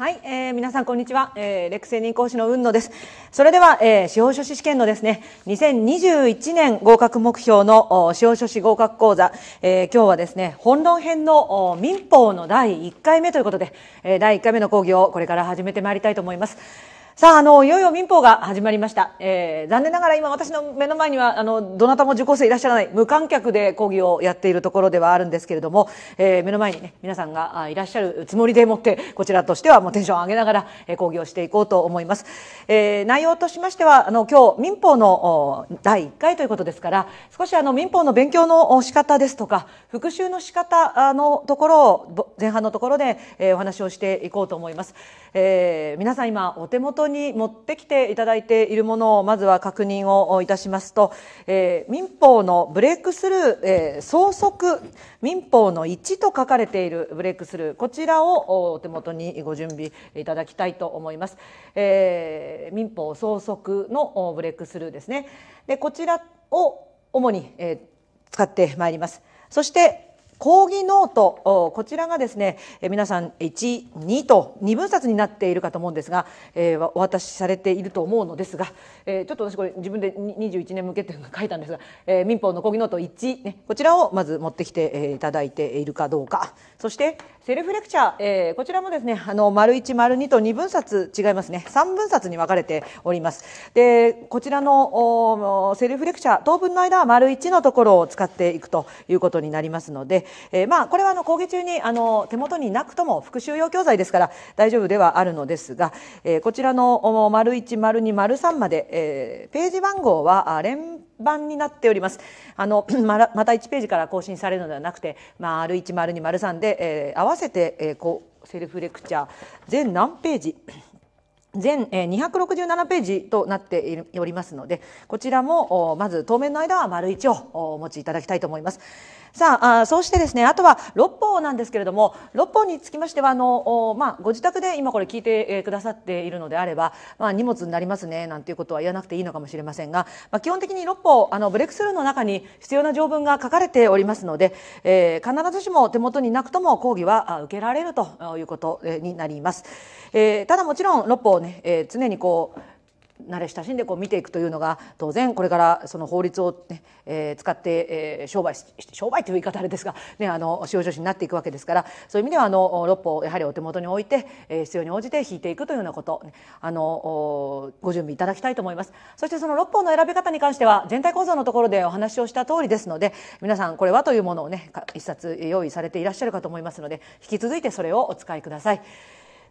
はい、えー、皆さんこんにちは、えー、レクセニー講師の雲野ですそれでは、えー、司法書士試験のですね2021年合格目標の司法書士合格講座、えー、今日はですね本論編の民法の第1回目ということで、えー、第1回目の講義をこれから始めてまいりたいと思いますさあ、あの、いよいよ民法が始まりました。えー、残念ながら今私の目の前には、あの、どなたも受講生いらっしゃらない無観客で講義をやっているところではあるんですけれども、えー、目の前にね、皆さんがいらっしゃるつもりでもって、こちらとしてはもうテンション上げながら、えー、講義をしていこうと思います。えー、内容としましては、あの、今日民法の第1回ということですから、少しあの、民法の勉強の仕方ですとか、復習の仕方のところを、前半のところで、えー、お話をしていこうと思います。えー、皆さん今お手元に持ってきていただいているものをまずは確認をいたしますと、えー、民法のブレイクスルー、えー、総則民法の1と書かれているブレイクスルーこちらをお手元にご準備いただきたいと思います、えー、民法総則のブレイクスルーですねでこちらを主に、えー、使ってまいりますそして講義ノートこちらがですね皆さん12と2分冊になっているかと思うんですが、えー、お渡しされていると思うのですが、えー、ちょっと私これ自分で21年向けって書いたんですが、えー、民法の講義ノート1、ね、こちらをまず持ってきていただいているかどうかそしてセルフレクチャー、えー、こちらもですねあの丸1丸2と2分冊違いますね3分冊に分かれておりますでこちらのセルフレクチャー当分の間は丸1のところを使っていくということになりますので、えー、まあ、これはあの講義中にあの手元になくとも復習用教材ですから大丈夫ではあるのですが、えー、こちらの丸一丸二丸三まで、えー、ページ番号は連番になっております。あの また1ページから更新されるのではなくて、まあ、丸一丸二丸三で、えー、合わせて、えー、こうセルフレクチャー全何ページ 全267ページとなっておりますのでこちらもまず当面の間は丸1をお持ちいただきたいと思います。さああそうしてですねあとは六法なんですけれども六法につきましてはあの、まあ、ご自宅で今これ聞いてくださっているのであれば、まあ、荷物になりますねなんていうことは言わなくていいのかもしれませんが、まあ、基本的に六法あのブレイクスルーの中に必要な条文が書かれておりますので、えー、必ずしも手元になくとも講義は受けられるということになります。えー、ただもちろん六方ね、えー、常にこう慣れ親しんでこう見ていくというのが当然これからその法律をね、ねえー、使って、えー、商売し商売という言い方あれですが、ね、あの使用書士になっていくわけですからそういう意味ではあの六法をやはりお手元に置いて、えー、必要に応じて引いていくというようなことあのご準備いただきたいと思います。そしてその六法の選び方に関しては全体構造のところでお話をした通りですので皆さんこれはというものをね一冊用意されていらっしゃるかと思いますので引き続いてそれをお使いください。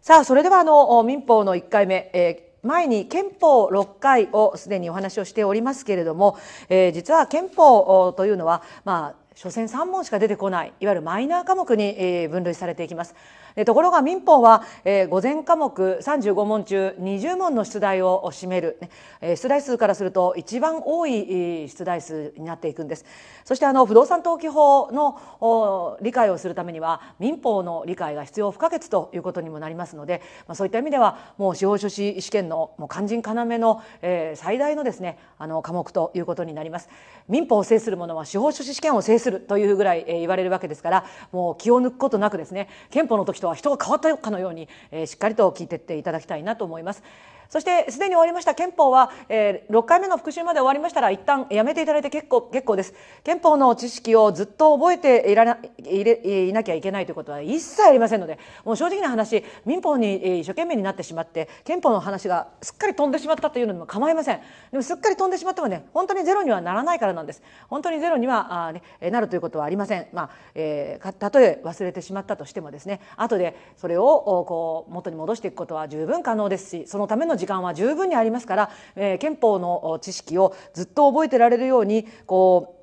さあそれではあの民法の1回目、えー前に憲法6回をすでにお話をしておりますけれども、えー、実は憲法というのは、まあ、所詮3問しか出てこないいわゆるマイナー科目に分類されていきますえところが民法は、えー、午前科目35問中20問の出題を占める、えー、出題数からすると一番多い出題数になっていくんですそしてあの不動産登記法の理解をするためには民法の理解が必要不可欠ということにもなりますので、まあ、そういった意味ではもう司法書士試験のもう肝心要の、えー、最大のですねあの科目ということになります民法を制する者は司法書士試験を制するというぐらい、えー、言われるわけですからもう気を抜くことなくですね憲法の時人は人が変わったかのように、えー、しっかりと聞いていっていただきたいなと思います。そしてすでに終わりました憲法は、えー、6回目の復習まで終わりましたら一旦やめていただいて結構結構です憲法の知識をずっと覚えていらないれいなきゃいけないということは一切ありませんのでもう正直な話民法に一生懸命になってしまって憲法の話がすっかり飛んでしまったというのも構いませんでもすっかり飛んでしまってもね本当にゼロにはならないからなんです本当にゼロにはあ、ね、なるということはありませんまあ、えー、たとえ忘れてしまったとしてもですね後でそれをこう元に戻していくことは十分可能ですしそのための時間は十分にありますから、えー、憲法の知識をずっと覚えてられるようにこう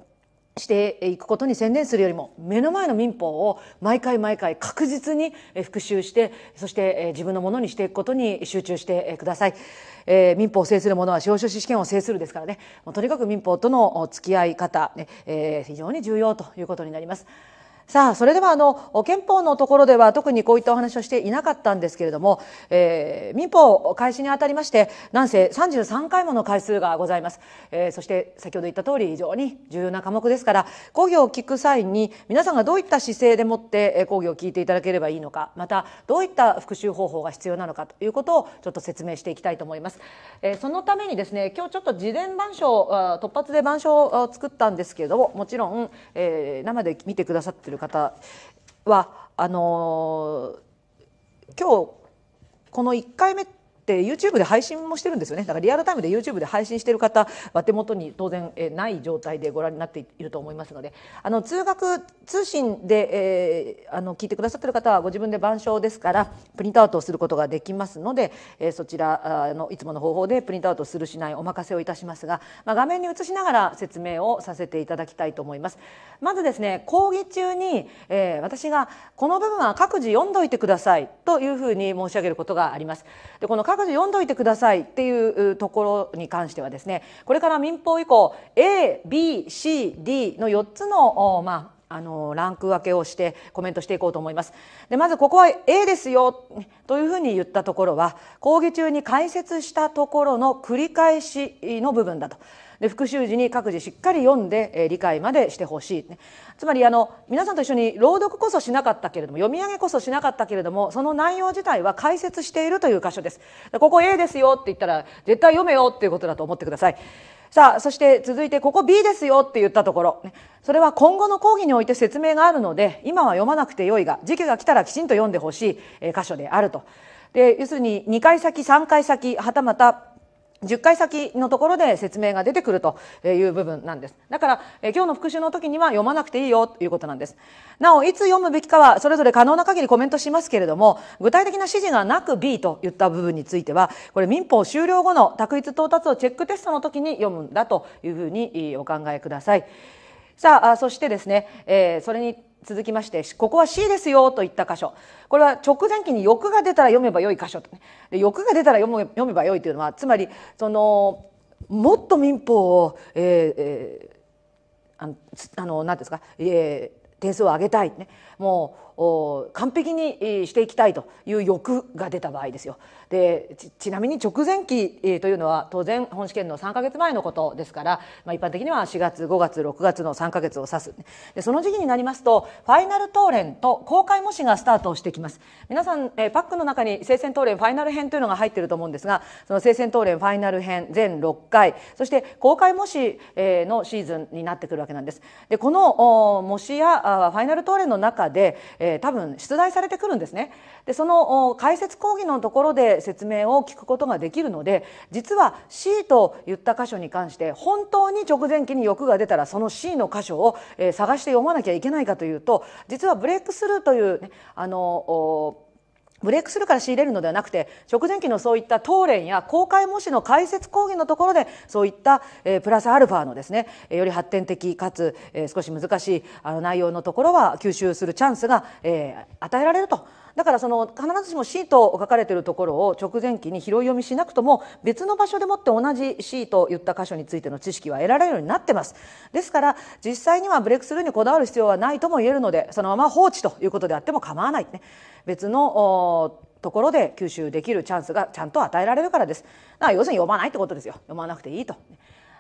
していくことに専念するよりも目の前の民法を毎回毎回確実に復習してそして自分のものにしていくことに集中してください、えー、民法を制する者は司法書士試験を制するですからねとにかく民法との付き合い方、ねえー、非常に重要ということになります。さあそれではあの憲法のところでは特にこういったお話をしていなかったんですけれども、えー、民法開始にあたりましてなんせ33回もの回数がございます、えー、そして先ほど言った通り非常に重要な科目ですから講義を聞く際に皆さんがどういった姿勢でもって講義を聞いていただければいいのかまたどういった復習方法が必要なのかということをちょっと説明していきたいと思います、えー、そのためにですね今日ちょっと事前版書突発で版書を作ったんですけれどももちろん、えー、生で見てくださってるる方はあの今日この1回目で YouTube で配信もしてるんですよねだからリアルタイムで YouTube で配信してる方は手元に当然ない状態でご覧になっていると思いますのであの通学通信で、えー、あの聞いてくださってる方はご自分で板書ですからプリントアウトをすることができますので、えー、そちらのいつもの方法でプリントアウトするしないお任せをいたしますが、まあ、画面に映しながら説明をさせていただきたいと思います。まずですね講義中に、えー、私がこの部分は各自読んどいてくださいというふうに申し上げることがあります。でこの各かじめ読んどいてくださいっていうところに関してはですねこれから民法以降 ABCD の4つの、まあ、あのランク分けをしてコメントしていこうと思います。でまずここは A ですよというふうに言ったところは講義中に解説したところの繰り返しの部分だと。で復習時に各自しっかり読んで、えー、理解までしてほしい、ね、つまりあの皆さんと一緒に朗読こそしなかったけれども読み上げこそしなかったけれどもその内容自体は解説しているという箇所ですここ A ですよって言ったら絶対読めよっていうことだと思ってくださいさあそして続いてここ B ですよって言ったところ、ね、それは今後の講義において説明があるので今は読まなくてよいが時期が来たらきちんと読んでほしい、えー、箇所であるとで要するに2回先3回先はたまた10回先のところで説明が出てくるという部分なんです。だから、え今日の復習の時には読まなくていいよということなんです。なお、いつ読むべきかはそれぞれ可能な限りコメントしますけれども、具体的な指示がなく B と言った部分については、これ民法終了後の択一到達をチェックテストの時に読むんだというふうにお考えください。さあ、そしてですね、えそれに続きましてここは C ですよといった箇所これは直前期に欲が出たら読めばよい箇所と、ね、で欲が出たら読読めばよいというのはつまりそのもっと民法を、えー、えー、あのあのなんですか、えー、点数を上げたい、ね、もう完璧にしていきたいという欲が出た場合ですよでちなみに直前期というのは当然本試験の3か月前のことですから、まあ、一般的には4月5月6月の3か月を指すでその時期になりますとファイナル答練と公開模試がスタートしてきます皆さん、えパックの中に聖戦答練ファイナル編というのが入っていると思うんですがその聖戦答練ファイナル編全6回そして公開模試えのシーズンになってくるわけなんですでこの模試やファイナル答練の中で、え多分出題されてくるんですねでその解説講義のところで説明を聞くことができるので実は C と言った箇所に関して本当に直前期に欲が出たらその C の箇所を、え探して読まなきゃいけないかというと実はブレイクスルーという、ね、あのブレイクスルーから仕入れるのではなくて直前期のそういった答練や公開模試の解説講義のところでそういった、えー、プラスアルファのですねより発展的かつ、えー、少し難しいあの内容のところは吸収するチャンスが、えー、与えられるとだからその必ずしもシートを書かれているところを直前期に拾い読みしなくとも別の場所でもって同じシートを言った箇所についての知識は得られるようになってますですから実際にはブレイクスルーにこだわる必要はないとも言えるのでそのまま放置ということであっても構わないね別のところで吸収できるチャンスがちゃんと与えられるからですだから要するに読まないってことですよ読まなくていいと。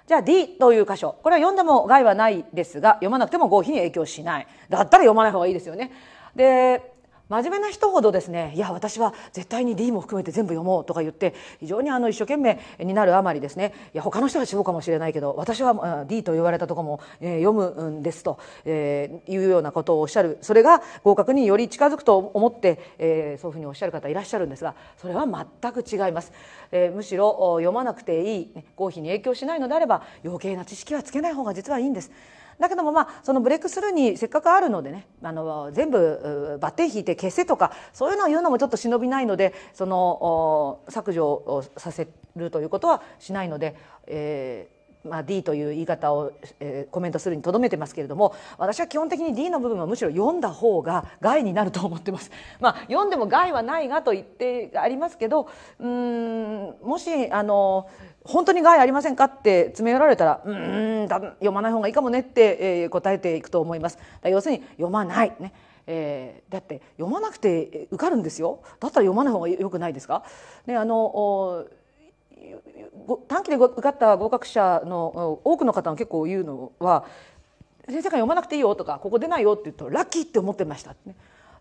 じゃあ D という箇所これは読んでも害はないですが読まなくても合否に影響しないだったら読まない方がいいですよね。で真面目な人ほどですねいや私は絶対に D も含めて全部読もうとか言って非常にあの一生懸命になるあまりですねいや他の人が死亡かもしれないけど私は D と言われたとこも、読むんですと、えー、いうようなことをおっしゃるそれが合格により近づくと思って、えー、そういうふうにおっしゃる方いらっしゃるんですがそれは全く違います、えー、むしろ読まなくていい合否に影響しないのであれば余計な知識はつけない方が実はいいんです。だけどもまあそのブレイクスルーにせっかくあるのでねあの全部バッテン引いて消せとかそういうのを言うのもちょっと忍びないのでその削除をさせるということはしないので。えーまあ、D という言い方を、えー、コメントするにとどめてますけれども私は基本的に D の部分はむしろ読んだ方が害になると思ってます。まあ、読んでも害はないがと言ってありますけどうんもしあの本当に害ありませんかって詰め寄られたらうんだ読まない方がいいかもねって、えー、答えていくと思います。要するに読まない、ねえー、だって読まなくて受かるんですよだったら読まない方がよくないですか、ね、あの短期で受かった合格者の多くの方が結構言うのは先生が読まなくていいよとかここ出ないよって言うとラッキーって思ってました、ね、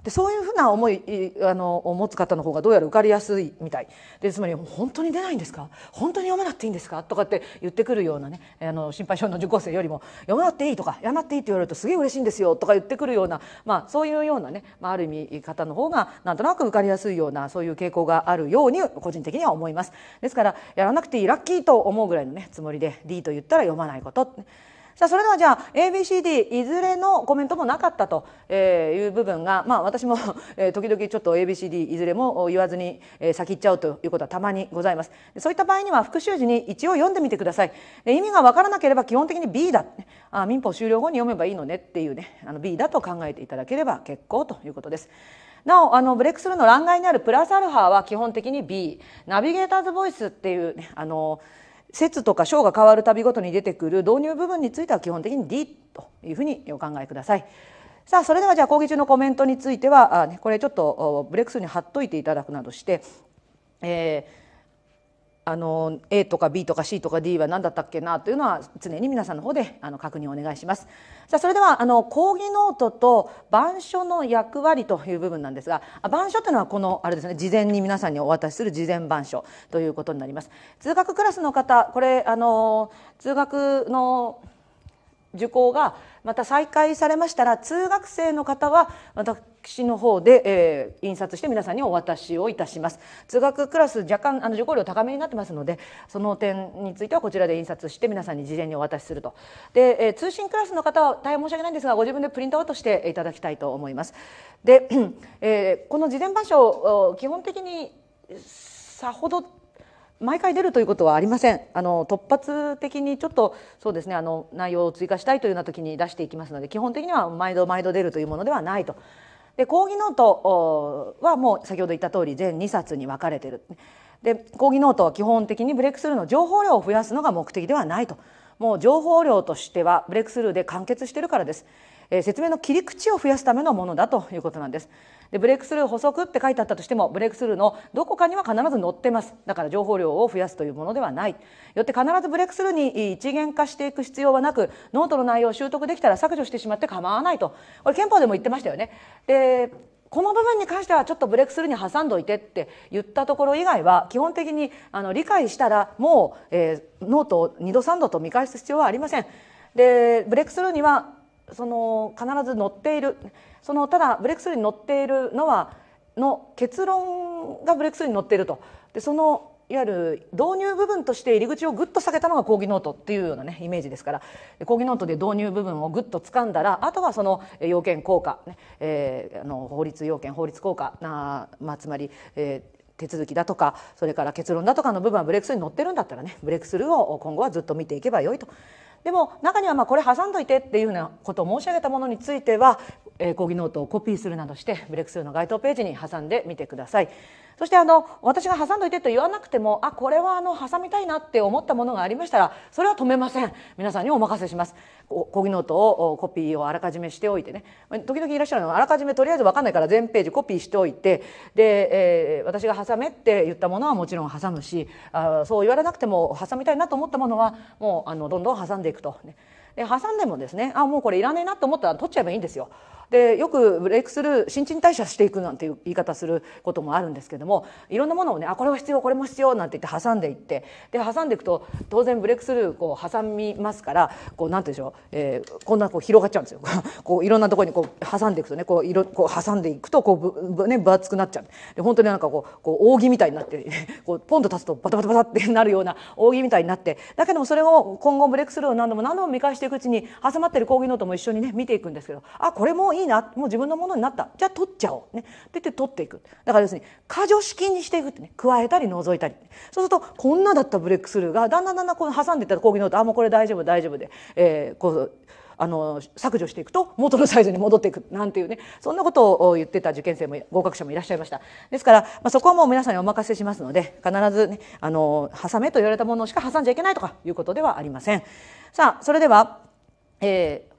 でそういうふうな思いあのを持つ方の方がどうやら受かりやすいみたいでつまり「本当に出ないんですか本当に読まなくていいんですか?」とかって言ってくるようなねあの心配性の受講生よりも「読まなくていい」とか「やまなていい」って言われるとすげえ嬉しいんですよとか言ってくるような、まあ、そういうようなね、まあ、ある意味方の方がなんとなく受かりやすいようなそういう傾向があるように個人的には思います。ですからやらなくていいラッキーと思うぐらいのねつもりで D と言ったら読まないこと。さあそれではじゃあ ABCD いずれのコメントもなかったという部分が、まあ、私も時々ちょっと ABCD いずれも言わずに先行っちゃうということはたまにございますそういった場合には復習時に一応読んでみてください意味が分からなければ基本的に B だあ民法終了後に読めばいいのねっていうねあの B だと考えていただければ結構ということですなおあのブレイクスルーの欄外にあるプラスアルファは基本的に B ナビゲーターズボイスっていう、ね、あの節とか章が変わるたびごとに出てくる導入部分については基本的に D というふうにお考えください。さあそれではじゃあ講義中のコメントについてはあ、ね、これちょっとブレックスに貼っといていただくなどして、えーあの A とか B とか C とか D は何だったっけなというのは常に皆さんの方であの確認をお願いします。さあそれではあの講義ノートと板書の役割という部分なんですが板書というのはこのあれですね事前に皆さんにお渡しする事前板書ということになります。通学クラスの方これあの通学の受講がまた再開されましたら通学生の方は私の方で、えー、印刷して皆さんにお渡しをいたします通学クラス若干あの受講料高めになってますのでその点についてはこちらで印刷して皆さんに事前にお渡しするとで、えー、通信クラスの方は大変申し訳ないんですがご自分でプリントアウトしていただきたいと思いますで、えー、この事前版書基本的にさほど毎回出るということはありませんあの突発的にちょっとそうですねあの内容を追加したいというような時に出していきますので基本的には毎度毎度出るというものではないと。で講義ノートはもう先ほど言った通り全2冊に分かれてる。で講義ノートは基本的にブレイクスルーの情報量を増やすのが目的ではないと。もう情報量としてはブレイクスルーで完結してるからです。え説明の切り口を増やすためのものだということなんです。でブレイクスルー補足って書いてあったとしてもブレイクスルーのどこかには必ず載ってますだから情報量を増やすというものではないよって必ずブレイクスルーに一元化していく必要はなくノートの内容を習得できたら削除してしまって構わないとこれ憲法でも言ってましたよね。でこの部分に関してはちょっとブレイクスルーに挟んどいてって言ったところ以外は基本的にあの理解したらもう、えー、ノートを2度3度と見返す必要はありません。でブレイクスルーにはその必ず載っているそのただブレイクスルーに載っているのはの結論がブレイクスルーに載っているとでそのいわゆる導入部分として入り口をぐっと下げたのが講義ノートっていうようなねイメージですから講義ノートで導入部分をぐっと掴んだらあとはその要件効果、ねえー、あの法律要件法律効果な、まあ、つまり、えー、手続きだとかそれから結論だとかの部分はブレイクスルーに載ってるんだったらねブレイクスルーを今後はずっと見ていけばよいとでも中にはまあこれ挟んどいてっていうようなことを申し上げたものについては、え講義ノートをコピーするなどしてブレックスルーの該当ページに挟んでみてください。そしてあの私が挟んどいてと言わなくてもあこれはあの挟みたいなって思ったものがありましたらそれは止めません皆さんにお任せします講義ノートをコピーをあらかじめしておいてね時々いらっしゃるのはあらかじめとりあえず分かんないから全ページコピーしておいてで、えー、私が挟めって言ったものはもちろん挟むしあそう言われなくても挟みたいなと思ったものはもうあのどんどん挟んでいくと、ね。で挟んでもですねあもうこれいらねえなと思ったら取っちゃえばいいんですよでよくブレイクスルー新陳代謝していくなんていう言い方することもあるんですけどもいろんなものをねあこれは必要これも必要なんて言って挟んでいってで挟んでいくと当然ブレイクスルーこう挟みますからこうなんてでしょう、えー、こんなこう広がっちゃうんですよ こういろんなところにこう挟んでいくとねこういろこう挟んでいくとこうぶぶ、ね、分厚くなっちゃうで本当になんかこうこう扇みたいになって こうポンと立つとバタバタバタってなるような扇みたいになってだけどもそれを今後ブレイクスルーを何度も何度も見返していくうちに挟まってる講義ノートも一緒にね見ていくんですけどあこれもいいなもう自分のものになったじゃあ取っちゃおうねって言って取っていくだから要するに過剰式にしていくってね加えたり除いたりそうするとこんなだったブレックスルーがだんだんだんだんこの挟んでいった講義ノートあもうこれ大丈夫大丈夫で、えー、こうあの削除していくと元のサイズに戻っていくなんていうねそんなことを言ってた受験生も合格者もいらっしゃいましたですから、まあ、そこはもう皆さんにお任せしますので必ず、ね、あの挟めと言われたものしか挟んじゃいけないとかいうことではありませんさあそれでは、えー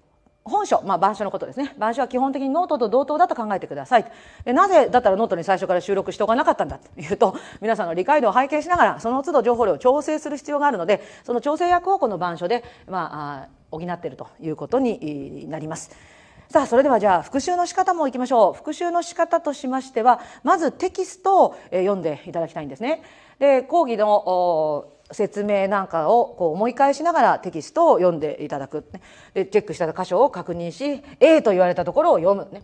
本書、まあ、板書のことですね。板書は基本的にノートと同等だと考えてください。でなぜだったらノートに最初から収録しておかなかったんだというと、皆さんの理解度を拝見しながら、その都度情報量を調整する必要があるので、その調整役をこの板書で、まあ、補っているということになります。さあそれではじゃあ復習の仕方もいきましょう復習の仕方としましてはまずテキストを読んでいただきたいんですねで講義の説明なんかをこう思い返しながらテキストを読んでいただく、ね、でチェックした箇所を確認し A と言われたところを読む、ね、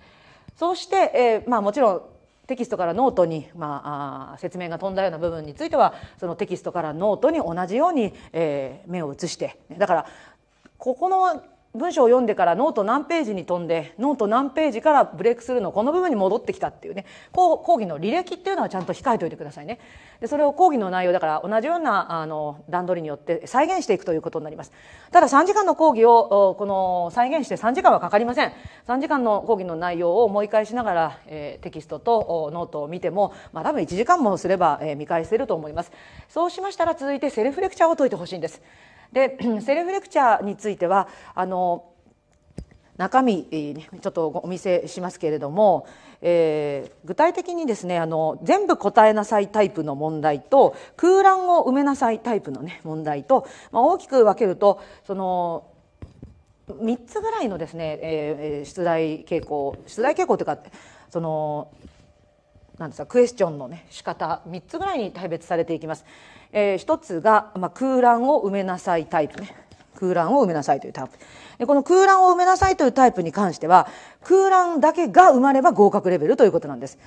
そうして、えーまあ、もちろんテキストからノートに、まあ、あ説明が飛んだような部分についてはそのテキストからノートに同じように、えー、目を移して、だからここの文章を読んでからノート何ページに飛んでノート何ページからブレイクするのこの部分に戻ってきたっていうね講義の履歴っていうのはちゃんと控えておいてくださいねでそれを講義の内容だから同じようなあの段取りによって再現していくということになりますただ3時間の講義をこの再現して3時間はかかりません3時間の講義の内容を思い返しながら、えー、テキストとノートを見ても、まあ、多分1時間もすれば、えー、見返せると思いますそうしましたら続いてセルフレクチャーを解いてほしいんですで セルフレクチャーについてはあの中身、ちょっとお見せしますけれども、えー、具体的にですねあの全部答えなさいタイプの問題と空欄を埋めなさいタイプの、ね、問題と、まあ、大きく分けるとその3つぐらいのですね、えー、出題傾向出題傾向というかそのなんですかクエスチョンの、ね、仕方3つぐらいに大別されていきます、えー、1つが、まあ、空欄を埋めなさいタイプね空欄を埋めなさいというタイプでこの空欄を埋めなさいというタイプに関しては空欄だけが埋まれば合格レベルということなんです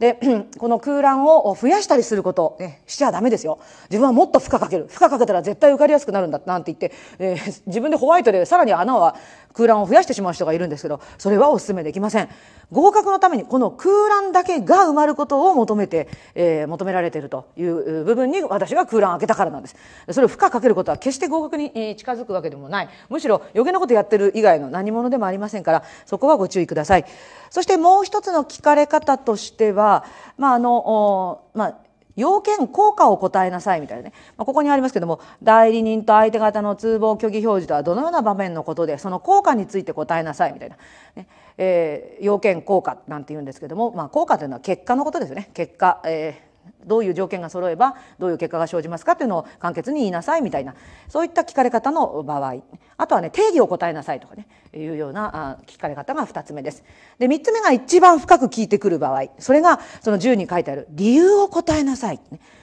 で この空欄を増やしたりすること、ね、しちゃダメですよ自分はもっと負荷かける負荷かけたら絶対受かりやすくなるんだなんて言って、えー、自分でホワイトでさらに穴は空欄を増やしてしまう人がいるんですけどそれはお勧めできません合格のためにこの空欄だけが埋まることを求めて、えー、求められているという部分に私が空欄を開けたからなんです。それを負荷かけることは決して合格に近づくわけでもない。むしろ余計なことやってる以外の何者でもありませんから、そこはご注意ください。そしてもう一つの聞かれ方としては、まあ、あの、まあ、要件効果を答えなさいみたいなね、まあ、ここにありますけども代理人と相手方の通報虚偽表示とはどのような場面のことでその効果について答えなさいみたいな、ねえー、要件効果なんて言うんですけども、まあ、効果というのは結果のことですよね結果、えどういう条件が揃えばどういう結果が生じますかというのを簡潔に言いなさいみたいなそういった聞かれ方の場合あとはね定義を答えなさいとかねいうような聞かれ方が2つ目です。で3つ目が一番深く聞いてくる場合それがその10に書いてある理由を答えなさい、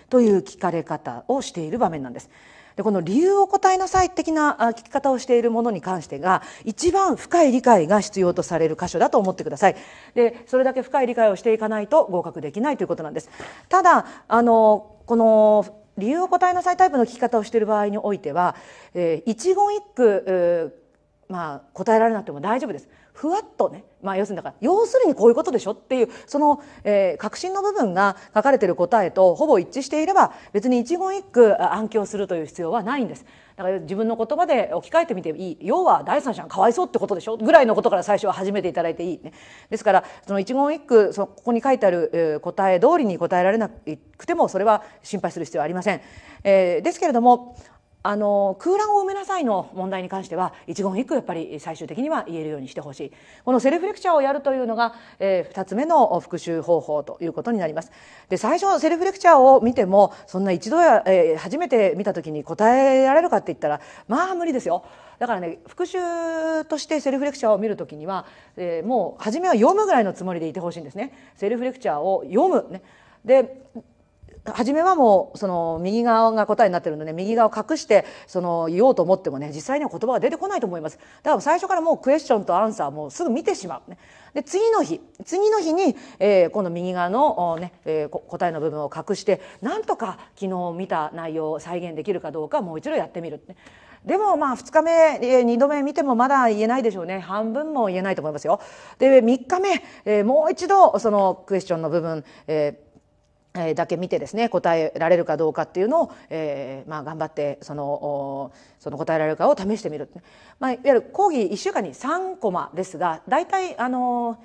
という聞かれ方をしている場面なんです。でこの理由を答えなさい的な聞き方をしているものに関してが一番深い理解が必要とされる箇所だと思ってくださいでそれだけ深い理解をしていかないと合格できないということなんですただあのこの理由を答えなさいタイプの聞き方をしている場合においては、えー、一言一句、えー、まあ、答えられなくても大丈夫ですふわっとねまあ、要するにだから要するにこういうことでしょっていうその、えー、確信の部分が書かれている答えとほぼ一致していれば別に一言一句暗記をするという必要はないんです。だから自分の言葉で置き換えてみていい要は第三者がかわいそうってことでしょぐらいのことから最初は始めていただいていい、ね、ですからその一言一句そのここに書いてある、えー、答え通りに答えられなくてもそれは心配する必要はありません。えー、ですけれどもあの空欄を埋めなさいの問題に関しては一言一句やっぱり最終的には言えるようにしてほしいこのセルフレクチャーをやるというのが、えー、2つ目の復習方法ということになりますで最初セルフレクチャーを見てもそんな一度や、えー、初めて見た時に答えられるかって言ったらまあ無理ですよだからね復習としてセルフレクチャーを見る時には、えー、もう初めは読むぐらいのつもりでいてほしいんですねセルフレクチャーを読むねで初めはもうその右側が答えになってるので、ね、右側を隠してその言おうと思ってもね実際には言葉が出てこないと思いますだから最初からもうクエスチョンとアンサーもうすぐ見てしまう、ね、で次の日次の日に、えー、この右側の、ねえー、答えの部分を隠してなんとか昨日見た内容を再現できるかどうかもう一度やってみる、ね、でもまあ2日目、えー、2度目見てもまだ言えないでしょうね半分も言えないと思いますよで3日目、えー、もう一度そのクエスチョンの部分、えーだけ見てですね答えられるかどうかっていうのを、えーまあ、頑張ってそのその答えられるかを試してみる、まあ、いわゆる講義1週間に3コマですが大体あの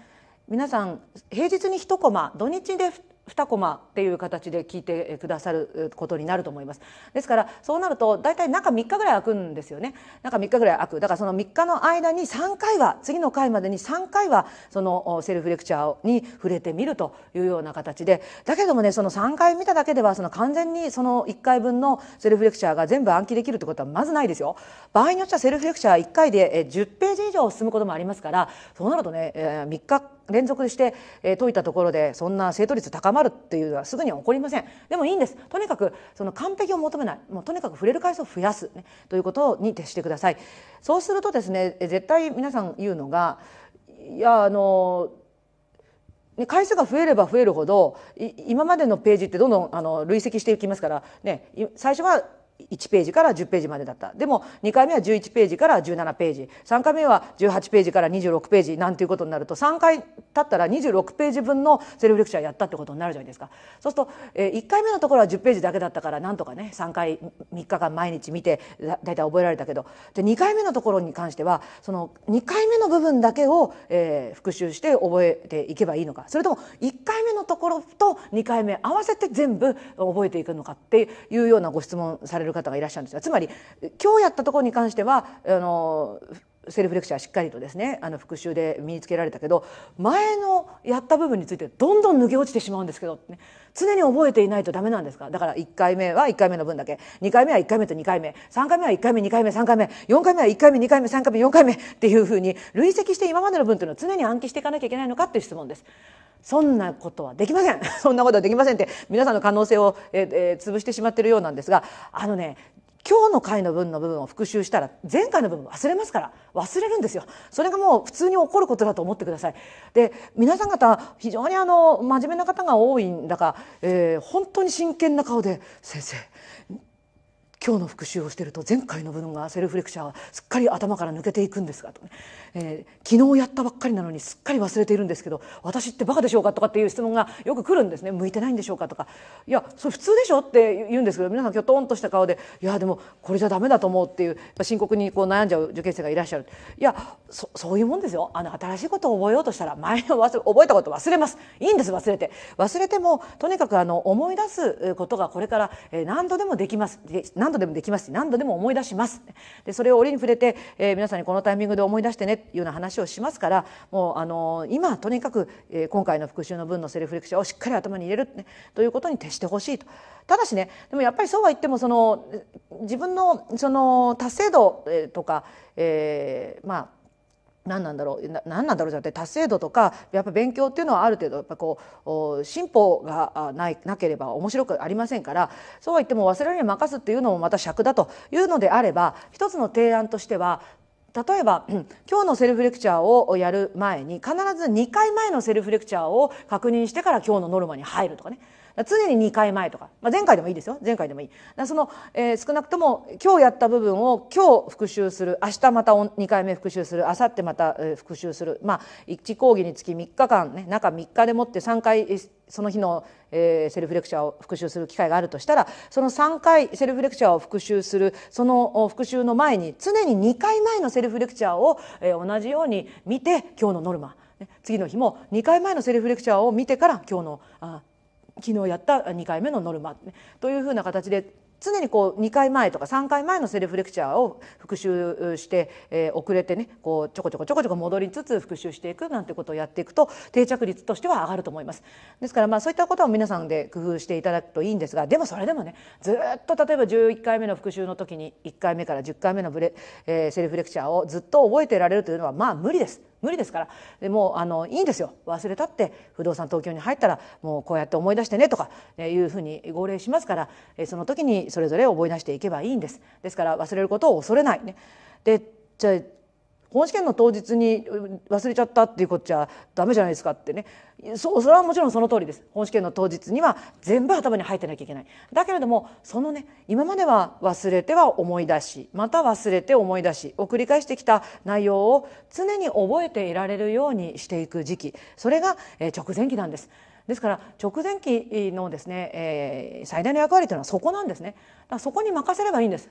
皆さん平日に1コマ土日で2コマっていう形で聞いてくださることになると思いますですからそうなると大体中3日ぐらい空くんですよね中3日ぐらい空くだからその3日の間に3回は次の回までに3回はそのセルフレクチャーに触れてみるというような形でだけどもねその3回見ただけではその完全にその1回分のセルフレクチャーが全部暗記できるってことはまずないですよ場合によってはセルフレクチャー1回で10ページ以上進むこともありますからそうなるとね3日連続して、え解いたところでそんな正答率高まるっていうのはすぐには起こりませんでもいいんですとにかくその完璧を求めないもうとにかく触れる回数を増やす、ね、ということに徹してくださいそうするとですね絶対皆さん言うのがいやあの回数が増えれば増えるほど今までのページってどんどんあの累積していきますから、ね、最初は1ページから10ページまでだったでも2回目は11ページから17ページ3回目は18ページから26ページなんていうことになると3回経ったら26ページ分のセルフレクチャーやったってことになるじゃないですかそうすると、えー、1回目のところは10ページだけだったからなんとかね3回3日間毎日見てだ大体覚えられたけどで2回目のところに関してはその2回目の部分だけを、えー、復習して覚えていけばいいのかそれとも1回目のところと2回目合わせて全部覚えていくのかっていうようなご質問されれる方がいらっしゃるんですがつまり今日やったところに関してはあのセルフレクチャーしっかりとですねあの復習で身につけられたけど前のやった部分についてどんどん抜け落ちてしまうんですけど、ね、常に覚えていないとダメなんですかだから1回目は1回目の分だけ2回目は1回目と2回目3回目は1回目2回目3回目4回目は1回目2回目3回目4回目っていうふうに累積して今までの分というのを常に暗記していかなきゃいけないのかっていう質問です。そんなことはできません そんなことはできませんって皆さんの可能性を、ええ潰してしまってるようなんですがあのね今日の回の分の部分を復習したら前回の部分忘れますから忘れるんですよそれがもう普通に起こることだと思ってくださいで皆さん方非常にあの真面目な方が多いんだか、えー、本当に真剣な顔で「先生今日の復習をしていると前回の部分がセルフレクチャーはすっかり頭から抜けていくんですがとね、えー、昨日やったばっかりなのにすっかり忘れているんですけど私ってバカでしょうかとかっていう質問がよく来るんですね向いてないんでしょうかとかいやそれ普通でしょって言うんですけど皆さんきょとんとした顔でいやでもこれじゃダメだと思うっていう深刻にこう悩んじゃう受験生がいらっしゃるいやそそういうもんですよあの新しいことを覚えようとしたら前の忘れ覚えたこと忘れますいいんです忘れて忘れてもとにかくあの思い出すことがこれから何度でもできます何度でもできますし何度でも思い出しますでそれを折に触れて、えー、皆さんにこのタイミングで思い出してねっていうような話をしますからもう、あのー、今とにかく、えー、今回の復習の分のセルフレクションをしっかり頭に入れる、ね、ということに徹してほしいと。ただしねでもやっぱりそうは言ってもその自分のその達成度とか、えー、まあ何なんだろう何なんだろうじゃなくて達成度とかやっぱ勉強っていうのはある程度やっぱこう進歩がないなければ面白くありませんからそうは言っても忘れられに任すっていうのもまた尺だというのであれば一つの提案としては例えば今日のセルフレクチャーをやる前に必ず2回前のセルフレクチャーを確認してから今日のノルマに入るとかね常に2回前とか、まあ、前回でもいいですよ前回でもいいその、えー、少なくとも今日やった部分を今日復習する明日また2回目復習する明後日また復習するまあ1講義につき3日間ね中3日でもって3回その日の、えー、セルフレクチャーを復習する機会があるとしたらその3回セルフレクチャーを復習するその復習の前に常に2回前のセルフレクチャーを、えー、同じように見て今日のノルマ次の日も2回前のセルフレクチャーを見てから今日のあ昨日やった2回目のノルマというふうな形で常にこう2回前とか3回前のセルフレクチャーを復習して、えー、遅れてねこうちょこちょこちょこちょこ戻りつつ復習していくなんてことをやっていくと定着率としては上がると思いますですからまあそういったことは皆さんで工夫していただくといいんですがでもそれでもねずっと例えば11回目の復習の時に1回目から10回目のブレ、えー、セルフレクチャーをずっと覚えてられるというのはまあ無理です無理ですからでもうあのいいんですよ忘れたって不動産東京に入ったらもうこうやって思い出してねとかいうふうに号令しますからその時にそれぞれ思い出していけばいいんですですから忘れることを恐れない、ね、でじゃ本試験の当日に忘れちゃったっていうこっちゃダメじゃないですかってねそうそれはもちろんその通りです本試験の当日には全部頭に入ってなきゃいけないだけれどもそのね今までは忘れては思い出しまた忘れて思い出しを繰り返してきた内容を常に覚えていられるようにしていく時期それが直前期なんです。ですから直前期のですね、えー、最大の役割というのはそこなんですね。だからそこに任せればいいんです。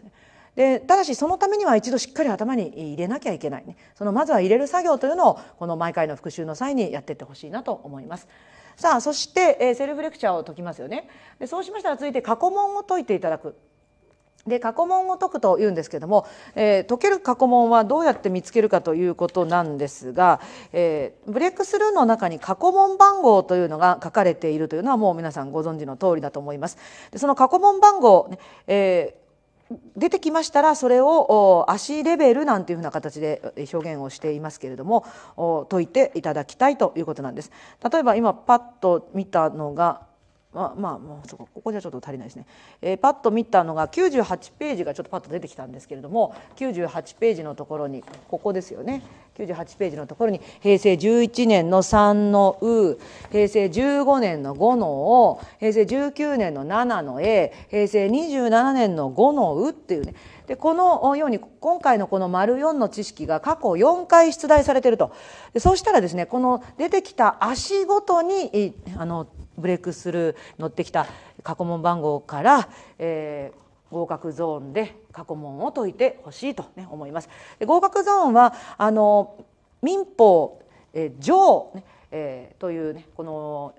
でただしそのためには一度しっかり頭に入れなきゃいけないねそのまずは入れる作業というのをこの毎回の復習の際にやっていってほしいなと思います。さあそして、えー、セルフレクチャーを解きますよねでそうしましたら続いて過去問を解いていただく。で過去問を解くというんですけども、えー、解ける過去問はどうやって見つけるかということなんですが、えー、ブレックスルーの中に過去問番号というのが書かれているというのはもう皆さんご存知の通りだと思います。でその過去問番号、ね、えー出てきましたらそれを足レベルなんていうふうな形で表現をしていますけれども解いていただきたいということなんです。例えば今パッと見たのがまあまあ、まあ、そうかここじゃちょっと足りないですね、えー、パッと見たのが98ページがちょっとパッと出てきたんですけれども98ページのところにここですよね98ページのところに平成11年の3の「う」平成15年の5の「お」平成19年の7の「え」平成27年の5の「う」っていうねでこのように今回のこの丸4の知識が過去4回出題されているとでそうしたらですねこの出てきた足ごとにあのブレイクスルー乗ってきた過去問番号から、えー、合格ゾーンで過去問を解いてほしいと、ね、思います。で合格ゾーンはあの民法、えー、上、ねえー、という、ね、この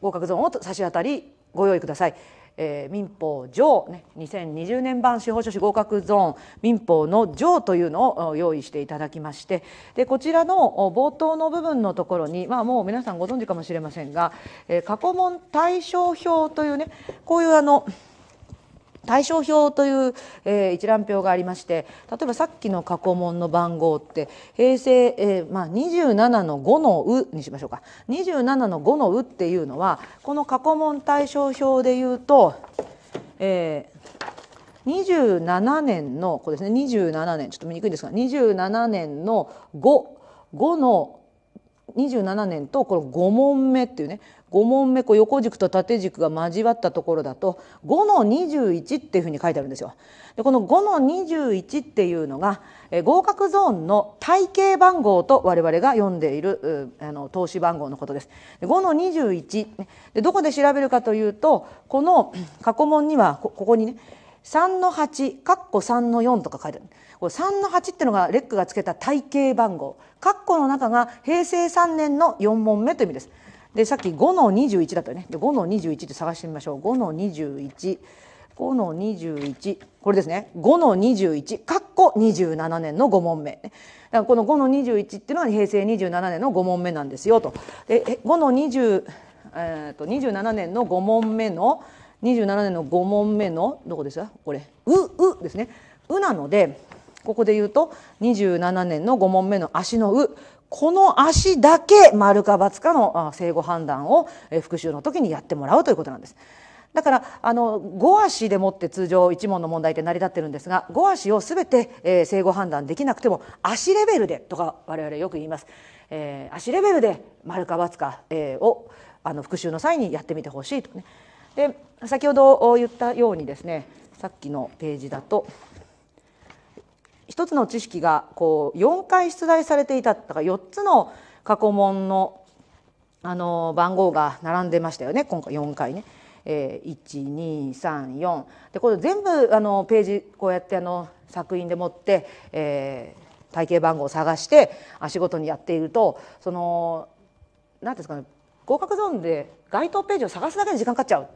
合格ゾーンを差し当たりご用意ください。えー、民法上、ね、2020年版司法書士合格ゾーン民法の上というのを用意していただきましてでこちらの冒頭の部分のところに、まあ、もう皆さんご存知かもしれませんが、えー、過去問対象表というねこういうあの対象表という、えー、一覧表がありまして例えばさっきの過去問の番号って平成、えーまあ、27の5の「う」にしましょうか27の5の「う」っていうのはこの過去問対象表でいうと、えー、27年のこれですね27年ちょっと見にくいんですが27年の55の27年とこの5問目っていうね5問目こう横軸と縦軸が交わったところだと5の21っていうふうに書いてあるんですよ。でこの5の21っていうのが合格ゾーンの体系番号と我々が読んでいるあの投資番号のことです。で5の21でどこで調べるかというとこの過去問にはここにね3の8かっこ3の4とか書いてあるこれ3の8ってのがレックがつけた体系番号かっこの中が平成3年の4問目という意味ですでさっき5の21だったよね5の21って探してみましょう5の21。5の21これですね5の21かっこ27年の5問目だからこの5の21っていうのは平成27年の5問目なんですよとで5の20、えー、と27年の5問目の27年の5問目のどこですかこれ「う」「う」ですね「う」なのでここで言うと27年の5問目の「足のう」この足だけ丸か×かの正誤判断を復習の時にやってもらうということなんです。だからあの5足でもって通常1問の問題って成り立ってるんですが5足を全て、えー、正誤判断できなくても足レベルでとか我々よく言います、えー、足レベルで丸か×か、えー、をあの復習の際にやってみてほしいとね。で先ほど言ったようにですねさっきのページだと1つの知識がこう4回出題されていたとか4つの過去問のあの番号が並んでましたよね今回4回ね。えー、1234でこれ全部あのページこうやってあの作品でもって、えー、体型番号を探して足ごとにやっているとその何ですかね合格ゾーンで該当ページを探すだけで時間かかっちゃう、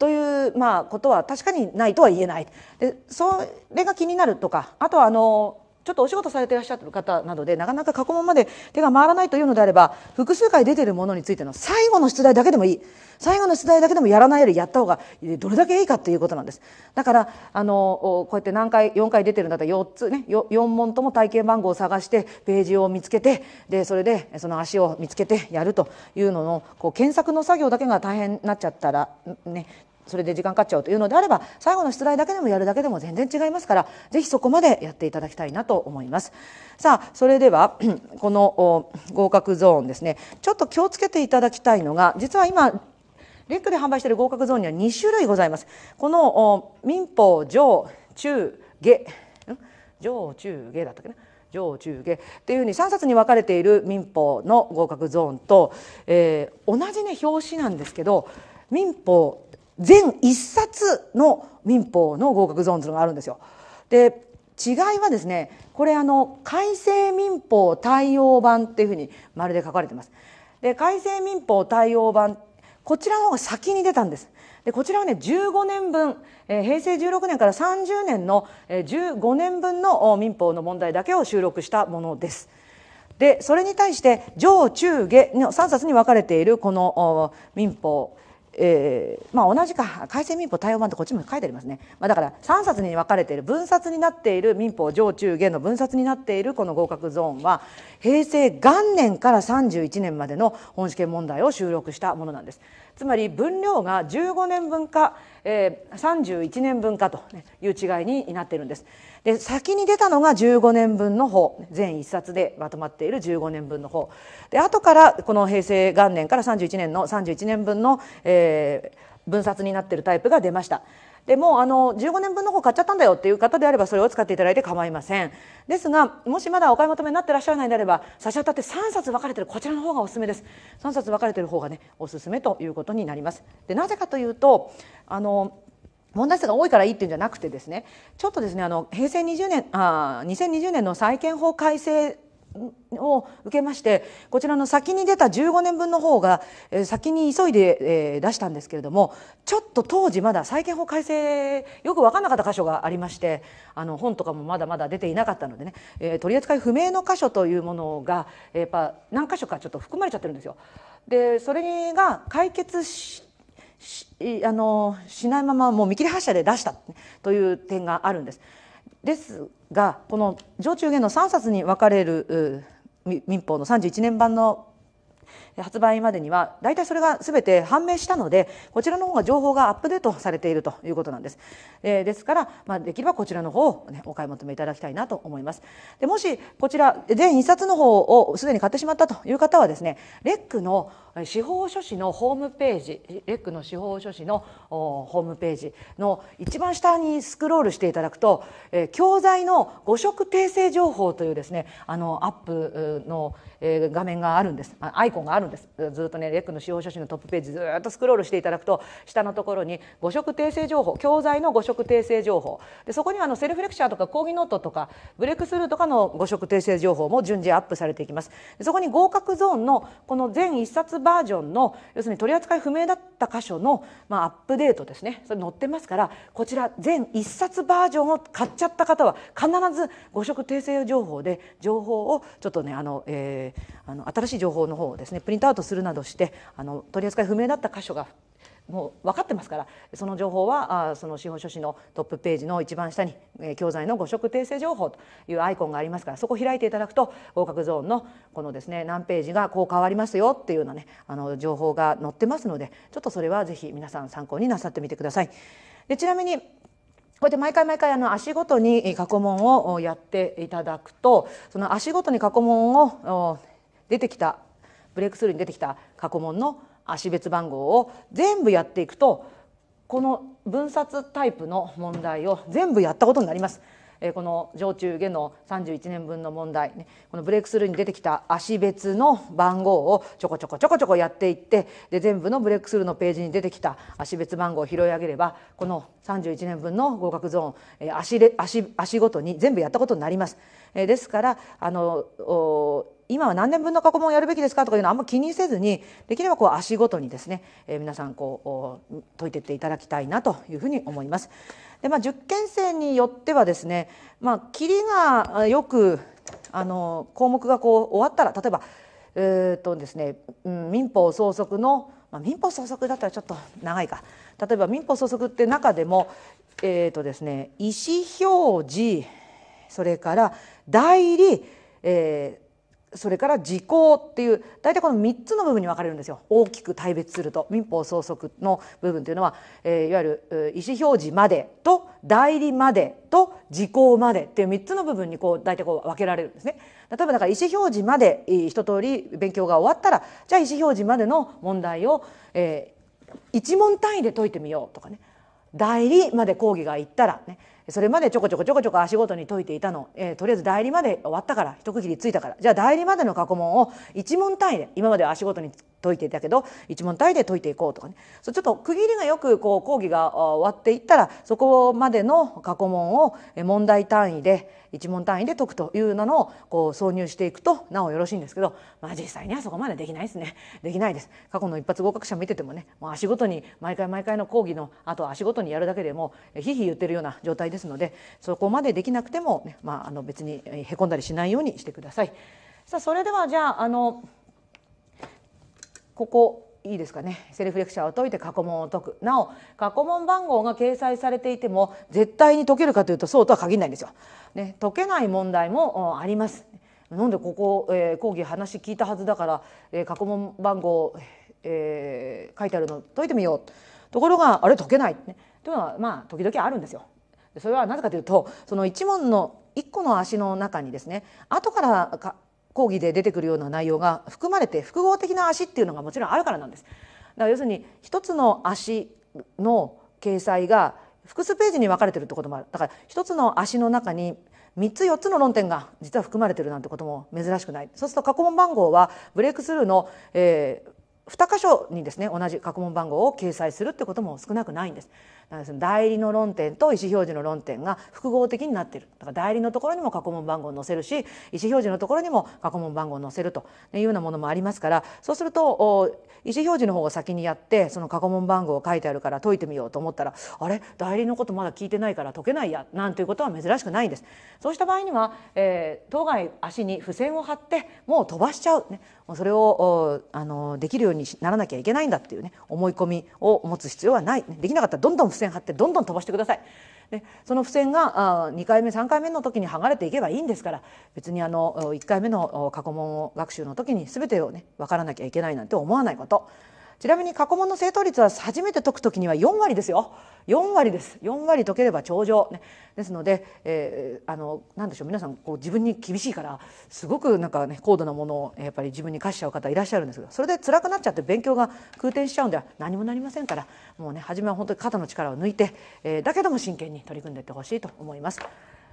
という、まあ、ことは確かにないとは言えないでそれが気になるとかあとはあのちょっとお仕事されていらっしゃる方などでなかなか過去問まで手が回らないというのであれば複数回出ているものについての最後の出題だけでもいい最後の出題だけでもやらないよりやった方がどれだけいいかということなんですだからあのこうやって何回4回出てるんだったら4つね4問とも体験番号を探してページを見つけてでそれでその足を見つけてやるというののこう検索の作業だけが大変になっちゃったらねそれで時間かかっちゃうというのであれば最後の出題だけでもやるだけでも全然違いますからぜひそこまでやっていただきたいなと思いますさあそれでは この合格ゾーンですねちょっと気をつけていただきたいのが実は今レックで販売している合格ゾーンには2種類ございますこの民法上中下上中下だったっけな上中下っていうふうに3冊に分かれている民法の合格ゾーンと、えー、同じね表紙なんですけど民法全1冊の民法の合格ゾーンというのがあるんですよ。で違いはですねこれあの改正民法対応版っていうふうにまるで書かれてます。で改正民法対応版こちらの方が先に出たんです。でこちらはね15年分、えー、平成16年から30年の、えー、15年分の民法の問題だけを収録したものです。でそれに対して上中下の3冊に分かれているこの民法えー、まあ、同じか改正民法対応版ってこっちも書いてありますね、まあ、だから3冊に分かれている分冊になっている民法上中下の分冊になっているこの合格ゾーンは平成元年から31年までの本試験問題を収録したものなんです。つまり分量が15年分か、えー、31年分かという違いになっているんです。で先に出たのが15年分の方全1冊でまとまっている15年分の方で後からこの平成元年から31年の31年分の、えー、分冊になっているタイプが出ました。でもあの15年分の方買っちゃったんだよっていう方であればそれを使っていただいて構いませんですがもしまだお買い求めになってらっしゃらないのであれば差し当たって3冊分かれてるこちらの方がおすすめです3冊分かれてる方がねおすすめということになりますでなぜかというとあの問題数が多いからいいっていうんじゃなくてですねちょっとですねあの平成20年あ2020年の債権法改正を受けましてこちらの先に出た15年分の方が、えー、先に急いで、えー、出したんですけれどもちょっと当時まだ債権法改正よく分からなかった箇所がありましてあの本とかもまだまだ出ていなかったのでね、えー、取扱不明の箇所というものが、えー、やっぱ何箇所かちょっと含まれちゃってるんですよ。でそれが解決しあのしないままもう見切り発車で出したという点があるんです。ですがこの上中下の3冊に分かれる民法の31年版の発売までには大体それが全て判明したのでこちらの方が情報がアップデートされているということなんです、えー、ですから、まあ、できればこちらの方を、ね、お買い求めいただきたいなと思いますでもしこちら全1冊の方をすでに買ってしまったという方はですねレックの司法書士のホームページレックの司法書士のホームページの一番下にスクロールしていただくと、教材の誤植訂正情報というですねあのアップの画面があるんですアイコンがあるんですずっとねレックの司法書士のトップページずっとスクロールしていただくと下のところに誤植訂正情報教材の誤植訂正情報でそこにはあのセルフレクチャーとか講義ノートとかブレックスルーとかの誤植訂正情報も順次アップされていきます。そこに合格ゾーンのこの全一冊バージョンの要するに取り扱い不明だった箇所の、まあ、アップデートですねそれ載ってますからこちら全1冊バージョンを買っちゃった方は必ず誤植訂正情報で情報をちょっとねあの、えー、あの新しい情報の方をですねプリントアウトするなどしてあの取り扱い不明だった箇所がもう分かってますからその情報はあその司法書士のトップページの一番下に、えー、教材の誤植訂正情報というアイコンがありますからそこを開いていただくと合格ゾーンのこのですね何ページがこう変わりますよっていうようなねあの情報が載ってますのでちょっとそれはぜひ皆さん参考になさってみてください。でちなみにこうやって毎回毎回あの足ごとに過去問をやっていただくとその足ごとに過去問を出てきたブレイクスルーに出てきた過去問の種別番号を全部やっていくとこの分冊タイプの問題を全部やったことになります。この上中下の31年分の問題このブレイクスルーに出てきた足別の番号をちょこちょこちょこちょこやっていってで全部のブレイクスルーのページに出てきた足別番号を拾い上げればこの31年分の合格ゾーン足足足ごとに全部やったことになります。ですからあの今は何年分の過去問をやるべきですかとかいうのはあんま気にせずにできればこう足ごとにですね、え皆さんこう解いていっていただきたいなというふうに思います。でまあ、受験生によってはですね、まあ、キがよくあの項目がこう終わったら例えば、えーとですね、民法総則の、まあ、民法総則だったらちょっと長いか例えば民法総則って中でも、えーとですね、意思表示それから代理、えー、それから時効っていう大体この3つの部分に分かれるんですよ大きく大別すると民法総則の部分というのは、えー、いわゆる意思表示までと代理までと時効までっていう3つの部分にこう大体こう分けられるんですね。例えばだから意思表示まで一通り勉強が終わったらじゃあ意思表示までの問題を、えー、1問単位で解いてみようとかね代理まで講義が行ったらねそれまでちょこちょこちょこちょこ足元に解いていたの、えー、とりあえず代理まで終わったから一区切りついたからじゃあ代理までの過去問を1問単位で今までは足元に解いてたけど一問単位で解いていこうとかねそうちょっと区切りがよくこう講義が終わっていったらそこまでの過去問を問題単位で一問単位で解くというのをこう挿入していくとなおよろしいんですけど、まあ、実際にはそこまでできないですねできないです過去の一発合格者見ててもねもう足ごとに毎回毎回の講義のあと足ごとにやるだけでもひひ言ってるような状態ですのでそこまでできなくてもね、ねまあ、あの別にへこんだりしないようにしてください。さあそれではじゃああのここいいですかねセルフレクチャーを解いて過去問を解くなお過去問番号が掲載されていても絶対に解けるかというとそうとは限らないんですよ、ね、解けない問題もありますなんでここ、えー、講義話聞いたはずだから、えー、過去問番号、えー、書いてあるの解いてみようところがあれ解けない、ね、というのはまあ時々あるんですよそれはなぜかというとその1問の1個の足の中にですね後から講義で出てくるような内容が含まれて複合的な足っていうのがもちろんあるからなんです。だから要するに一つの足の掲載が複数ページに分かれてるってこともある。だから一つの足の中に3つ4つの論点が実は含まれてるなんてことも珍しくないそうすると過去問番号はブレイクスルーの、えー、2箇所にですね同じ過去問番号を掲載するってことも少なくないんですなんですね代理の論点と意思表示の論点が複合的になっているだから代理のところにも過去問番号を載せるし意思表示のところにも過去問番号を載せるというようなものもありますからそうすると意思表示の方を先にやってその過去問番号を書いてあるから解いてみようと思ったらあれ代理のことまだ聞いてないから解けないやなんていうことは珍しくないんです。そうした場合には、えー、当該足に付箋を貼ってもう飛ばしちゃう、ね、それをあのできるようにならなきゃいけないんだっていうね思い込みを持つ必要はない、できなかったらどんどん線貼ってどんどん飛ばしてください。でその付箋があ2回目3回目の時に剥がれていけばいいんですから別にあの1回目の過去問学習の時に全てをね分からなきゃいけないなんて思わないことちなみに過去問の正答率は初めて解くときには4割ですよ4割です4割解ければ頂上、ね、ですので、えー、あのなんでしょう皆さんこう自分に厳しいからすごくなんか、ね、高度なものをやっぱり自分に課しちゃう方いらっしゃるんですけどそれで辛くなっちゃって勉強が空転しちゃうんでは何もなりませんからもうね初めは本当に肩の力を抜いて、えー、だけども真剣に取り組んでいってほしいと思います。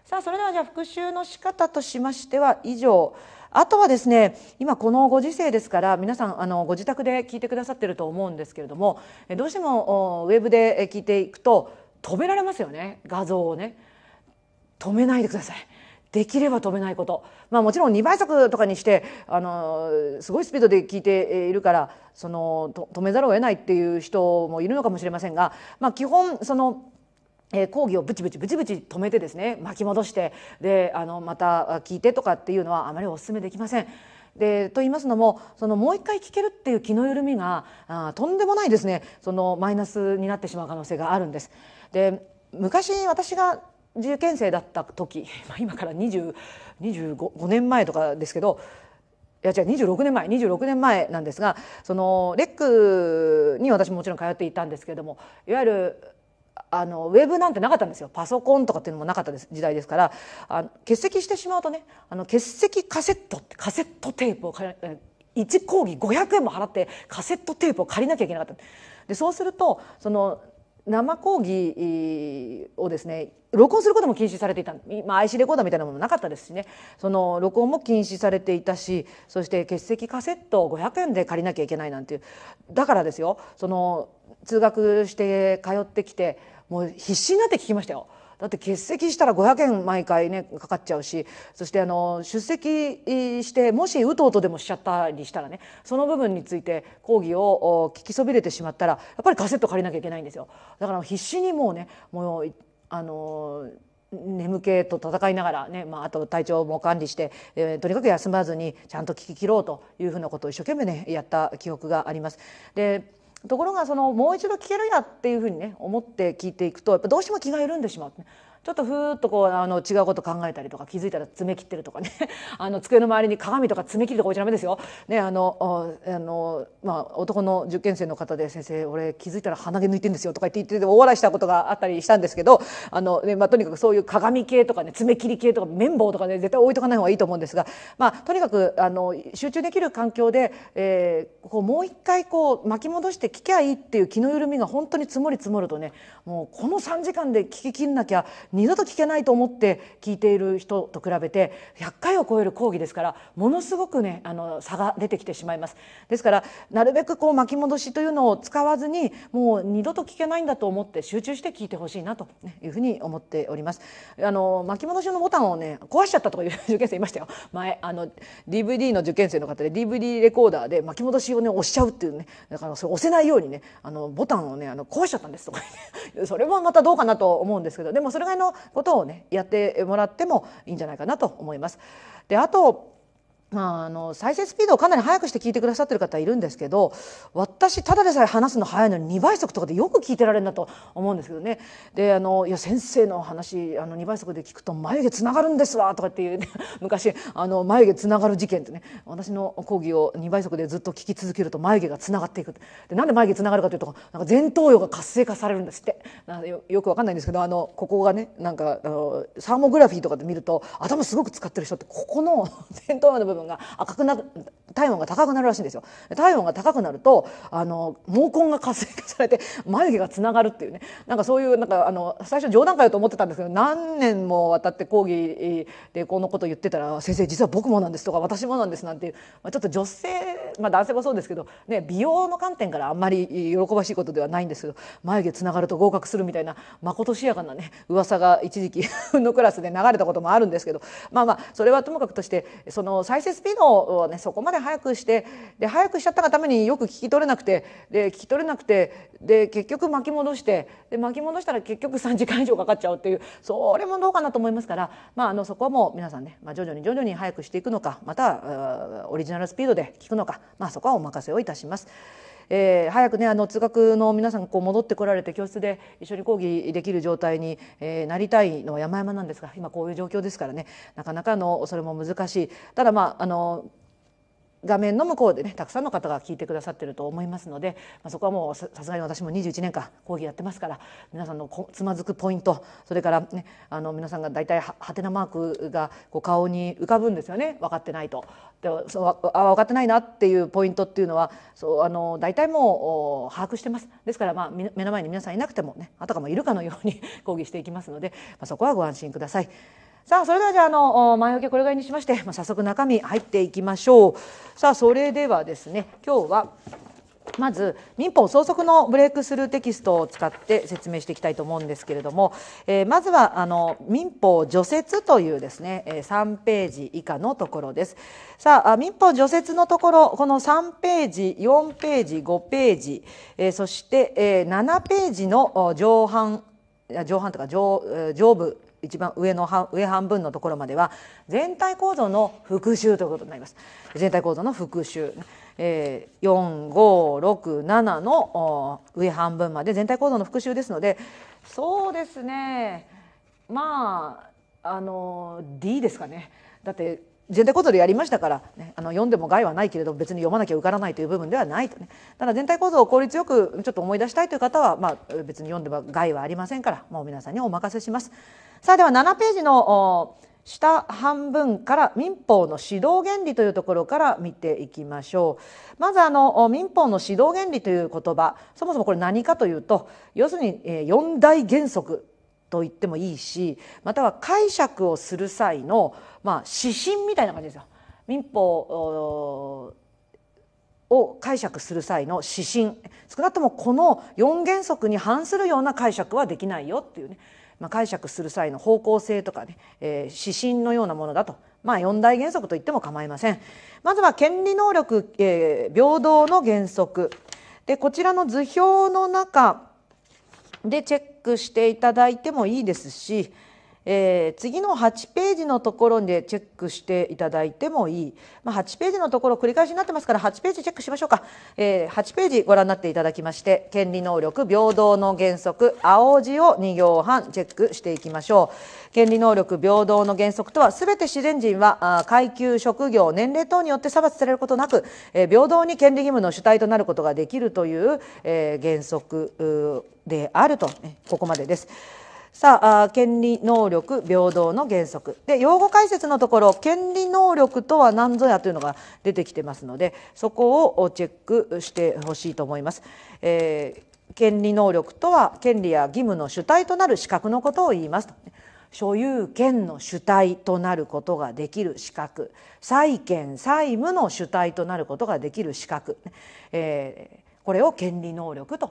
さあそれではじゃあ復習の仕方としましては以上あとはですね今このご時世ですから皆さんあのご自宅で聞いてくださってると思うんですけれどもどうしてもウェブで聞いていくと止められますよね画像をね。止めないでください。できれば止めないこと、まあ、もちろん2倍速とかにしてあのすごいスピードで聞いているからその止めざるを得ないっていう人もいるのかもしれませんが、まあ、基本そのえー、講義をブチブチブチブチ止めてですね巻き戻してであのまた聞いてとかっていうのはあまりお勧めできません。でと言いますのもそのもう一回聞けるっていう気の緩みがあとんでもないですねそのマイナスになってしまう可能性があるんです。で昔私が受験生だった時、まあ、今から2 5年前とかですけどいや違う26年前26年前なんですがそのレックに私ももちろん通っていたんですけれどもいわゆるあのウェブなんてなかったんですよパソコンとかっていうのもなかったです時代ですからあの欠席してしまうとねあの欠席カセットってカセットテープを1講義500円も払ってカセットテープを借りなきゃいけなかったでそうするとその生講義をですね録音することも禁止されていた、まあ、IC レコーダーみたいなものなかったですしねその録音も禁止されていたしそして欠席カセットを500円で借りなきゃいけないなんていうだからですよその通学して通ってきてもう必死になって聞きましたよ。だって欠席したら500円毎回ねかかっちゃうしそしてあの出席してもしうとうとでもしちゃったりしたらねその部分について講義を聞きそびれてしまったらやっぱりカセット借りなきゃいけないんですよ。だから必死にもうねもうあの眠気と戦いながらね、まあ、あと体調も管理して、えー、とにかく休まずにちゃんと聞き切ろうというふうなことを一生懸命ねやった記憶があります。でところがそのもう一度聞けるやっていうふうにね思って聞いていくとやっぱどうしても気が緩んでしまう、ちょっとふーっとこうあの違うこと考えたりとか気づいたら爪切ってるとかね あの机の周りに鏡とか爪切りとか置いちゃダメですよ。ねあのあの、まあ、男の受験生の方で「先生俺気づいたら鼻毛抜いてんですよ」とか言って言って大笑いしたことがあったりしたんですけどあの、ねまあ、とにかくそういう鏡系とかね爪切り系とか綿棒とかね絶対置いとかない方がいいと思うんですが、まあ、とにかくあの集中できる環境で、えー、こうもう一回こう巻き戻して聞きゃいいっていう気の緩みが本当に積もり積もるとねもうこの3時間で聞ききんなきゃ二度と聞けないと思って聞いている人と比べて100回を超える講義ですからものすごくねあの差が出てきてしまいます。ですからなるべくこう巻き戻しというのを使わずにもう二度と聞けないんだと思って集中して聞いてほしいなというふうに思っております。あの巻き戻しのボタンをね壊しちゃったとかいう 受験生いましたよ。前あの DVD の受験生の方で DVD レコーダーで巻き戻しをね押しちゃうっていうねだからそれ押せないようにねあのボタンをねあの壊しちゃったんですとかそれもまたどうかなと思うんですけどでもそれがのことをねやってもらってもいいんじゃないかなと思います。であとまあ、あの再生スピードをかなり速くして聞いてくださってる方いるんですけど私ただでさえ話すの早いのに2倍速とかでよく聞いてられるんだと思うんですけどねであのいや先生の話あの2倍速で聞くと眉毛つながるんですわとかっていう、ね、昔あの眉毛つながる事件ってね私の講義を2倍速でずっと聞き続けると眉毛がつながっていくでなんで眉毛つながるかというとなんか前頭葉が活性化されるんですってよくわかんないんですけどあのここがねなんかあのサーモグラフィーとかで見ると頭すごく使ってる人ってここの 前頭葉の部分分が赤くな体温が高くなるらしいんですよ体温が高くなるとあの毛根が活性化されて眉毛がつながるっていうねなんかそういうなんかあの最初冗談かよと思ってたんですけど何年もわたって講義でこのこと言ってたら「先生実は僕もなんです」とか「私もなんです」なんていう、まあ、ちょっと女性、まあ、男性もそうですけど、ね、美容の観点からあんまり喜ばしいことではないんですけど眉毛つながると合格するみたいなまことしやかなね噂が一時期 のクラスで流れたこともあるんですけどまあまあそれはともかくとしてその再生 i ピ s p ね、そこまで早くしてで早くしちゃったがためによく聞き取れなくてで聞き取れなくてで結局巻き戻してで巻き戻したら結局3時間以上かかっちゃうっていうそれもどうかなと思いますから、まあ、あのそこはもう皆さんね、まあ、徐々に徐々に早くしていくのかまたオリジナルスピードで聞くのか、まあ、そこはお任せをいたします。えー、早くねあの通学の皆さんこう戻ってこられて教室で一緒に講義できる状態に、えー、なりたいのは山々なんですが今こういう状況ですからねなかなかのそれも難しいただまああの画面の向こうでねたくさんの方が聞いてくださってると思いますので、まあ、そこはもうさすがに私も21年間講義やってますから皆さんのつまずくポイントそれから、ね、あの皆さんが大体はてなマークがこう顔に浮かぶんですよね分かってないと。でそうあ分かってないなっていうポイントっていうのはそうあの大体もう把握してますですから、まあ、目の前に皆さんいなくてもねあたかもいるかのように 講義していきますので、まあ、そこはご安心ください。さあそれではじゃああの前置きこれぐらいにしまして、まあ、早速中身入っていきましょうさあそれではですね今日はまず民法総則のブレイクスルーテキストを使って説明していきたいと思うんですけれども、えー、まずはあの民法除雪というですね、えー、3ページ以下のところですさあ民法除雪のところこの3ページ4ページ5ページ、えー、そして、えー、7ページの上半上半とか上上部一番上の上半分のところまでは全体構造の復習ということになります全体構造の復習、えー、4567の上半分まで全体構造の復習ですのでそうですねまああの D ですかねだって全体構造でやりましたから、ね、あの読んでも害はないけれど別に読まなきゃ受からないという部分ではないとねただ全体構造を効率よくちょっと思い出したいという方は、まあ、別に読んでも害はありませんからもう皆さんにお任せします。さあでは7ページの下半分から民法の指導原理というところから見ていきましょうまずあの民法の指導原理という言葉そもそもこれ何かというと要するに4大原則と言ってもいいしまたは解釈をする際の、まあ、指針みたいな感じですよ。民法を解釈する際の指針少なくともこの4原則に反するような解釈はできないよっていうねまあ、解釈する際の方向性とかね、えー、指針のようなものだと、まあ、四大原則と言っても構いません。まずは権利能力、えー、平等の原則でこちらの図表の中でチェックしていただいてもいいですしえー、次の8ページのところでチェックしていただいてもいい、まあ、8ページのところ繰り返しになってますから8ページチェックしましょうか、えー、8ページご覧になっていただきまして権利能力平等の原則青字を2行半チェックしていきましょう権利能力平等の原則とは全て自然人は階級職業年齢等によって差別されることなく、えー、平等に権利義務の主体となることができるという、えー、原則であると、ね、ここまでです。さあ権利能力平等の原則で用語解説のところ権利能力とは何ぞやというのが出てきてますのでそこをチェックしてほしいと思います。えー、権利能力とは権利や義務の主体となる資格のことを言います所有権の主体となることができる資格債権債務の主体となることができる資格、えー、これを権利能力と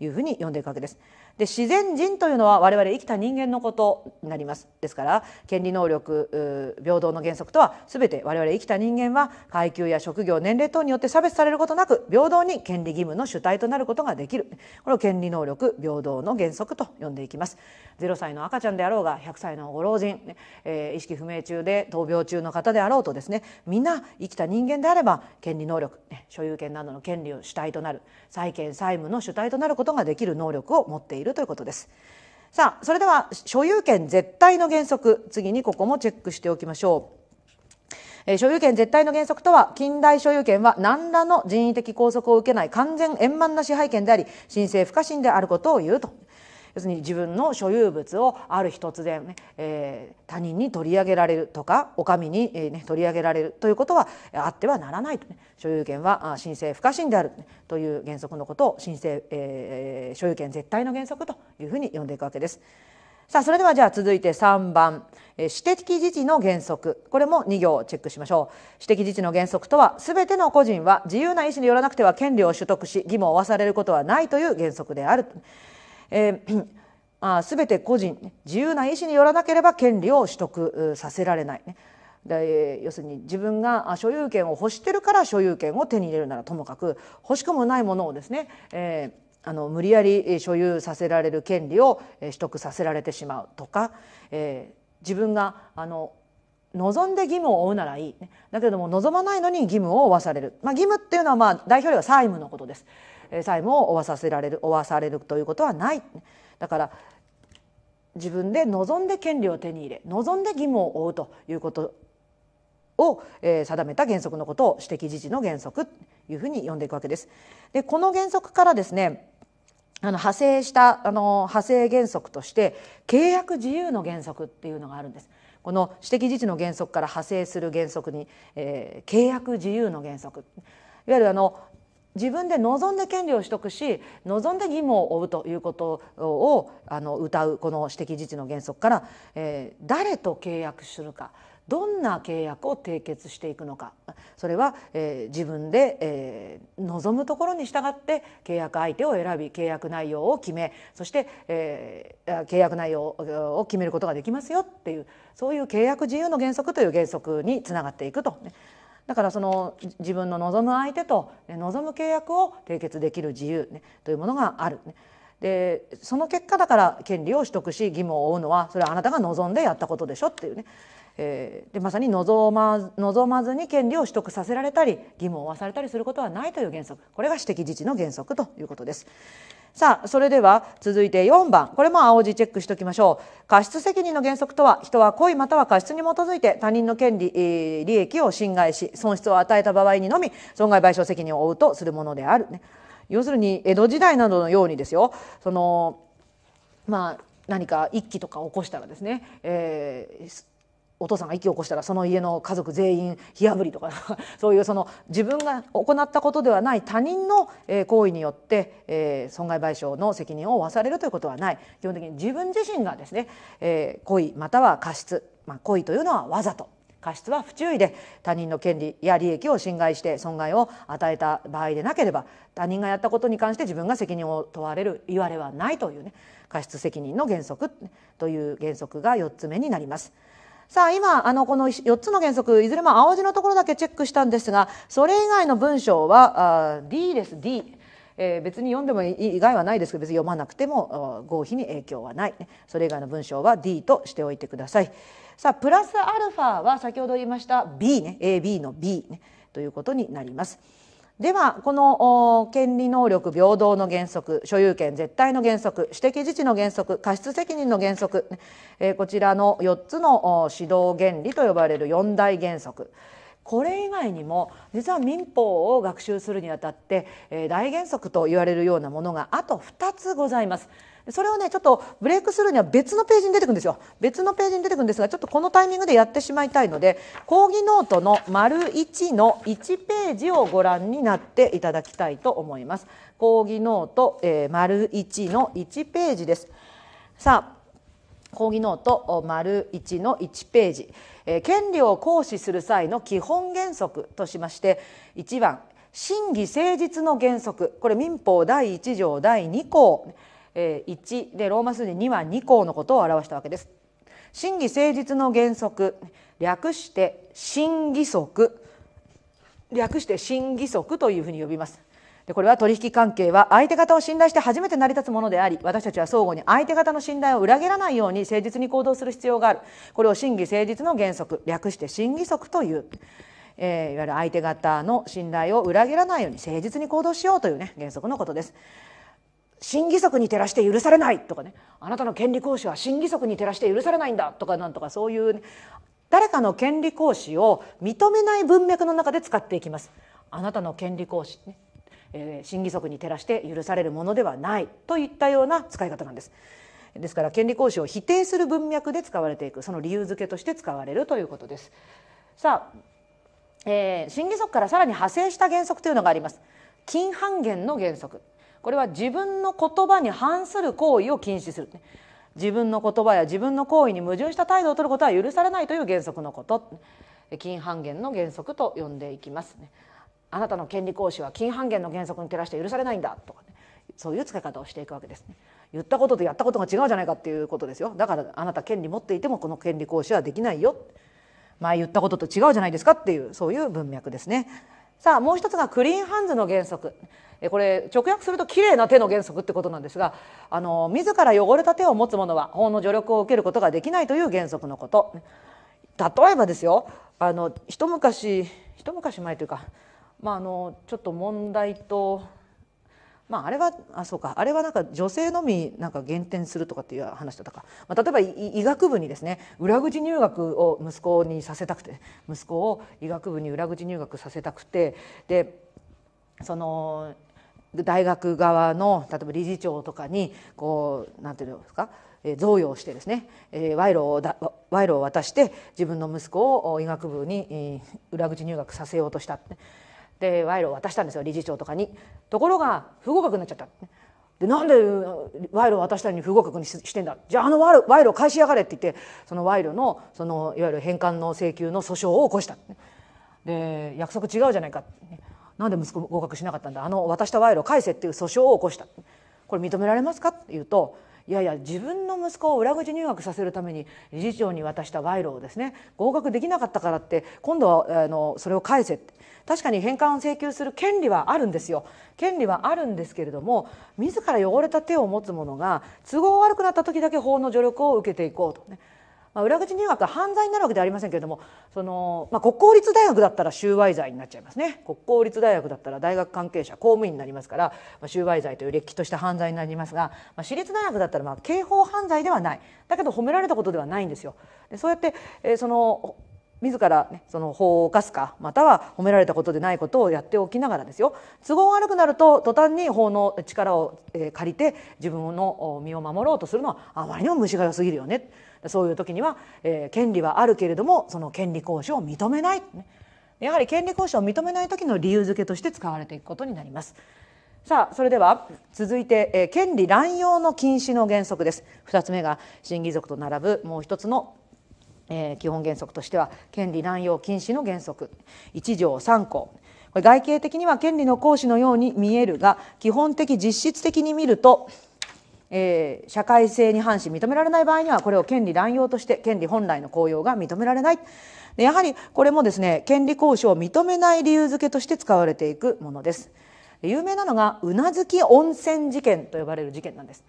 いうふうに呼んでいくわけです。で自然人というのは我々生きた人間のことになりますですから権利能力平等の原則とは全て我々生きた人間は階級や職業年齢等によって差別されることなく平等に権利義務の主体となることができるこれを権利能力平等の原則と呼んでいきます0歳の赤ちゃんであろうが100歳のご老人、えー、意識不明中で闘病中の方であろうとですねみんな生きた人間であれば権利能力、所有権などの権利を主体となる債権債務の主体となることができる能力を持っているるということですさあそれでは所有権絶対の原則次にここもチェックしておきましょうえ所有権絶対の原則とは近代所有権は何らの人為的拘束を受けない完全円満な支配権であり申請不可侵であることを言うと要するに自分の所有物をある日突然、ねえー、他人に取り上げられるとかお上に、えーね、取り上げられるということはあってはならないと、ね、所有権は申請不可侵である、ね、という原則のことを申請、えー、所有権絶対の原則というふうに呼んでいくわけです。さあそれではじゃあ続いて3番私的自治の原則これも2行チェックしましょう私的自治の原則とは全ての個人は自由な意思によらなくては権利を取得し義務を負わされることはないという原則であるえー あ全て個人自由な意思によらなければ権利を取得させられない、で要するに自分が所有権を欲してるから所有権を手に入れるならともかく欲しくもないものをですね、えーあの無理やり所有させられる権利を取得させられてしまうとか、えー、自分があの望んで義務を負うならいい、だけども望まないのに義務を負わされる、まあ、義務っていうのはまあ代表例は債務のことです。債務を負わさせられる負わされるということはないだから自分で望んで権利を手に入れ望んで義務を負うということを、えー、定めた原則のことを私的自治の原則というふうに呼んでいくわけです。でこの原則からですねあの派生したあの派生原則として契約自由の原則っていうのがあるんです。この私的自治の原則から派生する原則に、えー、契約自由の原則いわゆるあの自分で望んで権利を取得し望んで義務を負うということをあの歌うこの私的自治の原則から、えー、誰と契約するかどんな契約を締結していくのかそれは、えー、自分で、えー、望むところに従って契約相手を選び契約内容を決めそして、えー、契約内容を決めることができますよっていうそういう契約自由の原則という原則につながっていくと、だからその自分の望む相手と、望む契約を締結できる自由、ね、というものがある、ね。でその結果だから権利を取得し義務を負うのはそれはあなたが望んでやったことでしょっていうね、えー、でまさに望ま望まずに権利を取得させられたり義務を負わされたりすることはないという原則これが私的自治の原則ということです。さあそれでは続いて4番これも青字チェックしておきましょう過失責任の原則とは人は故意または過失に基づいて他人の権利、利益を侵害し損失を与えた場合にのみ損害賠償責任を負うとするものである、ね、要するに江戸時代などのようにですよそのまあ何か一揆とか起こしたらですね、えー、お父さんが息を起こしたらその家の家族全員火あぶりとか そういうその自分が行ったことではない他人の行為によって損害賠償の責任を負わされるということはない基本的に自分自身がですね故意または過失、まあ、故意というのはわざと過失は不注意で他人の権利や利益を侵害して損害を与えた場合でなければ他人がやったことに関して自分が責任を問われるいわれはないというね過失責任の原則という原則が4つ目になります。さあ今あのこの4つの原則いずれも青字のところだけチェックしたんですがそれ以外の文章はあ D です D。えー、別に読んでも以外はないですけど別に読まなくても合否に影響はないそれ以外の文章は D としておいてくださいさあプラスアルファは先ほど言いました B ね AB の B ねということになります。ではこの権利能力平等の原則所有権絶対の原則私的自治の原則過失責任の原則、えー、こちらの4つの指導原理と呼ばれる4大原則これ以外にも実は民法を学習するにあたって、えー、大原則と言われるようなものがあと2つございます。それをねちょっとブレイクスルーには別のページに出てくるんですよ別のページに出てくるんですがちょっとこのタイミングでやってしまいたいので講義ノートの丸1の1ページをご覧になっていただきたいと思います講義ノート、えー、丸1の1ページですさあ講義ノート丸1の1ページ、えー、権利を行使する際の基本原則としまして1番審議誠実の原則これ民法第1条第2項えー、1でローマ数字2は2項のことを表したわけです。真偽誠実の原則略して真偽則略して真偽則というふうに呼びます。でこれは取引関係は相手方を信頼して初めて成り立つものであり私たちは相互に相手方の信頼を裏切らないように誠実に行動する必要があるこれを真偽誠実の原則略して真偽則という、えー、いわゆる相手方の信頼を裏切らないように誠実に行動しようという、ね、原則のことです審議則に照らして許されないとかねあなたの権利行使は審議則に照らして許されないんだとかなんとかそういう、ね、誰かの権利行使を認めない文脈の中で使っていきます。あなたの権利行使、ねえー、審議則に照らして許されるものではないといったような使い方なんです。ですから権利行使を否定する文脈で使われていくその理由付けとして使われるということです。さあ、えー、審議則からさらに派生した原則というのがあります。金半減の原則これは自分の言葉に反する行為を禁止する、自分の言葉や自分の行為に矛盾した態度を取ることは許されないという原則のこと禁半減の原則と呼んでいきますね。あなたの権利行使は禁半減の原則に照らして許されないんだとかねそういう使い方をしていくわけですね言ったこととやったことが違うじゃないかっていうことですよだからあなた権利持っていてもこの権利行使はできないよ前言ったことと違うじゃないですかっていうそういう文脈ですねさあもう一つがクリーンハンズの原則これ直訳するときれいな手の原則ってことなんですがあの自ら汚れた手を持つ者は法の助力を受けることができないという原則のこと例えばですよあの一昔一昔前というか、まあ、あのちょっと問題とまあ、あれはあそうかあれはなんか女性のみなんか減点するとかっていう話だったか、まあ、例えば医学部にですね裏口入学を息子にさせたくて息子を医学部に裏口入学させたくてでその大学側の例えば理事長とかにこうなんていうんですか贈与してですね賄賂をだ賄賂を渡して自分の息子を医学部に裏口入学させようとしたって。で賄賂を渡したんですよ理事長とかにところが不合格になっちゃったでなんで賄賂を渡したのに不合格にしてんだじゃああの賄賂を返しやがれって言ってその賄賂のそのいわゆる返還の請求の訴訟を起こしたで約束違うじゃないかなんで息子合格しなかったんだあの渡した賄賂を返せっていう訴訟を起こしたこれ認められますかっていうといやいや自分の息子を裏口入学させるために理事長に渡した賄賂をですね合格できなかったからって今度はあのそれを返せって確かに返還を請求する権利はあるんですよ権利はあるんですけれども自ら汚れた手を持つ者が都合悪くなった時だけ法の助力を受けていこうとね、まあ、裏口入学は犯罪になるわけではありませんけれどもその、まあ、国公立大学だったら収賄罪になっちゃいますね国公立大学だったら大学関係者公務員になりますから、まあ、収賄罪というれっきとした犯罪になりますが、まあ、私立大学だったらまあ刑法犯罪ではないだけど褒められたことではないんですよ。でそうやって、えー、その自ら、ね、その法を犯すかまたは褒められたことでないことをやっておきながらですよ都合悪くなると途端に法の力を借りて自分の身を守ろうとするのはあまりにも虫が良すぎるよねそういう時には、えー、権利はあるけれどもその権利行使を認めない、ね、やはり権利行使を認めない時の理由付けとして使われていくことになります。さあそれでは続いて、えー、権利乱用の禁止の原則です2つ目が審議族と並ぶもう1つのえー、基本原則としては権利乱用禁止の原則1条3項これ外形的には権利の行使のように見えるが基本的実質的に見ると、えー、社会性に反し認められない場合にはこれを権利乱用として権利本来の効用が認められないでやはりこれもですね権利行使を認めない理由付けとして使われていくものです有名なのがうなずき温泉事件と呼ばれる事件なんです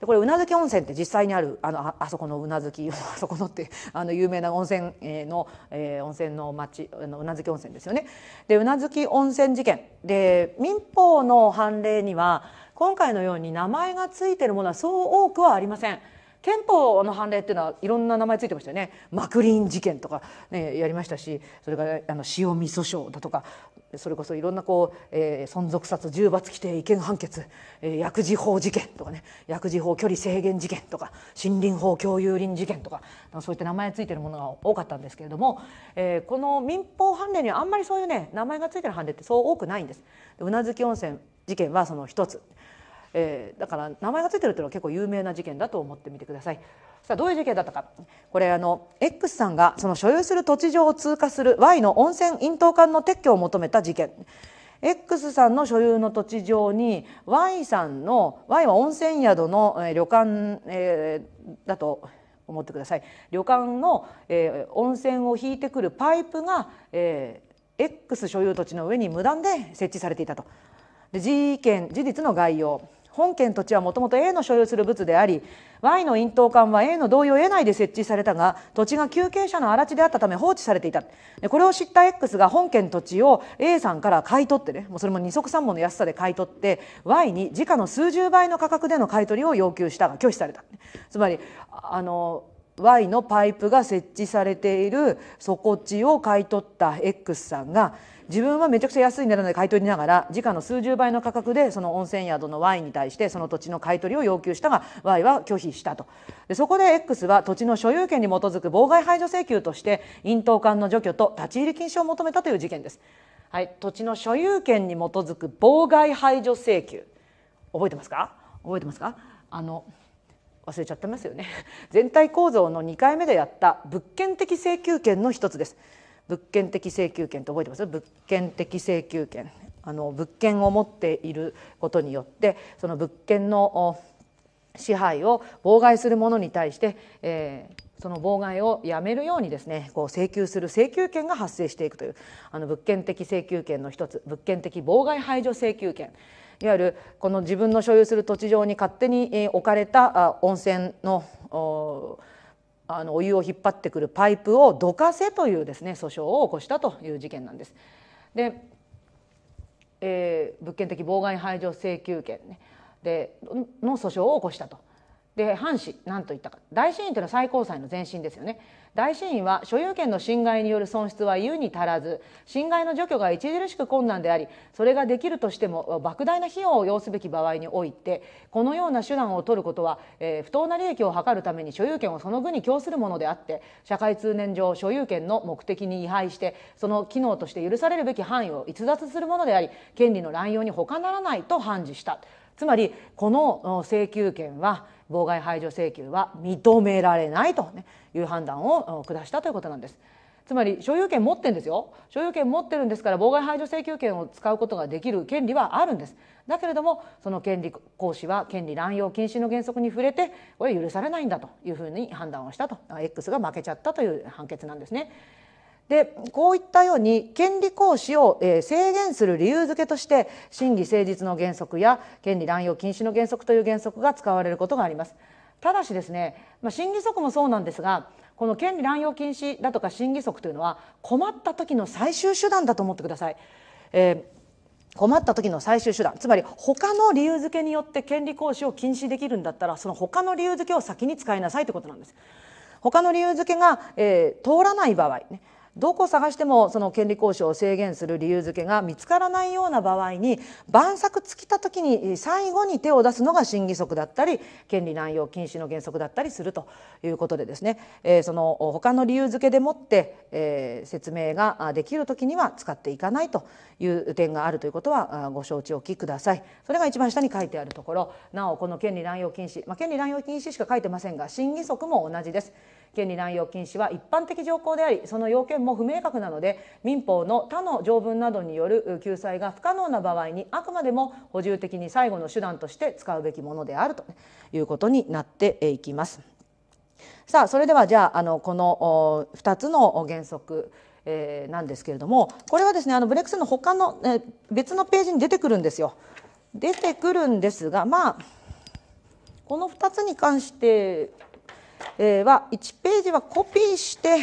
でこれ宇奈月温泉って実際にあるあのあそこの宇奈月あそこのってあの有名な温泉の、えー、温泉の町の宇奈月温泉ですよね。で宇奈月温泉事件で民法の判例には今回のように名前がついてるものはそう多くはありません。憲法の判例っていうのはいろんな名前ついてましたよねマクリーン事件とか、ね、やりましたしそれからあの塩味訴訟だとかそれこそいろんなこう、えー、存続殺重罰規定違憲判決、えー、薬事法事件とかね薬事法距離制限事件とか森林法共有林事件とかそういった名前ついてるものが多かったんですけれども、えー、この民法判例にはあんまりそういうね名前がついてる判例ってそう多くないんです。うなずき温泉事件はその一つえー、だから名前が付いてるていうのは結構有名な事件だと思ってみてください。さあどういう事件だったかこれあの X さんがその所有する土地上を通過する Y の温泉咽頭管の撤去を求めた事件。X さんの所有の土地上に Y さんの Y は温泉宿の旅館、えー、だと思ってください旅館の、えー、温泉を引いてくるパイプが、えー、X 所有土地の上に無断で設置されていたとで事件事実の概要本県土地はもともと A の所有する物であり Y の咽頭管は A の同意を得ないで設置されたが土地が求刑者の荒地であったため放置されていたでこれを知った X が本県土地を A さんから買い取ってねもうそれも二足三本の安さで買い取って Y に時価の数十倍の価格での買い取りを要求したが拒否されたつまりあの Y のパイプが設置されている底地を買い取った X さんが「自分はめちゃくちゃ安い値段で買い取りながら時価の数十倍の価格でその温泉宿の Y に対してその土地の買い取りを要求したが Y は拒否したとでそこで X は土地の所有権に基づく妨害排除請求として咽頭管の除去と立ち入り禁止を求めたという事件です、はい、土地の所有権に基づく妨害排除請求覚えてますか覚えてますかあの忘れちゃってますよね 全体構造の2回目でやった物件的請求権の一つです物件的請求権って覚えてます物件的請求権あの物件を持っていることによってその物件の支配を妨害する者に対して、えー、その妨害をやめるようにですねこう請求する請求権が発生していくというあの物件的請求権の一つ物件的妨害排除請求権いわゆるこの自分の所有する土地上に勝手に置かれた温泉のあのお湯を引っ張ってくるパイプをどかせというですね訴訟を起こしたという事件なんです。で、えー、物件的妨害排除請求権、ね、での訴訟を起こしたと。で藩士何と言ったか大震災の最高裁の前身ですよね大死因は所有権の侵害による損失はうに足らず侵害の除去が著しく困難でありそれができるとしても莫大な費用を要すべき場合においてこのような手段を取ることは、えー、不当な利益を図るために所有権をその具に供するものであって社会通念上所有権の目的に違反してその機能として許されるべき範囲を逸脱するものであり権利の乱用に他ならないと判事した。つまりこの請求権は妨害排除請求は認められないという判断を下したということなんです。つまり所有権持ってるんですよ所有権持ってるんですから妨害排除請求権を使うことができる権利はあるんですだけれどもその権利行使は権利乱用禁止の原則に触れてこれ許されないんだというふうに判断をしたと X が負けちゃったという判決なんですねでこういったように権利行使を制限する理由付けとして審議成立の原則や権利乱用禁止の原則という原則が使われることがあります。ただしですね、まあ、審議則もそうなんですがこの権利乱用禁止だとか審議則というのは困った時の最終手段だと思ってください。えー困った時の最終手段つまり他の理由付けによって権利行使を禁止できるんだったらその他の理由付けを先に使いなさいということなんです。他の理由付けが、えー、通らない場合、ね、どこ探してもその権利交渉を制限する理由付けが見つからないような場合に万策尽きた時に最後に手を出すのが審議則だったり権利乱用禁止の原則だったりするということでですね、えー、その他の理由付けでもって、えー、説明ができる時には使っていかないという点があるということはご承知おきください。それが一番下に書いてあるところなおこの権利乱用禁止、まあ、権利乱用禁止しか書いてませんが審議則も同じです。権利乱用禁止は一般的条項でありその要件も不明確なので民法の他の条文などによる救済が不可能な場合にあくまでも補充的に最後の手段として使うべきものであるということになっていきます。さあそれではじゃああのこの2つの原則えなんですけれどもこれはですねあのブレックスの他の、え別のページに出てくるんですよ。出てくるんですがまあこの2つに関してえー、は1ページはコピーして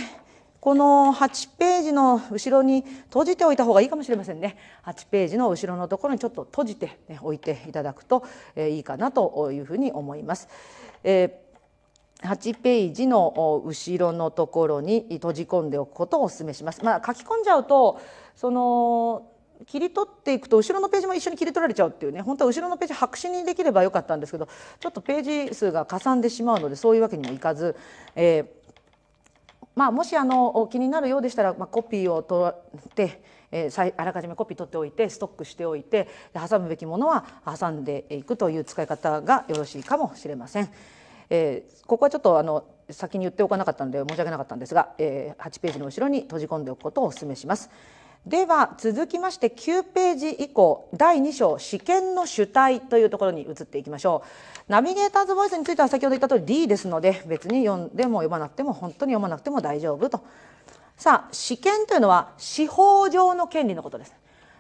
この8ページの後ろに閉じておいた方がいいかもしれませんね8ページの後ろのところにちょっと閉じて、ね、置いていただくと、えー、いいかなというふうに思います。えー8ページの後ろのところに閉じ込んでおくことをお勧めします。まあ、書き込んじゃうとその切り取っていくと後ろのページも一緒に切り取られちゃうっていうね本当は後ろのページ白紙にできればよかったんですけどちょっとページ数がかさんでしまうのでそういうわけにもいかず、えー、まあ、もしあの気になるようでしたら、まあ、コピーを取って、えー、あらかじめコピー取っておいてストックしておいて挟むべきものは挟んでいくという使い方がよろしいかもしれません。えー、ここはちょっとあの先に言っておかなかったので申し訳なかったんですが、えー、8ページの後ろに閉じ込んでおくことをお勧めします。では続きまして9ページ以降第2章試験の主体というところに移っていきましょうナビゲーターズボイスについては先ほど言った通り D ですので別に読んでも読まなくても本当に読まなくても大丈夫とさあ試験というのは司法上の権利のことです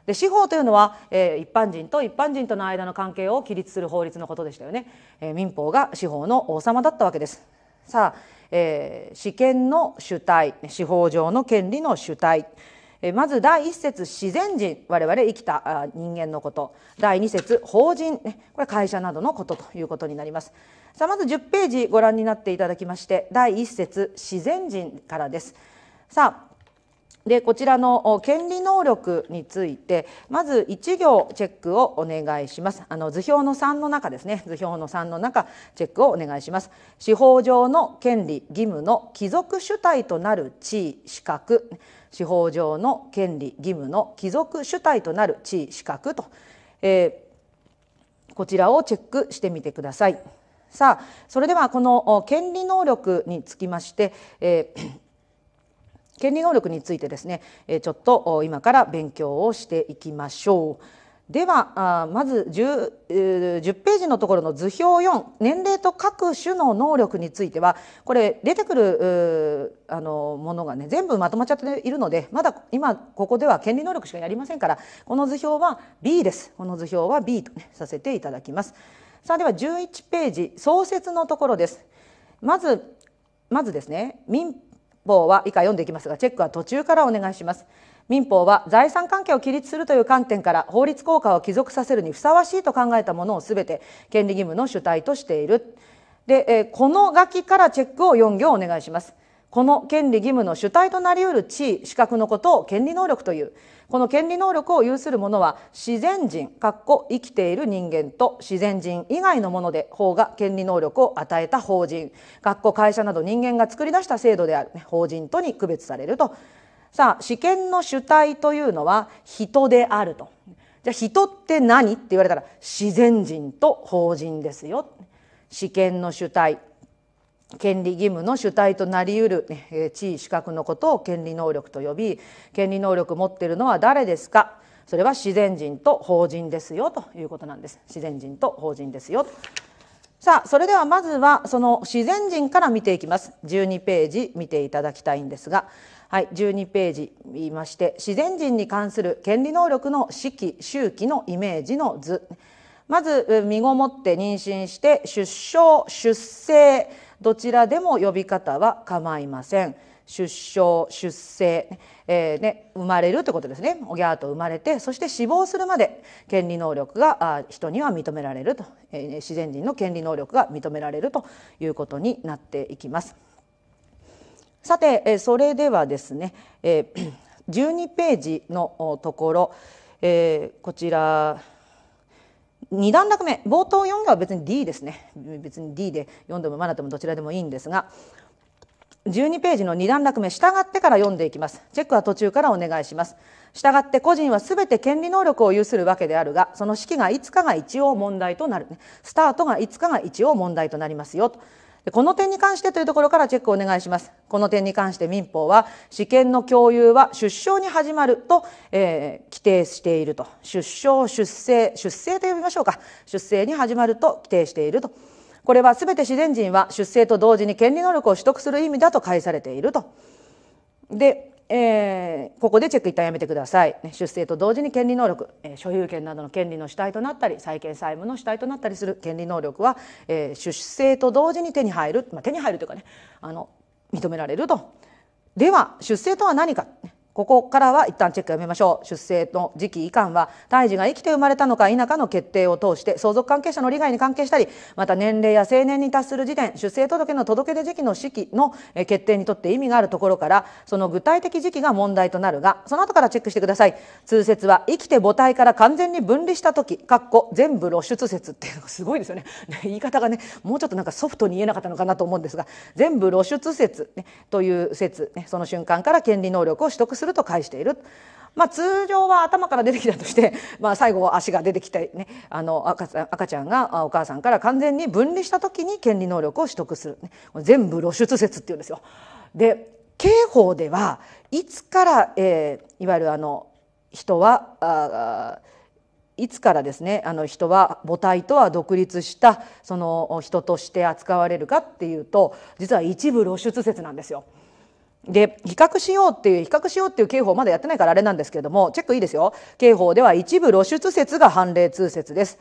で司法というのは、えー、一般人と一般人との間の関係を規律する法律のことでしたよね、えー、民法が司法の王様だったわけですさあ、えー、試験の主体司法上の権利の主体えまず第1節自然人我々生きた人間のこと第2節法人、ね、これ会社などのことということになりますさあまず10ページご覧になっていただきまして第1節自然人からですさあでこちらの権利能力についてまず1行チェックをお願いしますあの図表の3の中ですね図表の3の中チェックをお願いします司法上の権利義務の帰属主体となる地位資格司法上の権利義務の帰属主体となる地位資格と、えー、こちらをチェックしてみてください。さあそれではこの権利能力につきまして、えー、権利能力についてですねちょっと今から勉強をしていきましょう。ではあまず 10, 10ページのところの図表4年齢と各種の能力についてはこれ出てくるあのものがね全部まとまっちゃっているのでまだ今ここでは権利能力しかやりませんからこの図表は B ですこの図表は B と、ね、させていただきます。さあでは11ページ創設のところです。まずまずですね民法は以下読んでいきますがチェックは途中からお願いします。民法は財産関係を規律するという観点から法律効果を帰属させるにふさわしいと考えたものを全て権利義務の主体としている。で、えこの書きからチェックを4行お願いします。この権利義務の主体となり得る地位、資格のことを権利能力という。この権利能力を有する者は自然人、かっこ生きている人間と自然人以外のもので法が権利能力を与えた法人、かっこ会社など人間が作り出した制度である法人とに区別されるとさあ試験の主体というのは人であるとじゃあ人って何って言われたら自然人と法人ですよ試験の主体権利義務の主体となりうる、ね、地位資格のことを権利能力と呼び権利能力持っているのは誰ですかそれは自然人と法人ですよということなんです自然人と法人ですよさあそれではまずはその自然人から見ていきます12ページ見ていただきたいんですがはい、12ページ言いまして自然人に関する権利能力の四季周期のイメージの図まず身ごもって妊娠して出生出生どちらでも呼び方は構いません出生出生、えー、ね、生まれるということですねおぎゃーと生まれてそして死亡するまで権利能力があ人には認められると、えー、自然人の権利能力が認められるということになっていきます。さて、えそれではですね、えー、12ページのところ、えー、こちら2段落目冒頭4行は別に D ですね別に D で読んでも学んでもどちらでもいいんですが12ページの2段落目従ってから読んでいきますチェックは途中からお願いします従って個人はすべて権利能力を有するわけであるがその式がいつかが一応問題となる、ね、スタートがいつかが一応問題となりますよとこの点に関してというところからチェックをお願いします。この点に関して民法は、私権の共有は出生に始まると、えー、規定していると。出生、出生、出生と呼びましょうか。出生に始まると規定していると。これは全て自然人は出生と同時に権利能力を取得する意味だと返されていると。で、えー、ここでチェック一旦やめてください、ね、出生と同時に権利能力、えー、所有権などの権利の主体となったり債権債務の主体となったりする権利能力は、えー、出生と同時に手に入る、まあ、手に入るというかねあの認められると。では出生とは何か、ねここからは一旦チェックやめましょう出生の時期以下は胎児が生きて生まれたのか否かの決定を通して相続関係者の利害に関係したりまた年齢や成年に達する時点出生届の届出時期の式の決定にとって意味があるところからその具体的時期が問題となるがその後からチェックしてください通説は生きて母体から完全に分離した時括弧全部露出説っていうのがすごいですよね 言い方がねもうちょっとなんかソフトに言えなかったのかなと思うんですが全部露出説、ね、という説、ね、その瞬間から権利能力を取得するすると返している。まあ、通常は頭から出てきたとして、まあ、最後足が出てきて、ね、あの赤ちゃんがお母さんから完全に分離した時に権利能力を取得する、全部露出説っていうんですよ。で刑法ではいつから、えー、いわゆるあの人はあいつからですねあの人は母体とは独立したその人として扱われるかっていうと実は一部露出説なんですよ。で、比較しようっていう、比較しようっていう刑法まだやってないからあれなんですけれども、チェックいいですよ。刑法では一部露出説が判例通説です。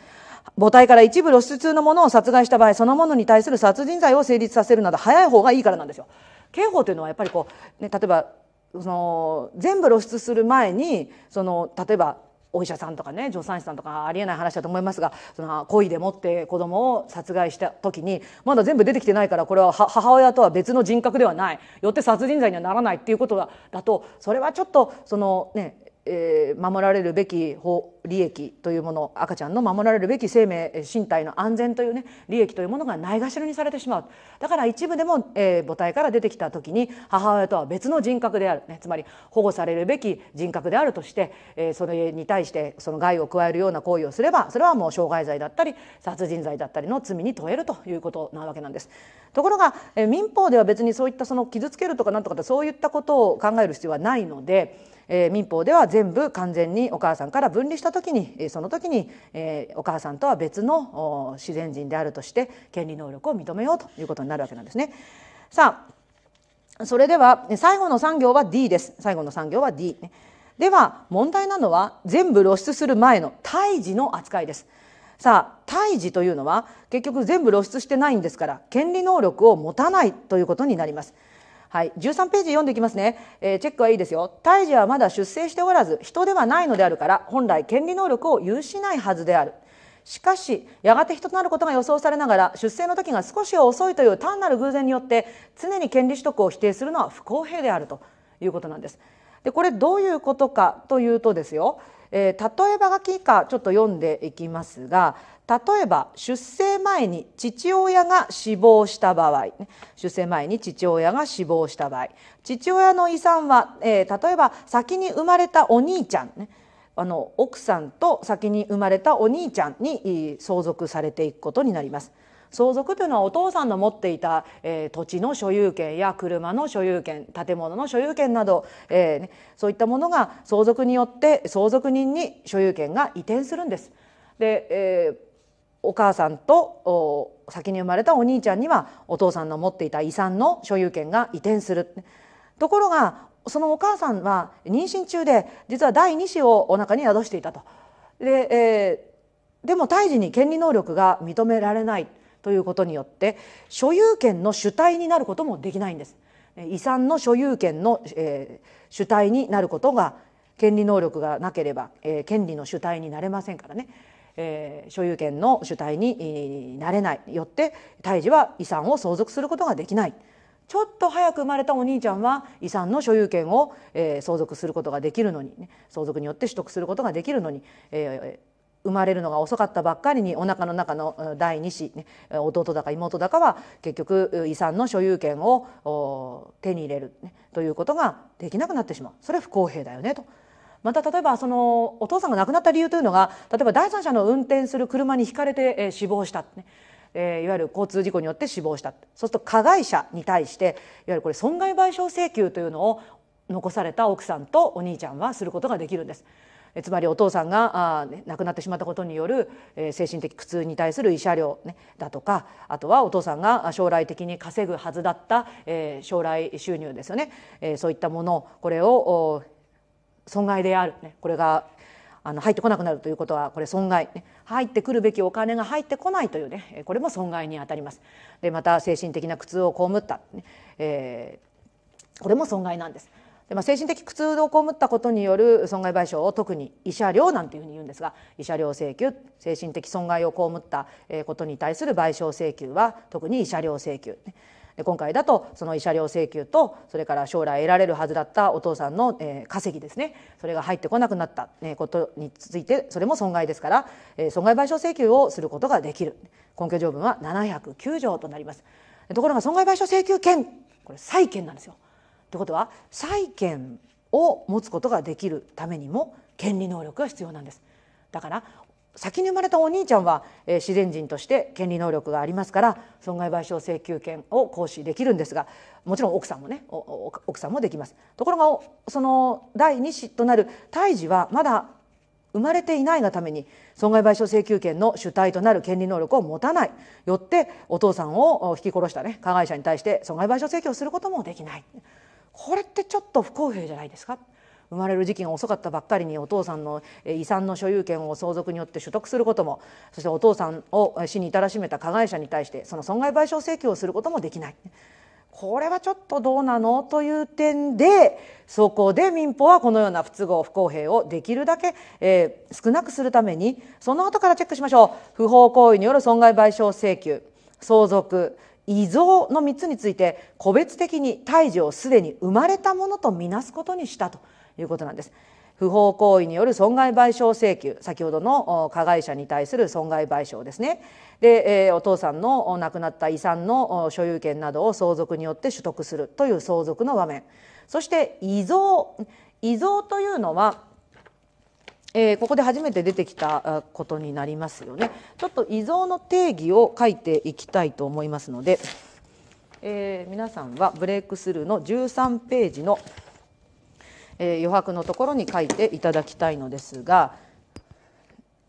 母体から一部露出のものを殺害した場合、そのものに対する殺人罪を成立させるなど早い方がいいからなんですよ。刑法というのはやっぱりこう、ね、例えば、その全部露出する前にその例えばお医者さんとかね助産師さんとかありえない話だと思いますがその故意でもって子供を殺害した時にまだ全部出てきてないからこれは母親とは別の人格ではないよって殺人罪にはならないっていうことだとそれはちょっとそのねえー、守られるべき法利益というもの赤ちゃんの守られるべき生命身体の安全というね利益というものがないがしろにされてしまうだから一部でも、えー、母体から出てきた時に母親とは別の人格である、ね、つまり保護されるべき人格であるとして、えー、それに対してその害を加えるような行為をすればそれはもう傷害罪だったり殺人罪だったりの罪に問えるということなわけなんです。ところが、え民法では別にそういったその傷つけるとかなんとかそういったことを考える必要はないので。えー、民法では全部完全にお母さんから分離した時にその時に、えー、お母さんとは別の自然人であるとして権利能力を認めようということになるわけなんですね。さあそれでは最後の産業は D です。最後の産業は D では問題なのは全部露出する前の胎児の扱いです。さあ胎児というのは結局全部露出してないんですから権利能力を持たないということになります。はい、13ページ読んでいきますね、えー、チェックはいいですよ胎児はまだ出生しておらず人ではないのであるから本来権利能力を有しないはずであるしかしやがて人となることが予想されながら出生の時が少し遅いという単なる偶然によって常に権利取得を否定するのは不公平であるということなんです。でこれどういうことかというとですよ、えー、例えばがきかちょっと読んでいきますが例えば出生前に父親が死亡した場合出生前に父親が死亡した場合父親の遺産は、えー、例えば先に生まれたお兄ちゃん、ね、あの奥さんと先に生まれたお兄ちゃんに相続されていくことになります。相続というのはお父さんの持っていた、えー、土地の所有権や車の所有権建物の所有権など、えー、ね、そういったものが相続によって相続人に所有権が移転するんです。で、えーお母さんと先に生まれたお兄ちゃんにはお父さんの持っていた遺産の所有権が移転するところがそのお母さんは妊娠中で実は第2子をお腹に宿していたと。でえー、でも胎児に権利能力が認められないということによって所有権の主体になることもできないんです。遺産の所有権の、えー、主体になることが権利能力がなければ、えー、権利の主体になれませんからね。えー、所有権の主体になれないよって胎児は遺産を相続することができない。ちょっと早く生まれたお兄ちゃんは遺産の所有権を、えー、相続することができるのに、ね、相続によって取得することができるのに、えー、生まれるのが遅かったばっかりにお腹の中の第二子、ね、弟だか妹だかは結局遺産の所有権を手に入れる、ね、ということができなくなってしまうそれは不公平だよねとまた例えばそのお父さんが亡くなった理由というのが例えば第三者の運転する車にひかれて、え死亡した、ねえいわゆる交通事故によって死亡したそうすると加害者に対していわゆるこれ損害賠償請求というのを残された奥さんとお兄ちゃんはすることができるんです。つまりお父さんがあ亡くなってしまったことによる、え精神的苦痛に対する慰謝料、ね、だとかあとはお父さんが将来的に稼ぐはずだった、え将来収入ですよね、えそういったものこれを損害である、ね、これがあの入ってこなくなるということはこれ損害、ね、入ってくるべきお金が入ってこないというねこれも損害にあたります。でまた精神的な苦痛を被った、ねえー、これも損害なんです。でまあ、精神的苦痛を被ったことによる損害賠償を特に慰謝料なんていうふうに言うんですが慰謝料請求精神的損害を被ったことに対する賠償請求は特に慰謝料請求、ね。で今回だとその慰謝料請求とそれから将来得られるはずだったお父さんの、えー、稼ぎですねそれが入ってこなくなった、えことについてそれも損害ですから、え損害賠償請求をすることができる根拠条文は709条となります。ところが損害賠償請求権これ債権なんですよ。ということは債権を持つことができるためにも権利能力が必要なんです。だから先に生まれたお兄ちゃんは、え自然人として権利能力がありますから損害賠償請求権を行使できるんですがもちろん奥さんもね奥さんもできますところがその第2子となる胎児はまだ生まれていないがために損害賠償請求権の主体となる権利能力を持たないよってお父さんを引き殺した、ね、加害者に対して損害賠償請求をすることもできないこれってちょっと不公平じゃないですか生まれる時期が遅かったばっかりにお父さんの遺産の所有権を相続によって取得することもそしてお父さんを死に至らしめた加害者に対してその損害賠償請求をすることもできない。これはちょっとどうなのという点でそこで民法はこのような不都合不公平をできるだけ、えー、少なくするためにその後からチェックしましょう不法行為による損害賠償請求相続遺贈の3つについて個別的に胎児をすでに生まれたものとみなすことにしたということなんです。不法行為による損害賠償請求先ほどの加害者に対する損害賠償ですねで、えー、お父さんの亡くなった遺産の所有権などを相続によって取得するという相続の場面そして遺贈遺贈というのは、えー、ここで初めて出てきたことになりますよねちょっと遺贈の定義を書いていきたいと思いますので、えー、皆さんはブレイクスルーの13ページの「えー、余白のところに書いていただきたいのですが、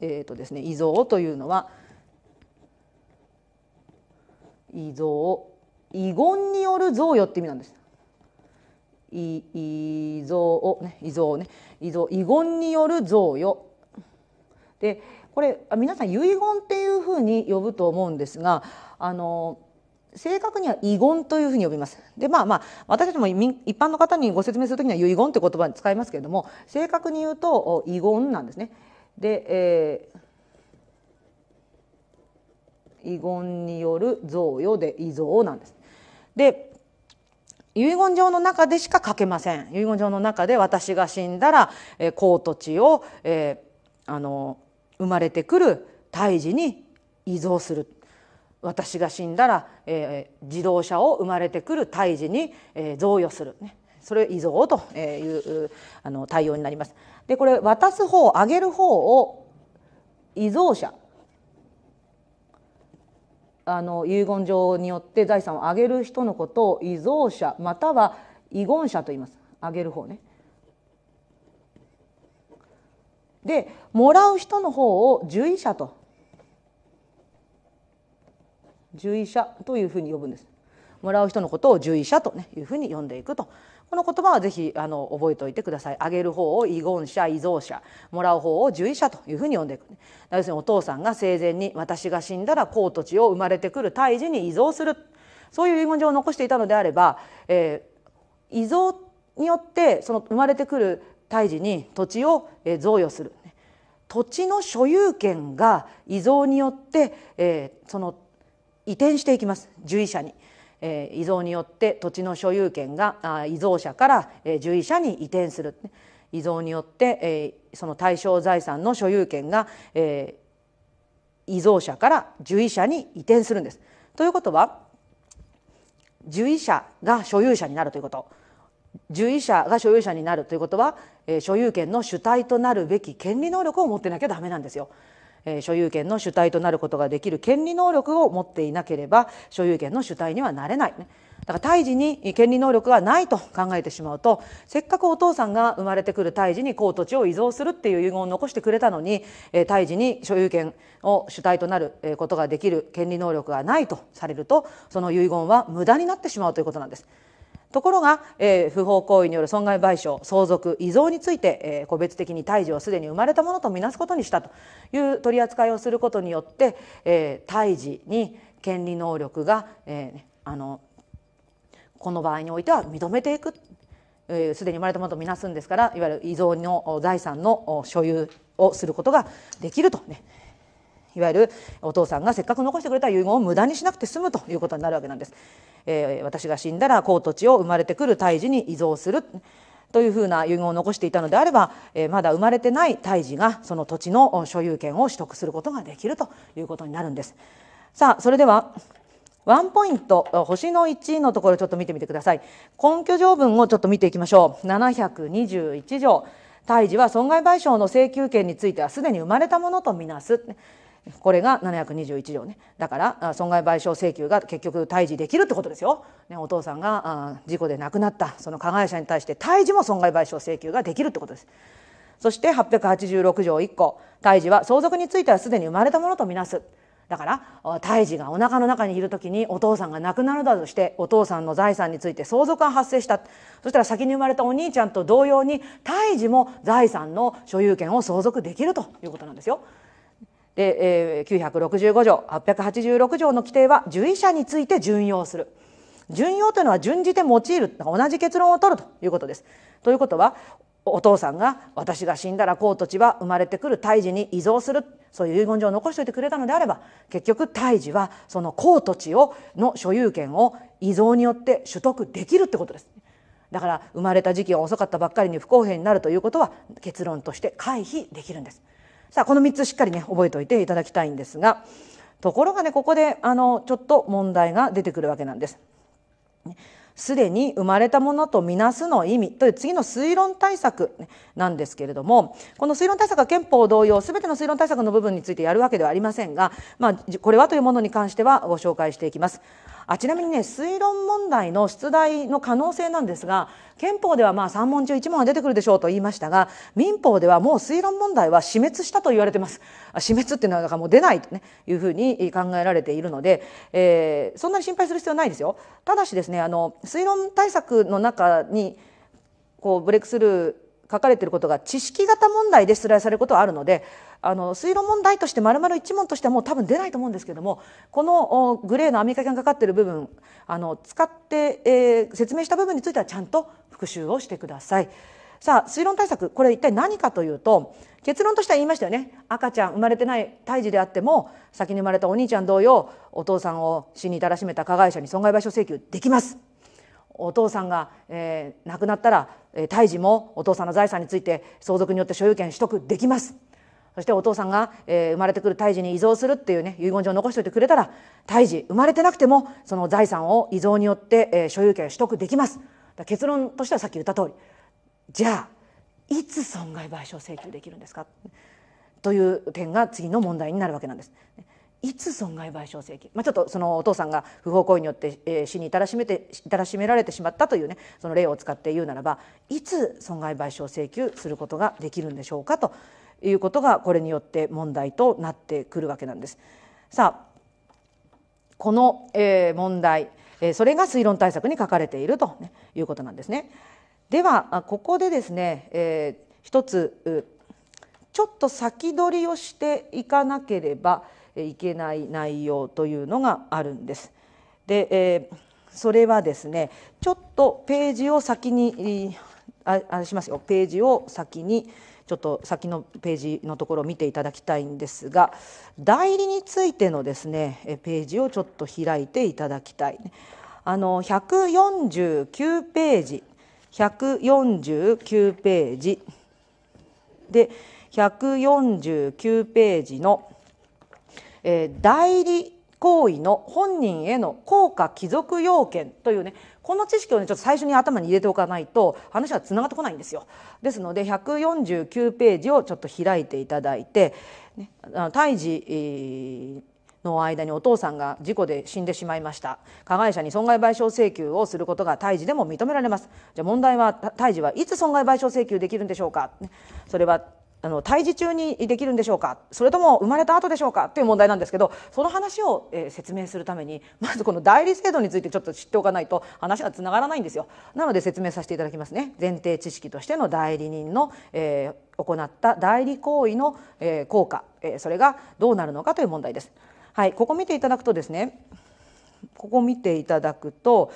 えーとですね、遺贈というのは遺贈遺言による贈与って意味なんです。遺贈をね遺贈ね遺贈遺言による贈与でこれ皆さん遺言っていうふうに呼ぶと思うんですがあの正確には遺言というふうに呼びます。で、まあまあ、私たちも一般の方にご説明するときには遺言という言葉に使いますけれども、正確に言うと遺言なんですね。で、えー、遺言による贈与で遺贈なんです。で、遺言状の中でしか書けません。遺言状の中で私が死んだら、えー、公土地を、えー、あの、生まれてくる胎児に遺贈する。私が死んだらえー、自動車を生まれてくる胎児に、えー、贈与する、ね、それ遺贈というあの対応になります。でこれ渡す方あげる方を遺贈者あの遺言状によって財産をあげる人のことを遺贈者または遺言者と言いますあげる方ね。でもらう人の方を受遺者と獣医者というふうに呼ぶんです。もらう人のことを獣医者と、ね、いうふうに呼んでいくとこの言葉はぜひあの覚えておいてくださいあげる方を遺言者遺贈者もらう方を獣医者というふうに呼んでいく要するにお父さんが生前に私が死んだら高土地を生まれてくる胎児に遺贈するそういう遺言状を残していたのであれば、えー、遺贈によってその生まれてくる胎児に土地を贈与する土地の所有権が遺贈によって、えー、その移転していきます獣医者に。えー、遺贈によって土地の所有権が遺贈者から、えー、獣医者に移転する遺贈によって、えー、その対象財産の所有権が、えー、遺贈者から獣医者に移転するんです。ということは獣医者が所有者になるということ獣医者が所有者になるということは、えー、所有権の主体となるべき権利能力を持ってなきゃダメなんですよ。所有権の主体となることができる権利能力を持っていなければ所有権の主体にはなれない。だから胎児に権利能力がないと考えてしまうとせっかくお父さんが生まれてくる胎児に高土地を遺贈するっていう遺言を残してくれたのに胎児に所有権を主体となることができる権利能力がないとされるとその遺言は無駄になってしまうということなんです。ところが、えー、不法行為による損害賠償相続遺贈について、えー、個別的に胎児をすでに生まれたものとみなすことにしたという取り扱いをすることによって、えー、胎児に権利能力が、えー、あのこの場合においては認めていくすで、えー、に生まれたものとみなすんですからいわゆる遺贈の財産の所有をすることができるとね。いわゆるお父さんがせっかく残してくれた遺言を無駄にしなくて済むということになるわけなんです。えー、私が死んだら高土地を生まれてくる胎児に依存するというふうな遺言を残していたのであれば、えー、まだ生まれてない胎児がその土地の所有権を取得することができるということになるんです。さあそれではワンポイント、星の1のところちょっと見てみてください。根拠条文をちょっと見ていきましょう。721条。胎児は損害賠償の請求権についてはすでに生まれたものとみなす。これが721条ねだから損害賠償請求が結局対峙できるってことですよ、ね、お父さんが事故で亡くなったその加害者に対して対峙も損害賠償請求ができるってことですそして886条1個胎児は相続についてはすでに生まれたものとみなすだから胎児がお腹の中にいる時にお父さんが亡くなるだとしてお父さんの財産について相続が発生したそしたら先に生まれたお兄ちゃんと同様に胎児も財産の所有権を相続できるということなんですよ。で、えー、965条886条の規定は受医者について準用する準用というのは準じて用いる同じ結論を取るということです。ということはお父さんが私が死んだら公と地は生まれてくる胎児に遺贈するそういう遺言状を残しておいてくれたのであれば結局胎児はその公と地をの所有権を遺贈によって取得できるってことです。だから生まれた時期が遅かったばっかりに不公平になるということは結論として回避できるんです。さあこの3つしっかりね覚えておいていただきたいんですがところがねここであのちょっと問題が出てくるわけなんです。すでに生まれたものとみなすの意味という次の推論対策なんですけれどもこの推論対策は憲法同様全ての推論対策の部分についてやるわけではありませんが、まあ、これはというものに関してはご紹介していきます。あちなみにね推論問題の出題の可能性なんですが憲法ではまあ3問中1問は出てくるでしょうと言いましたが民法ではもう推論問題は死滅したと言われてます死滅っていうのはだからもう出ないと、ね、いうふうに考えられているので、えー、そんなに心配する必要はないですよただしですねあの推論対策の中にこうブレイクスルー書かれていることが知識型問題で出題されることはあるのであの推論問題として丸々1問としてはもう多分出ないと思うんですけどもこのグレーのアメリカがかかっている部分あの使って、えー、説明した部分についてはちゃんと復習をしてください。さあ推論対策これ一体何かというと結論としては言いましたよね赤ちゃん生まれてない胎児であっても先に生まれたお兄ちゃん同様お父さんを死に至らしめた加害者に損害賠償請求できます。お父さんが、えー、亡くなったら、え胎児もお父さんの財産について相続によって所有権取得できます。そしてお父さんが、えー、生まれてくる胎児に遺贈するっていうね遺言状を残しておいてくれたら胎児生まれてなくてもその財産を遺贈によって、えー、所有権取得できます。結論としてはさっき言った通りじゃあいつ損害賠償請求できるんですかという点が次の問題になるわけなんです。いつ損害賠償請求、まあ、ちょっとそのお父さんが不法行為によって、え死に至らしめて至らしめられてしまったというねその例を使って言うならばいつ損害賠償請求することができるんでしょうかということがこれによって問題となってくるわけなんです。さあこの、え問題、えそれが推論対策に書かれていると、いうことなんですね。ではここでですね、え一つちょっと先取りをしていかなければいけない内容というのがあるんです。で、えー、それはですねちょっとページを先にああしますよページを先にちょっと先のページのところを見ていただきたいんですが代理についてのですねページをちょっと開いていただきたい。あの149ページ149ページで149ページのえー、代理行為の本人への効果帰属要件というねこの知識をねちょっと最初に頭に入れておかないと話がつながってこないんですよ。ですので149ページをちょっと開いていただいて、ね、あの胎児、えーの間にお父さんが事故で死んでしまいました加害者に損害賠償請求をすることが胎児でも認められますじゃあ問題は胎児はいつ損害賠償請求できるんでしょうかそれはあの胎児中にできるんでしょうかそれとも生まれた後でしょうかという問題なんですけどその話を、えー、説明するためにまずこの代理制度についてちょっと知っておかないと話がつながらないんですよ。なので説明させていただきますね。前提知識としての代理人の、えー、行った代理行為の、えー、効果、えー、それがどうなるのかという問題です。はい、ここ見ていただくとですねここ見ていただくと、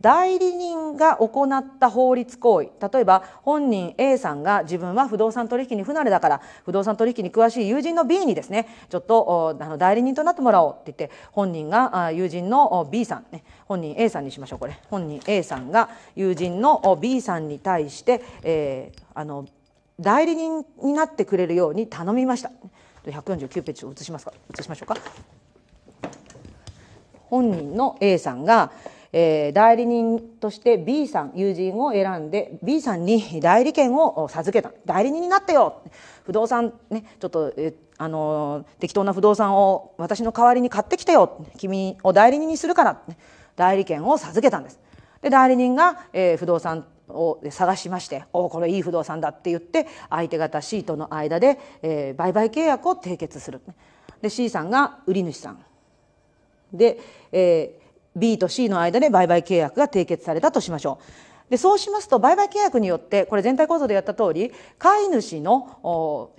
代理人が行った法律行為例えば本人 A さんが自分は不動産取引に不慣れだから不動産取引に詳しい友人の B にですねちょっとあの代理人となってもらおうって言って本人が友人の B さんね本人 A さんにしましょうこれ本人 A さんが友人の B さんに対して、えー、あの代理人になってくれるように頼みました149ページを移しますか移しましょうか本人の A さんがえー、代理人として B さん友人を選んで B さんに 代理権を授けた代理人になってよ不動産ねちょっと、えー、あのー、適当な不動産を私の代わりに買ってきてよ君を代理人にするから、代理権を授けたんです。で代理人が、えー、不動産を探しまして「おこれいい不動産だ」って言って相手方 C との間で、えー、売買契約を締結するで C さんが売り主さんで、え B と C の間で売買契約が締結されたとしましょう。でそうしますと売買契約によってこれ全体構造でやった通り買い主の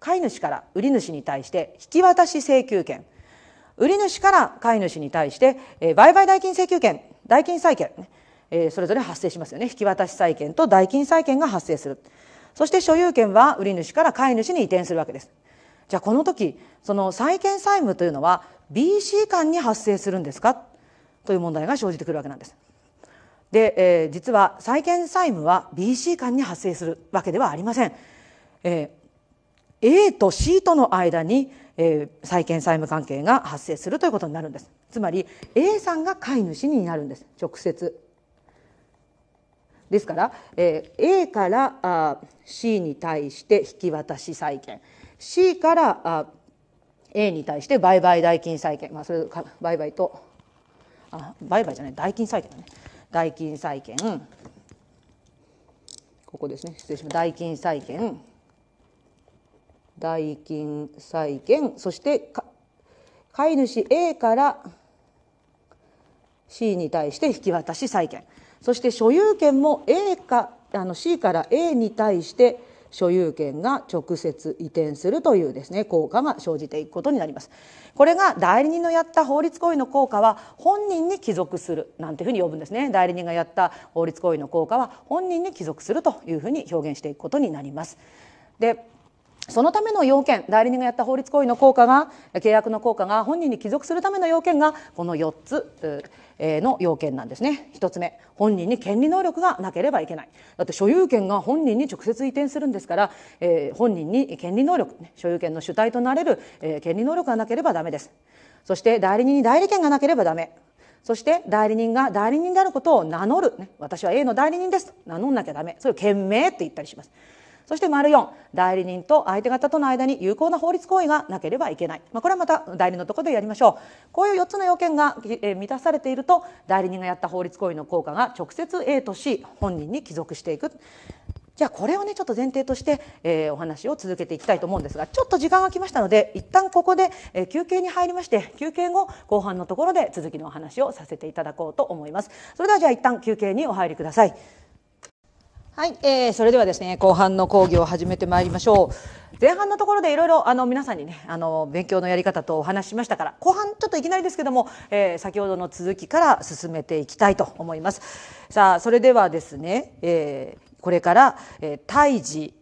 買い主から売り主に対して引き渡し請求権売り主から買い主に対して、えー、売買代金請求権代金債権、えー、それぞれ発生しますよね引き渡し債権と代金債権が発生するそして所有権は売り主から買い主に移転するわけですじゃあこの時その債権債務というのは BC 間に発生するんですかという問題が生じてくるわけなんです。で、えー、実は債権債務は BC 間に発生するわけではありません。えー、A と C との間に、えー、債権債務関係が発生するということになるんです。つまり A さんが買い主になるんです。直接。ですから、えー、A からあ C に対して引き渡し債権 C からあ A に対して売買代金債権、まあ、それ売買とあ売買じゃない代金債権だね代金債権ここですね失礼します代金債権代金債権そしてか飼い主 A から C に対して引き渡し債権そして所有権も A かあの C から A に対して所有権が直接移転するというですね効果が生じていくことになりますこれが代理人のやった法律行為の効果は本人に帰属するなんていうふうに呼ぶんですね代理人がやった法律行為の効果は本人に帰属するというふうに表現していくことになりますでそのための要件代理人がやった法律行為の効果が契約の効果が本人に帰属するための要件がこの4つの要件なんですね1つ目本人に権利能力がなければいけないだって所有権が本人に直接移転するんですから、えー、本人に権利能力所有権の主体となれる、え権利能力がなければダメですそして代理人に代理権がなければダメそして代理人が代理人であることを名乗る、私は A の代理人ですと名乗んなきゃダメそれを「権名」って言ったりしますそして丸4代理人と相手方との間に有効な法律行為がなければいけない、まあ、これはまた代理のところでやりましょうこういう4つの要件が満たされていると代理人がやった法律行為の効果が直接 A と C 本人に帰属していくじゃあこれをねちょっと前提として、えー、お話を続けていきたいと思うんですがちょっと時間が来ましたので一旦ここで、えー、休憩に入りまして休憩後後半のところで続きのお話をさせていただこうと思いますそれではじゃあ一旦休憩にお入りください。はい、えー、それではですね、後半の講義を始めてまいりましょう。前半のところでいろいろあの皆さんにね、あの勉強のやり方とお話ししましたから、後半ちょっといきなりですけども、えー、先ほどの続きから進めていきたいと思います。さあ、それではですね、えー、これから胎児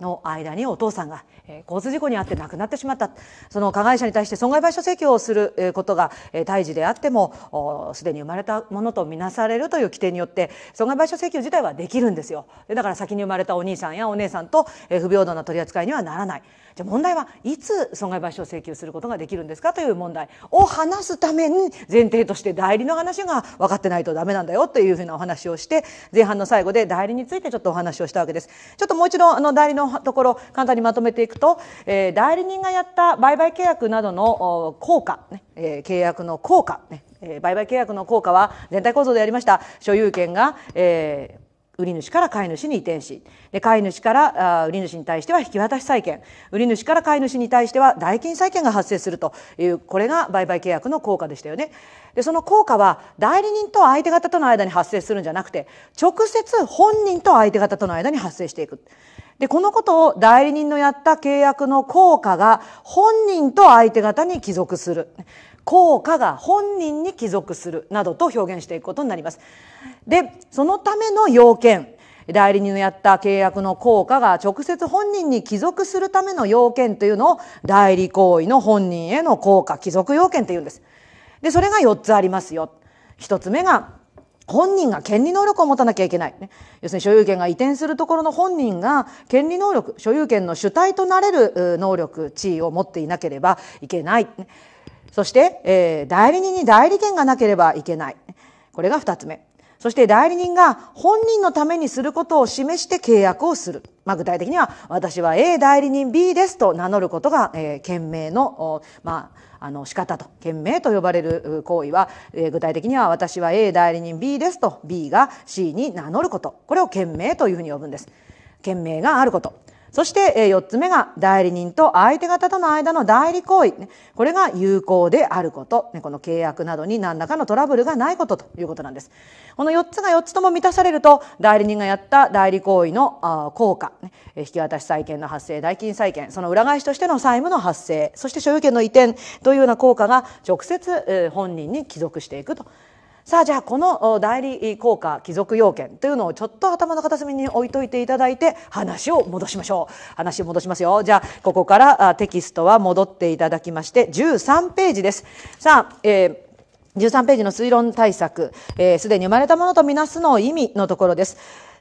の間にお父さんが交通事故に遭って亡くなってしまったその加害者に対して損害賠償請求をすることが胎児であってもすでに生まれたものとみなされるという規定によって損害賠償請求自体はできるんですよだから先に生まれたお兄さんやお姉さんと不平等な取り扱いにはならないじゃあ問題はいつ損害賠償請求することができるんですかという問題を話すために前提として代理の話が分かってないとダメなんだよというふうなお話をして前半の最後で代理についてちょっとお話をしたわけです。ちょっともう一度あの代理のところ簡単にまとめていくと、えー、代理人がやった売買契約などの効果、ねえー、契約の効果、ね、え売買契約の効果は全体構造でありました所有権が、えー売り主から買い主に移転しで買い主から売り主に対しては引き渡し債権売り主から買い主に対しては代金債権が発生するというこれが売買契約の効果でしたよね。でその効果は代理人と相手方との間に発生するんじゃなくて直接本人と相手方との間に発生していく。でこのことを代理人のやった契約の効果が本人と相手方に帰属する効果が本人に帰属するなどと表現していくことになります。で、そのための要件、代理人のやった契約の効果が直接本人に帰属するための要件というのを代理行為の本人への効果、帰属要件って言うんです。で、それが4つありますよ。1つ目が本人が権利能力を持たなきゃいけない。要するに所有権が移転するところの本人が権利能力、所有権の主体となれる能力、地位を持っていなければいけない。そして、えー、代理人に代理権がなければいけない。これが二つ目。そして代理人が本人のためにすることを示して契約をする。まあ、具体的には、私は A 代理人 B ですと名乗ることが、えー、件名の、まあ、あの、仕方と、件名と呼ばれる行為は、えー、具体的には、私は A 代理人 B ですと、B が C に名乗ること。これを懸命というふうに呼ぶんです。件名があること。そして、え4つ目が代理人と相手方との間の代理行為、ね、これが有効であること、ね、この契約などに何らかのトラブルがないことということなんですこの4つが4つとも満たされると代理人がやった代理行為の効果、ね、引き渡し債権の発生代金債権その裏返しとしての債務の発生そして所有権の移転というような効果が直接、え本人に帰属していくとさあじゃあこの代理効果帰属要件というのをちょっと頭の片隅に置いといていただいて話を戻しましょう話を戻しますよじゃあここからテキストは戻っていただきまして13ページですさあ、えー13ページの推論対策、す、えー、で、に生まれたものとみなすの意味のところです。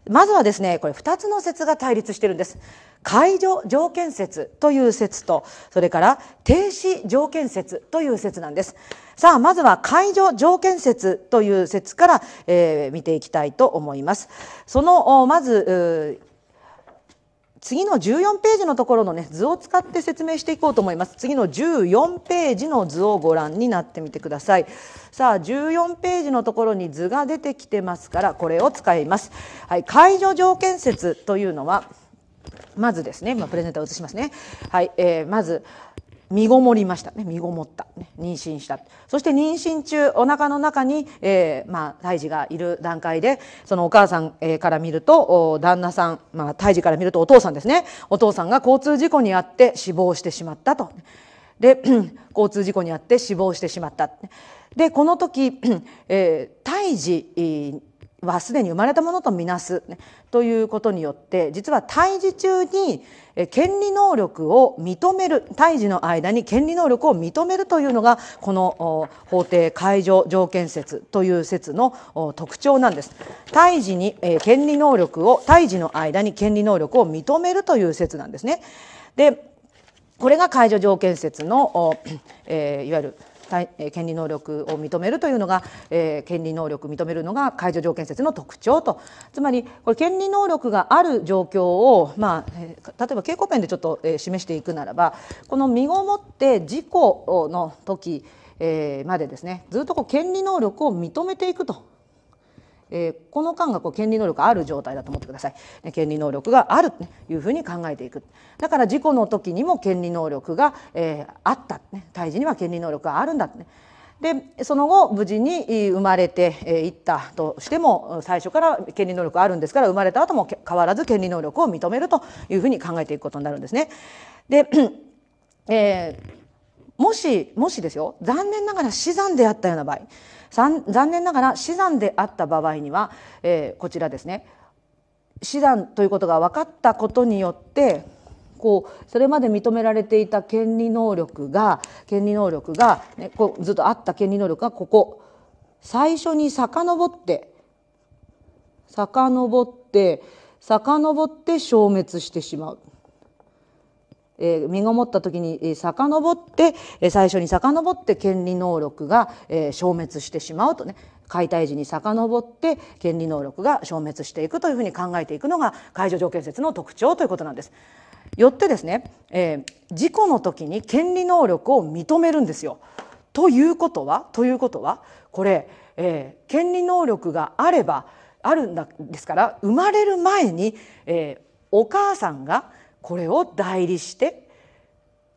まずはですねこれ2つの説が対立してるんです解除条件説という説とそれから停止条件説という説なんですさあまずは解除条件説という説から、えー、見ていきたいと思いますそのまず次の14ページのところのね図を使って説明していこうと思います次の14ページの図をご覧になってみてくださいさあ14ページのところに図が出てきてますからこれを使います、はい、解除条件説というのはまずですね、まあ、プレゼンターを移しますね、はいえー、まず身ごもりましたね身ごもった、ね、妊娠したそして妊娠中お腹の中に、えー、まあ、胎児がいる段階でそのお母さん、えから見ると旦那さん、まあ、胎児から見るとお父さんですねお父さんが交通事故に遭って死亡してしまったと。で 交通事故に遭って死亡してしまった。でこの時、えー、胎児はすでに生まれたものとみなす、ね、ということによって実は胎児中に権利能力を認める胎児の間に権利能力を認めるというのがこの法定解除条件説という説の特徴なんです胎児に権利能力を胎児の間に権利能力を認めるという説なんですねでこれが解除条件説の、えー、いわゆる権利能力を認めるというのが、えー、権利能力を認めるのが解除条件説の特徴とつまりこれ権利能力がある状況を、まあ、例えば稽古ペンでちょっと、えー、示していくならばこの身ごもって事故の時までですねずっとこう権利能力を認めていくとえー、この間がこう権利能力ある状態だと思ってください、ね、権利能力があるというふうに考えていくだから事故の時にも権利能力が、えー、あった、ね、胎児には権利能力があるんだ、ね、でその後無事に生まれていったとしても最初から権利能力あるんですから生まれた後も変わらず権利能力を認めるというふうに考えていくことになるんですね。で、えーもしもしですよ残念ながら死産であったような場合残念ながら死産であった場合には、えー、こちらですね死産ということが分かったことによってこうそれまで認められていた権利能力が権利能力が、ね、こうずっとあった権利能力がここ最初に遡って遡って遡って消滅してしまう。えー、身ごもった時に遡って、えー、最初に遡って権利能力が、えー、消滅してしまうとね解体時に遡って権利能力が消滅していくというふうに考えていくのが解除条件説の特徴ということなんです。よってですね、えー、事故の時に権利能力を認めるんですよ。ということはということはこれ、えー、権利能力があればあるんですから生まれる前に、えー、お母さんがこれを代理して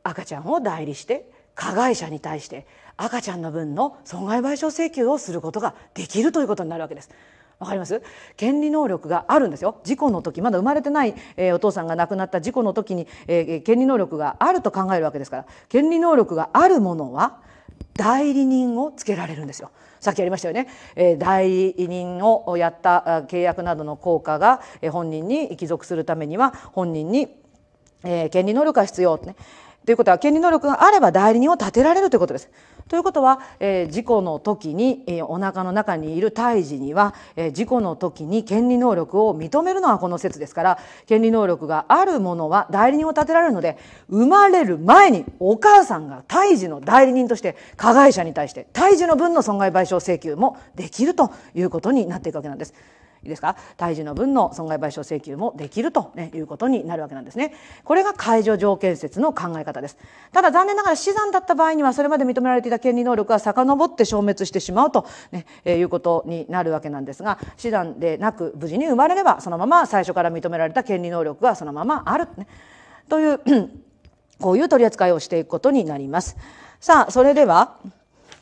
赤ちゃんを代理して加害者に対して赤ちゃんの分の損害賠償請求をすることができるということになるわけです。わかります権利能力があるんですよ事故の時まだ生まれてない、えー、お父さんが亡くなった事故の時に、えー、権利能力があると考えるわけですから権利能力があるものは代理人をつけられるんですよ。さっきやりましたよね、えー、代理人をやった契約などの効果が本人に帰属するためには本人にえー、権利能力が必要、ね、ということは権利能力があれば代理人を立てられるということです。ということは、えー、事故の時に、えー、お腹の中にいる胎児には、えー、事故の時に権利能力を認めるのはこの説ですから権利能力があるものは代理人を立てられるので生まれる前にお母さんが胎児の代理人として加害者に対して胎児の分の損害賠償請求もできるということになっていくわけなんです。いいですか胎児の分の損害賠償請求もできると、ね、いうことになるわけなんですね。これが解除条件説の考え方です。ただ残念ながら死産だった場合にはそれまで認められていた権利能力は遡って消滅してしまうと、ねえいうことになるわけなんですが死産でなく無事に生まれればそのまま最初から認められた権利能力はそのままある、ね、という こういう取り扱いをしていくことになります。さあそれでは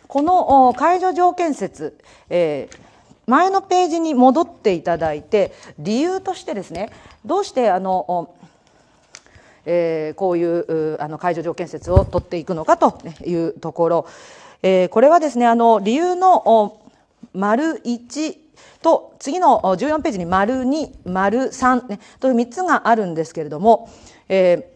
この解除条件説、えー前のページに戻っていただいて理由としてですねどうしてあの、えー、こういうあの解除条件説を取っていくのかというところ、えー、これはですねあの理由の丸1と次の14ページに丸2丸3、ね、という3つがあるんですけれども、え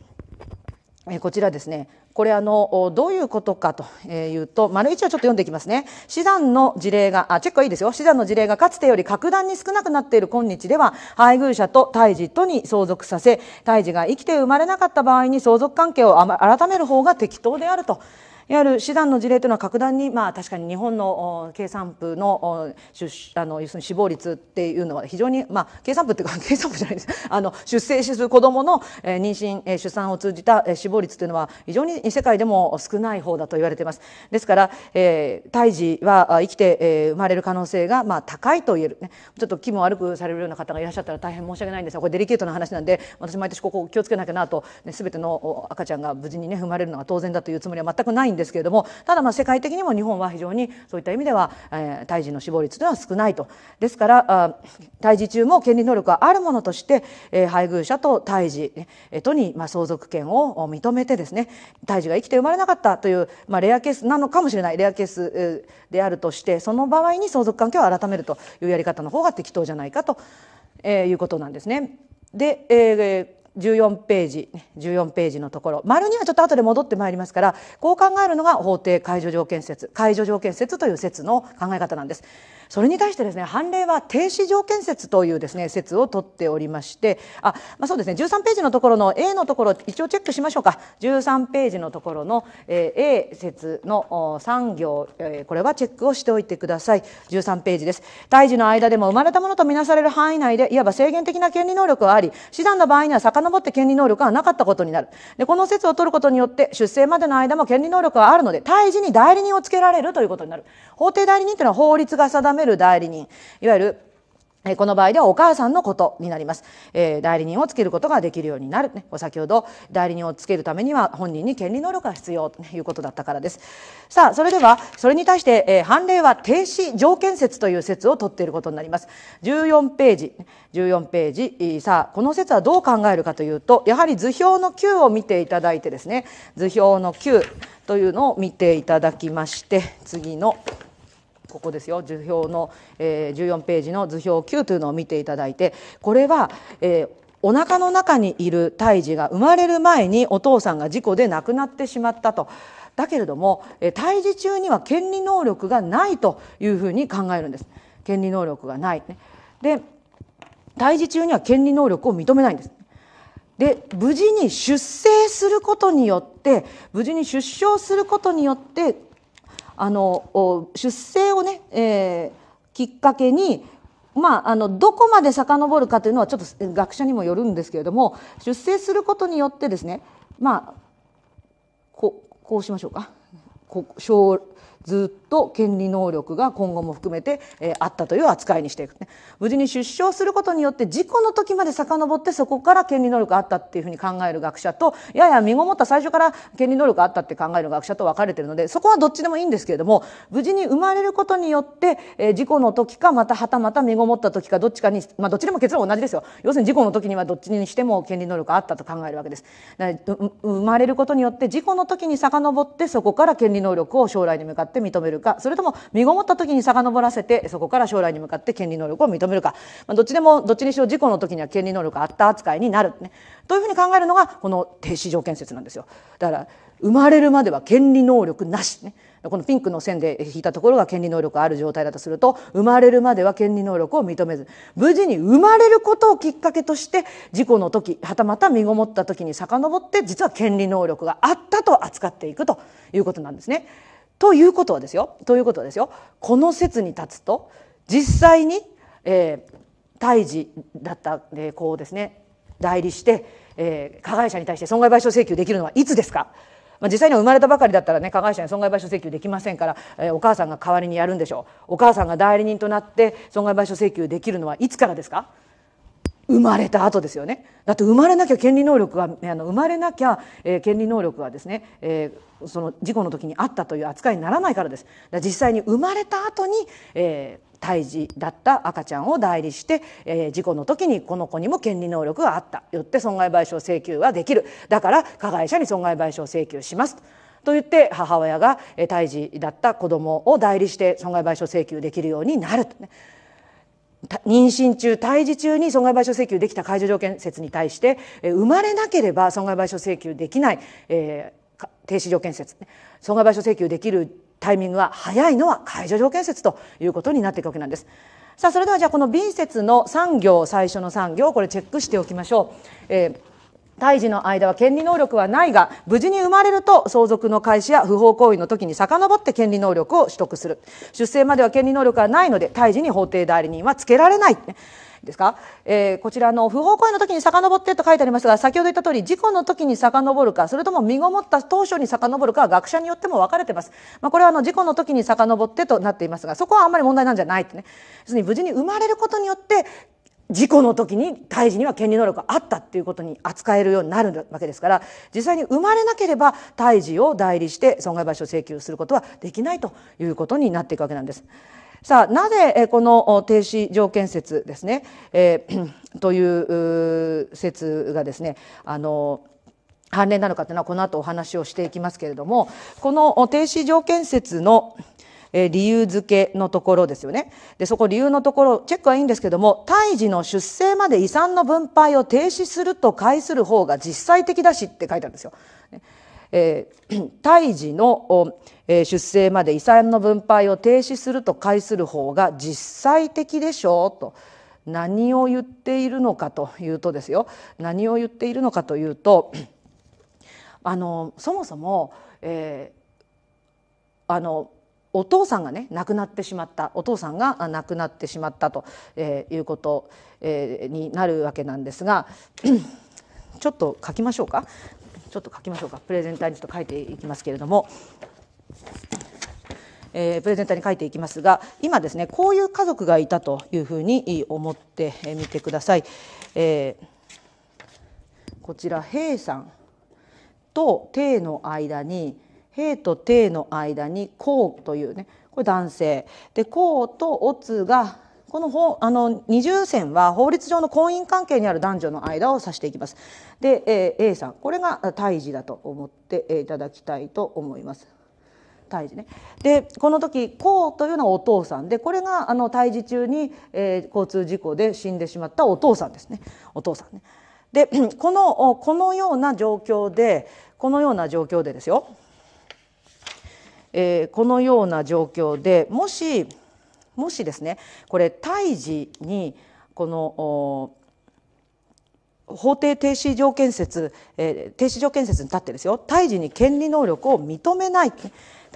ー、こちらですねこれあのどういうことかというと丸1をちょっと読んでいきますね死産の事例があチェックはいいですよ死産の事例がかつてより格段に少なくなっている今日では配偶者と胎児とに相続させ胎児が生きて生まれなかった場合に相続関係を改める方が適当であるといわゆる手段の事例というのは格段に、まあ、確かに日本の計算部の出あの要するに死亡率っていうのは非常に、まあ、計算部っていうか計算 部じゃないですあの出生する子どもの妊娠出産を通じた死亡率というのは非常に世界でも少ない方だと言われています。ですから、えー、胎児は生きて、え生まれる可能性が、まあ、高いと言える、ね、ちょっと気も悪くされるような方がいらっしゃったら大変申し訳ないんですがこれデリケートな話なんで私毎年ここ気をつけなきゃなと、ね、べての赤ちゃんが無事にね生まれるのが当然だというつもりは全くないんですけれどもただまあ世界的にも日本は非常にそういった意味では、えー、胎児の死亡率というのは少ないとですから胎児中も権利能力はあるものとして、えー、配偶者と胎児、えー、とに、まあ、相続権を認めてですね胎児が生きて生まれなかったという、まあ、レアケースなのかもしれないレアケースであるとしてその場合に相続関係を改めるというやり方の方が適当じゃないかと、えー、いうことなんですね。で、えー14ページ14ページのところ丸にはちょっと後で戻ってまいりますからこう考えるのが法定解除条件説解除条件説という説の考え方なんです。それに対してですね判例は停止条件説というですね説を取っておりましてあ、まあ、そうですね13ページのところの A のところ一応チェックしましょうか13ページのところの A 説の3行これはチェックをしておいてください13ページです胎児の間でも生まれたものとみなされる範囲内でいわば制限的な権利能力はあり死産の場合には遡って権利能力がなかったことになるでこの説を取ることによって出生までの間も権利能力はあるので胎児に代理人をつけられるということになる法定代理人というのは法律が定める代理人いわゆるこの場合ではお母さんのことになります、えー、代理人をつけることができるようになる、ね、先ほど代理人をつけるためには本人に権利能力が必要ということだったからですさあそれではそれに対して、えー、判例は停止条件説という説を取っていることになります14ページ14ページさあこの説はどう考えるかというとやはり図表の9を見ていただいてですね図表の9というのを見ていただきまして次の「ここですよ図表の、えー、14ページの図表9というのを見ていただいてこれは、えー、お腹の中にいる胎児が生まれる前にお父さんが事故で亡くなってしまったと。だけれども胎児中には権利能力がないというふうに考えるんです。権利能力がない。で胎児中には権利能力を認めないんです。で無事に出生することによって無事に出生することによってあの出生をね、えー、きっかけにまあ、あのどこまで遡るかというのはちょっと学者にもよるんですけれども出生することによってですねまあここうしましょうかこ小ずっと権利能力が今後も含めて、えー、あったという扱いにしていく、ね、無事に出生することによって事故の時まで遡ってそこから権利能力あったっていうふうに考える学者とやや身ごもった最初から権利能力あったって考える学者と分かれてるのでそこはどっちでもいいんですけれども無事に生まれることによって、えー、事故の時かまたはたまた身ごもった時かどっちかに、まあ、どっちでも結論同じですよ要するに事故の時にはどっちにしても権利能力あったと考えるわけです。生まれることによって事故の時に遡ってそこから権利能力を将来に向かってって認めるかそれとも身ごもった時に遡らせてそこから将来に向かって権利能力を認めるか、まあ、どっちでもどっちにしろ事故の時には権利能力あった扱いになる、ね、というふうに考えるのがこの停止条件説なんですよ。だから生まれるまでは権利能力なし、ね、このピンクの線で引いたところが権利能力がある状態だとすると生まれるまでは権利能力を認めず無事に生まれることをきっかけとして事故の時はたまた身ごもった時に遡って実は権利能力があったと扱っていくということなんですね。ということはですよということはですよこの説に立つと実際に、えー、胎児だった子をですね代理して、えー、加害者に対して損害賠償請求できるのはいつですかまあ、実際には生まれたばかりだったらね加害者に損害賠償請求できませんから、えー、お母さんが代わりにやるんでしょうお母さんが代理人となって損害賠償請求できるのはいつからですか生まれた後ですよねだって生まれなきゃ権利能力はあの生まれなきゃ、えー、権利能力はですね、えー、その事故の時にあったという扱いにならないからですだ実際に生まれた後に、えー、胎児だった赤ちゃんを代理して、えー、事故の時にこの子にも権利能力があったよって損害賠償請求はできるだから加害者に損害賠償請求しますと言って母親が胎児だった子供を代理して損害賠償請求できるようになるとね。妊娠中、胎児中に損害賠償請求できた解除条件説に対して、生まれなければ損害賠償請求できない、えー、停止条件説、ね、損害賠償請求できるタイミングは早いのは解除条件説ということになっていくわけなんです。さあ、それではじゃあこの B 説の3行、最初の3行、これチェックしておきましょう。えー胎児の間は権利能力はないが無事に生まれると相続の開始や不法行為の時に遡って権利能力を取得する出生までは権利能力はないので胎児に法定代理人はつけられない。ですか、えー、こちらの不法行為の時に遡ってと書いてありますが先ほど言った通り事故の時に遡るかそれとも身ごもった当初に遡るかは学者によっても分かれてます、まあ、これはあの事故の時に遡ってとなっていますがそこはあんまり問題なんじゃないってね要するに無事に生まれることによって事故の時に胎児には権利能力があったっていうことに扱えるようになるわけですから実際に生まれなければ胎児を代理して損害賠償請求することはできないということになっていくわけなんです。さあなぜこの停止条件説ですね、えー、という説がですねあの判例なのかというのはこの後お話をしていきますけれどもこの停止条件説のえ理由付けのところですよね。で、そこ理由のところ、チェックはいいんですけども、胎児の出生まで遺産の分配を停止すると解する方が実際的だしって書いてあるんですよ。えー、胎 児の、えー、出生まで遺産の分配を停止すると解する方が実際的でしょうと何を言っているのかというとですよ何を言っているのかというとあのそもそも、えー、あのお父さんがね亡くなってしまったお父さんが亡くなってしまったと、えー、いうこと、えー、になるわけなんですが ちょっと書きましょうかちょっと書きましょうかプレゼンターにちょっと書いていきますけれども。えー、プレゼンターに書いていきますが今ですねこういう家族がいたというふうに思ってみてください。えー、こちら平さんと T の間に兵と帝の間に孔というねこれ男性で公と乙がこのあの二重線は法律上の婚姻関係にある男女の間を指していきます。で、えー、A さんこれが胎児だと思っていただきたいと思います。胎児ね、でこの時孔というのはお父さんでこれがあの胎児中に、えー、交通事故で死んでしまったお父さんですねお父さんね。でこのこのような状況でこのような状況でですよえー、このような状況でもしもしですねこれ胎児にこの法定停止条件説、えー、停止条件説に立ってですよ胎児に権利能力を認めない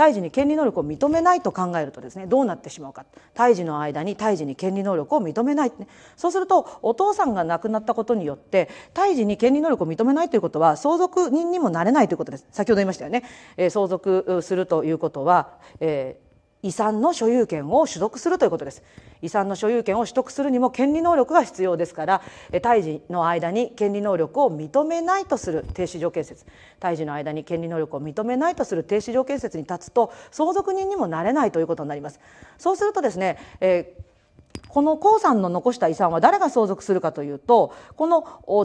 胎児に権利能力を認めないと考えるとですねどうなってしまうか胎児の間に胎児に権利能力を認めない、ね、そうするとお父さんが亡くなったことによって胎児に権利能力を認めないということは相続人にもなれないということです先ほど言いましたよね、えー、相続するということは、えー遺産の所有権を取得するということです遺産の所有権を取得するにも権利能力が必要ですから胎児の間に権利能力を認めないとする停止条件説胎児の間に権利能力を認めないとする停止条件説に立つと相続人にもなれないということになりますそうするとですね、えーこの江さんの残した遺産は誰が相続するかというとこの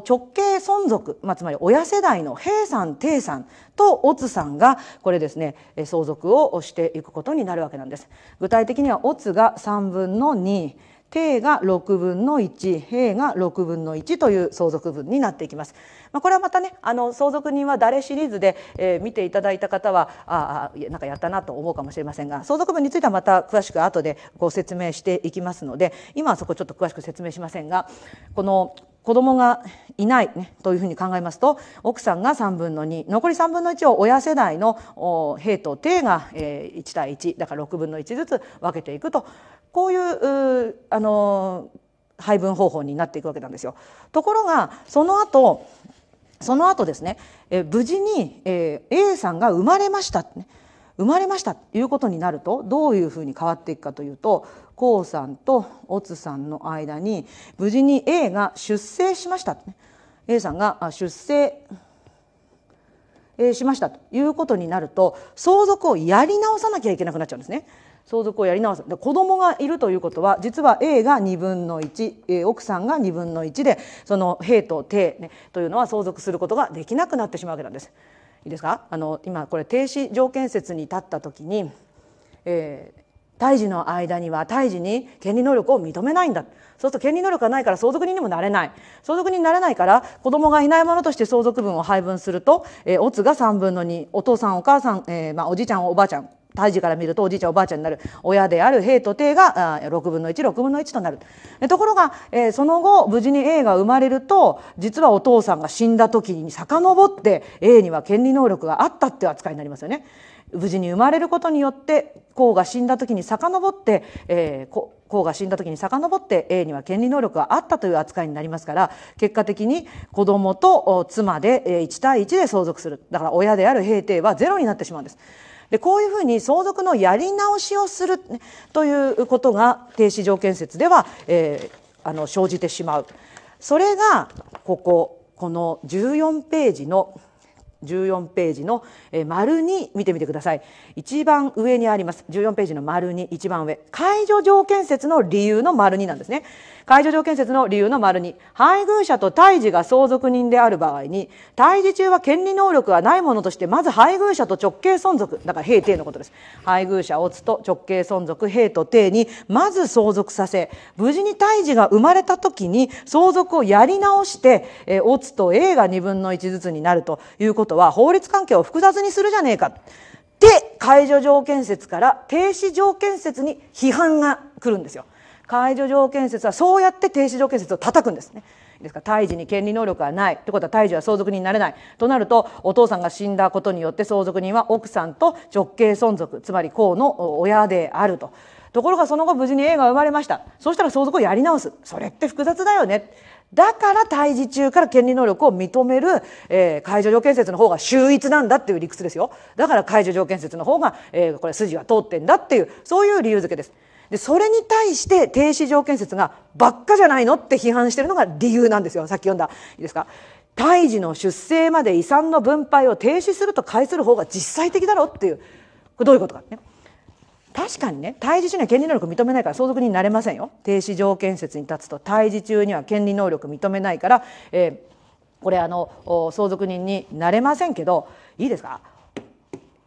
直系存続、まあ、つまり親世代の平さん定さんと乙さんがこれですね相続をしていくことになるわけなんです。具体的には乙が3分の2 K が6分の1、平が6分の1という相続分になっていきます。まあ、これはまたね、あの相続人は誰シリーズで、えー、見ていただいた方は、ああ、なんかやったなと思うかもしれませんが、相続分についてはまた詳しく後でご説明していきますので、今はそこちょっと詳しく説明しませんが、この子供がいない、ね、というふうに考えますと奥さんが3分の2残り3分の1を親世代の兵と帝が1対1だから6分の1ずつ分けていくとこういうあの配分方法になっていくわけなんですよ。ところがその後その後ですね無事に A さんが生まれました、ね、生まれましたということになるとどういうふうに変わっていくかというとコウさんとオツさんの間に無事に A が出生しましたね、A さんが出生しましたということになると相続をやり直さなきゃいけなくなっちゃうんですね。相続をやり直すで子供がいるということは実は A が2分の1、えー、奥さんが2分の1でその兵と帝、ね、というのは相続することができなくなってしまうわけなんです。いいですかあの今これ停止条件説に立った時に、えー胎児の間には胎児に権利能力を認めないんだそうすると権利能力がないから相続人にもなれない相続人になれないから子供がいないものとして相続分を配分すると、えー、オツが3分の2お父さんお母さん、えーまあ、おじいちゃんおばあちゃん胎児から見るとおじいちゃんおばあちゃんになる親である兵と帝が6分の16分の1となるところが、えその後無事に A が生まれると実はお父さんが死んだ時に遡って A には権利能力があったっていう扱いになりますよね。無事に生まれることによって甲が死んだ時に遡って、えー、甲が死んだ時に遡って A には権利能力があったという扱いになりますから結果的に子供と妻で1対1で相続するだから親である平定はゼロになってしまうんです。でこういうふうに相続のやり直しをするね、ということが停止条件説では、えー、あの生じてしまう。それがこここの14ページの14ページの、えー、丸2見てみてください一番上にあります14ページの丸2一番上解除条件説の理由の丸2なんですね解除条件説の理由の丸に、配偶者と胎児が相続人である場合に、胎児中は権利能力がないものとして、まず配偶者と直系存続、だから平定のことです。配偶者、乙と直系存続、平と定に、まず相続させ、無事に胎児が生まれた時に相続をやり直して、えー、乙と A が2分の1ずつになるということは、法律関係を複雑にするじゃねえか。で、解除条件説から停止条件説に批判が来るんですよ。解除条件説はそうやって停止条件説を叩くんですね。ですから胎児に権利能力はないってことは胎児は相続人になれないとなるとお父さんが死んだことによって相続人は奥さんと直系存続つまり公の親であると。ところがその後無事に A が生まれましたそしたら相続をやり直すそれって複雑だよねだから胎児中から権利能力を認める、えー、解除条件説の方が秀逸なんだっていう理屈ですよだから解除条件説の方が、えー、これ筋は通ってんだっていうそういう理由付けですでそれに対して停止条件説がばっかじゃないのって批判してるのが理由なんですよさっき読んだいいですか胎児の出生まで遺産の分配を停止すると解する方が実際的だろっていうこれどういうことかね確かにね胎児中には権利能力認めないから相続人になれませんよ停止条件説に立つと胎児中には権利能力認めないから、えー、これあの相続人になれませんけどいいですか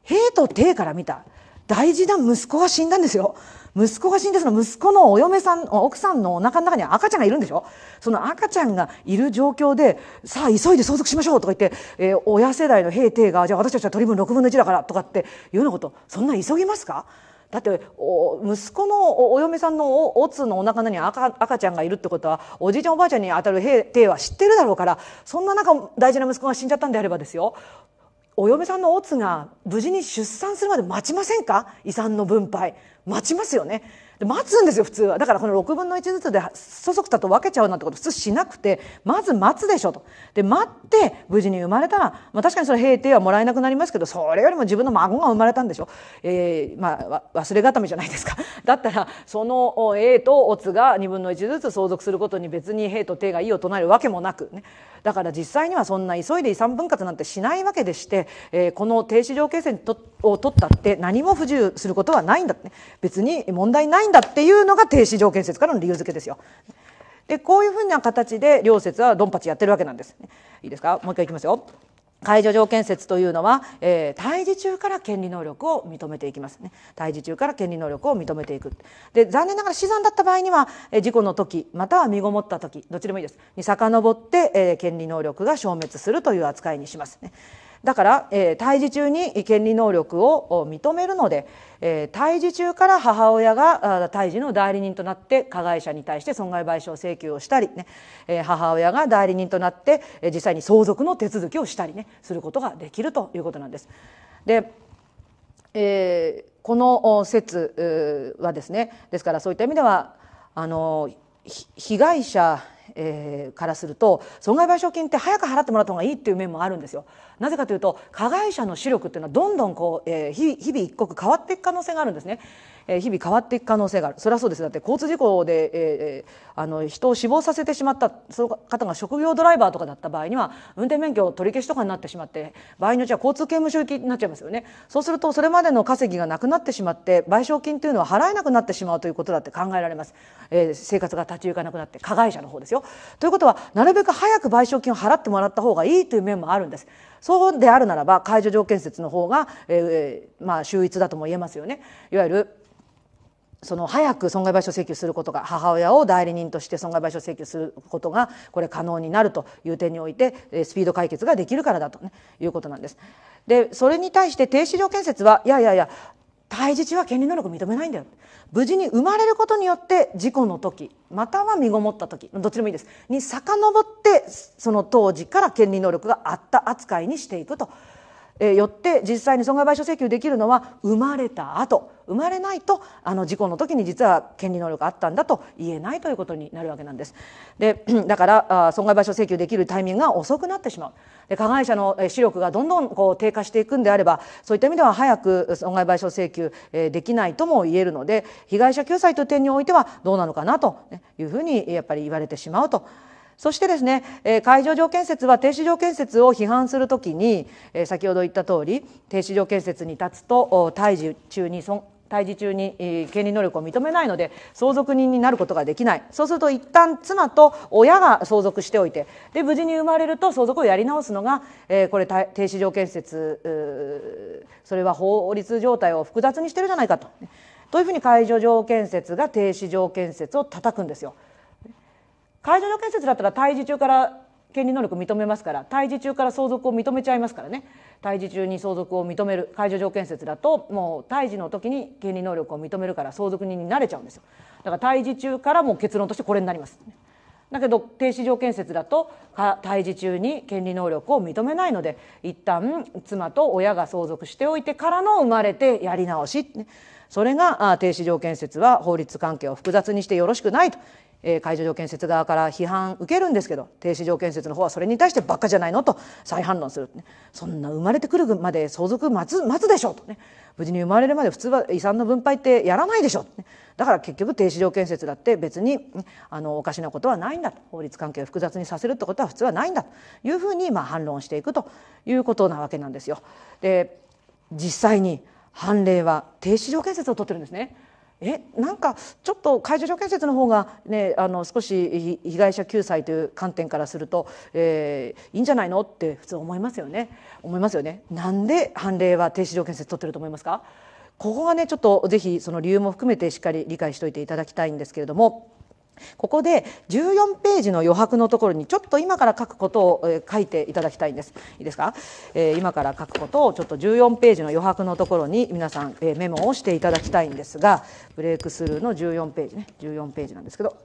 兵と帝から見た大事な息子が死んだんですよ息子が死んでその息子のお嫁さん奥さんのお腹の中に赤ちゃんがいるんでしょその赤ちゃんがいる状況でさあ急いで相続しましょうとか言って、えー、親世代の平定がじゃあ私たちは取り分6分の1だからとかっていうようなことそんな急ぎますかだって息子のお嫁さんのおつのお腹のに赤赤ちゃんがいるってことはおじいちゃんおばあちゃんにあたる平定は知ってるだろうからそんな中大事な息子が死んじゃったんであればですよお嫁さんのオツが無事に出産するまで待ちませんか遺産の分配待ちますよね。で待つんですよ普通はだからこの6分の1ずつでそそくたと分けちゃうなんてこと普通しなくてまず待つでしょとで待って無事に生まれたら、まあ、確かにそれ平定はもらえなくなりますけどそれよりも自分の孫が生まれたんでしょ、えー、まあ忘れがためじゃないですか だったらその A とオツが2分の1ずつ相続することに別に兵と手が異を唱えるわけもなくねだから実際にはそんな急いで遺産分割なんてしないわけでして、えー、この停止条件線を取ったって何も不自由することはないんだって、ね、別に問題ないんだっていうのが停止条件説からの理由付けですよ。でこういうふうな形で両説はドンパチやってるわけなんです。いいですかもう一回いきますよ。解除条件説というのは、えー、胎児中から権利能力を認めていきますね胎児中から権利能力を認めていくで残念ながら死産だった場合には、えー、事故の時または身ごもった時どっちでもいいですに遡って、えー、権利能力が消滅するという扱いにしますね。だから、えー、胎児中に権利能力を認めるので、えー、胎児中から母親が胎児の代理人となって加害者に対して損害賠償請求をしたりね、えー、母親が代理人となって、実際に相続の手続きをしたり、ね、することができるということなんです。でえー、この説はですねですからそういった意味ではあの被害者えー、からすると損害賠償金って早く払ってもらった方がいいっていう面もあるんですよ。なぜかというと加害者の視力っていうのはどんどんこう、えー、日々一刻変わっていく可能性があるんですね。え日々変わっていく可能性があるそれはそうですだって交通事故で、えー、あの人を死亡させてしまったその方が職業ドライバーとかだった場合には運転免許を取り消しとかになってしまって場合によっては交通刑務所行きになっちゃいますよねそうするとそれまでの稼ぎがなくなってしまって賠償金というのは払えなくなってしまうということだって考えられます、えー、生活が立ち行かなくなって加害者の方ですよということはなるべく早く賠償金を払ってもらった方がいいという面もあるんですそうであるならば解除条件説の方が、えー、まあ秀逸だとも言えますよねいわゆるその早く損害賠償請求することが母親を代理人として損害賠償請求することがこれ可能になるという点においてスピード解決ができるからだと、ね、いうことなんです。でそれに対して低資料建設はいやいやいや胎児中は権利能力認めないんだよ無事に生まれることによって事故の時または身ごもった時どっちでもいいですに遡ってその当時から権利能力があった扱いにしていくとえよって実際に損害賠償請求できるのは生まれた後生まれないとあの事故の時に実は権利能力があったんだと言えないということになるわけなんです。で だから損害賠償請求できるタイミングが遅くなってしまう。で加害者の視力がどんどんこう低下していくんであればそういった意味では早く損害賠償請求できないとも言えるので被害者救済という点においてはどうなのかなというふうにやっぱり言われてしまうと。そしてですね、えー、上条件説は停止条件説を批判するときに、え先ほど言った通り停止条件説に立つと退治中に損胎中に、権利能力を認めないので相続人になることができないそうすると一旦妻と親が相続しておいてで無事に生まれると相続をやり直すのが、えこれ停止条件説それは法律状態を複雑にしてるじゃないかと。というふうに解除条件説が停止条件説を叩くんですよ。介助条件説設だったら胎児中から権利能力認めますから胎児中から相続を認めちゃいますからね胎児中に相続を認める介助条件説設だともう胎児の時に権利能力を認めるから相続人になれちゃうんですよだから胎児中からもう結論としてこれになります。だけど停止条件説だと胎児中に権利能力を認めないので一旦妻と親が相続しておいてからの生まれてやり直しそれが停止条件説は法律関係を複雑にしてよろしくないとえ解除条件設側から批判受けるんですけど停止条件設の方はそれに対してばっかじゃないのと再反論する、ね、そんな生まれてくるまで相続待つ待つでしょうとね無事に生まれるまで普通は遺産の分配ってやらないでしょう、ね、だから結局停止条件設だって別に、あのおかしなことはないんだと法律関係を複雑にさせるってことは普通はないんだというふうにまあ反論していくということなわけなんですよ。で実際に判例は停止条件説を取ってるんですね。えなんかちょっと会場建設の方が、ね、あの少し被害者救済という観点からすると、えー、いいんじゃないのって普通思いますよね思いますよねなんで判例は停止条件設取ってると思いますかここがねちょっとぜひその理由も含めてしっかり理解しておいていただきたいんですけれどもここで14ページの余白のところにちょっと今から書くことを書いていただきたいんです。いいですか、えー、今から書くことをちょっと14ページの余白のところに皆さん、えメモをしていただきたいんですがブレイクスルーの14ページね14ページなんですけど、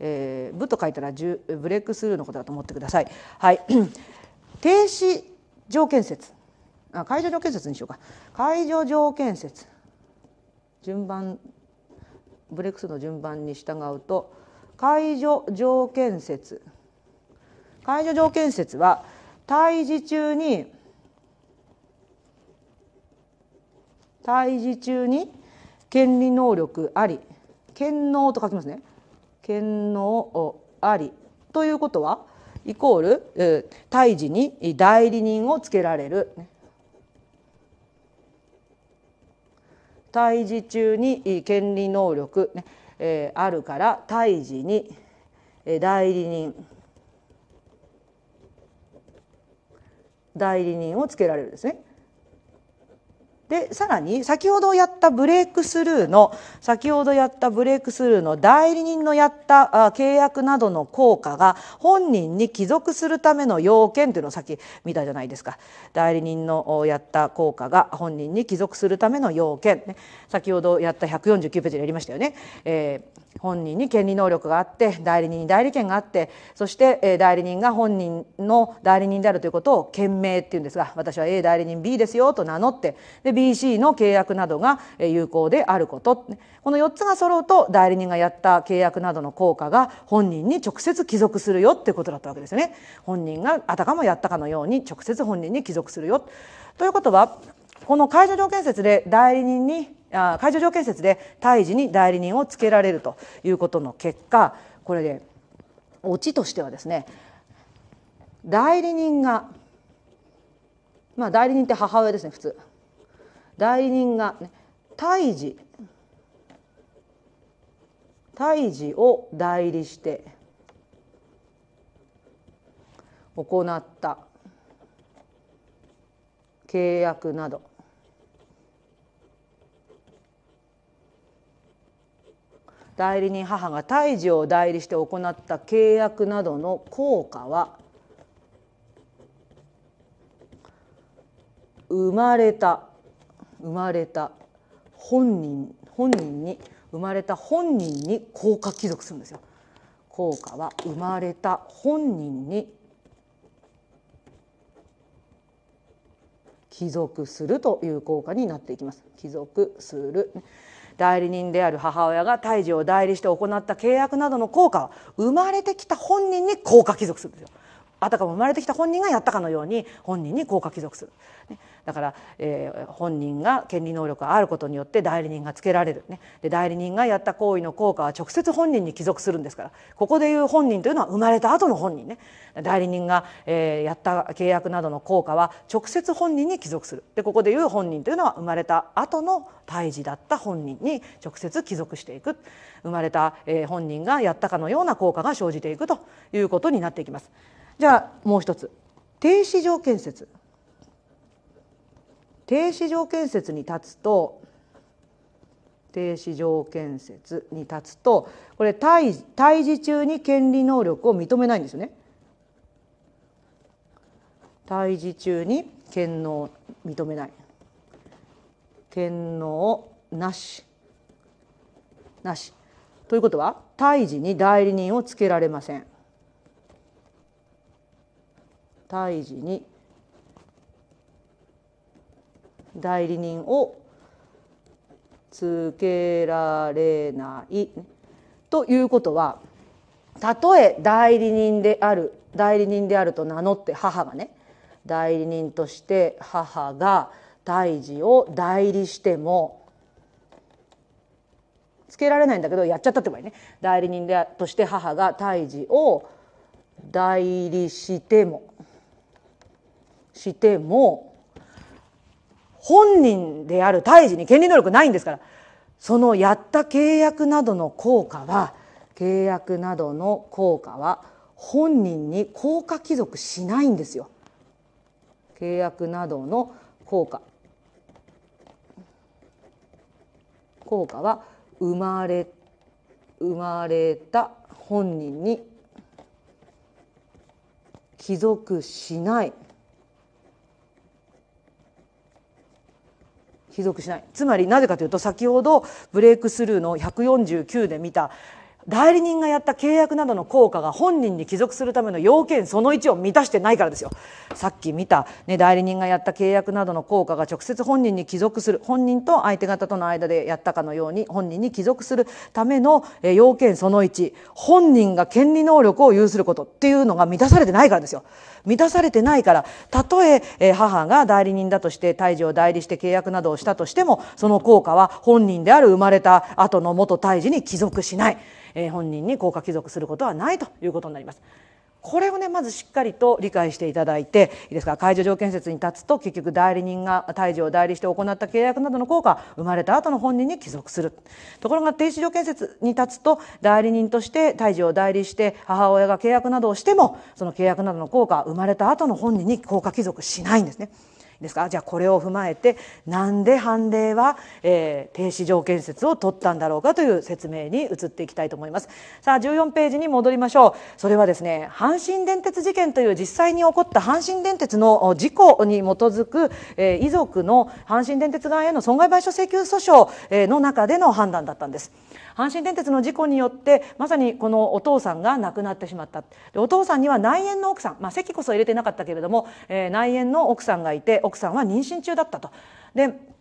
えー、部と書いたらブレイクスルーのことだと思ってください。はい、停止条件説あ解除条件説にしようか解除条件説順番ブレイクスルーの順番に従うと解除条件説解除条件説は胎児中に胎児中に権利能力あり権能と書きますね権能ありということはイコール、胎児に代理人をつけられる、胎児中に権利能力、ね、えー、あるから胎児に、えー、代理人代理人をつけられるですね。でさらに先ほどやったブレイクスルーの先ほどやったブレイクスルーの代理人のやったあ契約などの効果が本人に帰属するための要件というのをさっき見たじゃないですか代理人のやった効果が本人に帰属するための要件、ね、先ほどやった149ページでやりましたよね。えー本人に権利能力があって代理人に代理権があってそして代理人が本人の代理人であるということを権名っていうんですが私は A 代理人 B ですよと名乗ってで BC の契約などが有効であることこの4つが揃うと代理人がやった契約などの効果が本人に直接帰属するよってことだったわけですよね。本人があたかもやったかのように直接本人に帰属するよということはこの会社条件説で代理人に会場条件説で胎児に代理人をつけられるということの結果これでオチとしてはですね代理人がまあ代理人って母親ですね普通代理人が、ね、胎児胎児を代理して行った契約など代理人母が胎児を代理して行った契約などの効果は生まれた生まれた本人本人に生まれた本人に効果帰属するんですよ。効果は生まれた本人に帰属するという効果になっていきます。帰属する代理人である母親が胎児を代理して行った契約などの効果は生まれてきた本人に効果帰属するんですよ。あたかも生まれてきた本人がやったかのように本人に効果帰属する、ね、だから、えー、本人が権利能力があることによって代理人がつけられる、ね、で代理人がやった行為の効果は直接本人に帰属するんですからここでいう本人というのは生まれた後の本人ね代理人が、えー、やった契約などの効果は直接本人に帰属するでここでいう本人というのは生まれた後の胎児だった本人に直接帰属していく生まれた、えー、本人がやったかのような効果が生じていくということになっていきます。じゃあもう一つ低市場建設低市場建設に立つと低市場建設に立つとこれ対対峙中に権利能力を認めないんですよね。対峙中に権能認めない権能なしなしということは胎児に代理人をつけられません胎児に代理人をつけられないということはたとえ代理人である代理人であると名乗って母がね代理人として母が胎児を代理してもつけられないんだけどやっちゃったってばいいね代理人でとして母が胎児を代理してもしても本人である胎児に権利能力ないんですからそのやった契約などの効果は契約などの効果は本人に効果帰属しないんですよ。契約などの効果効果は生まれ生まれた本人に帰属しない帰属しないつまりなぜかというと先ほどブレイクスルーの149で見た代理人がやった契約などの効果が本人に帰属するための要件その1を満たしてないからですよさっき見た、ね、代理人がやった契約などの効果が直接本人に帰属する本人と相手方との間でやったかのように本人に帰属するための要件その1本人が権利能力を有することっていうのが満たされてないからですよ。満たされてないからたとええ母が代理人だとして胎児を代理して契約などをしたとしてもその効果は本人である生まれた後の元胎児に帰属しない、え本人に効果帰属することはないということになります。これをねまずしっかりと理解していただいていいですか解除条件説に立つと結局代理人が退場を代理して行った契約などの効果生まれた後の本人に帰属するところが停止条件説に立つと代理人として退場を代理して母親が契約などをしてもその契約などの効果は生まれた後の本人に効果帰属しないんですね。ですかじゃあこれを踏まえてなんで判例は、えー、停止条件説を取ったんだろうかという説明に移っていきたいと思いますさあ14ページに戻りましょうそれはですね阪神電鉄事件という実際に起こった阪神電鉄の事故に基づく、えー、遺族の阪神電鉄側への損害賠償請求訴訟の中での判断だったんです。阪神電鉄の事故によってまさにこのお父さんが亡くなってしまったでお父さんには内縁の奥さん、まあ、席こそ入れてなかったけれども、えー、内縁の奥さんがいて奥さんは妊娠中だったと。で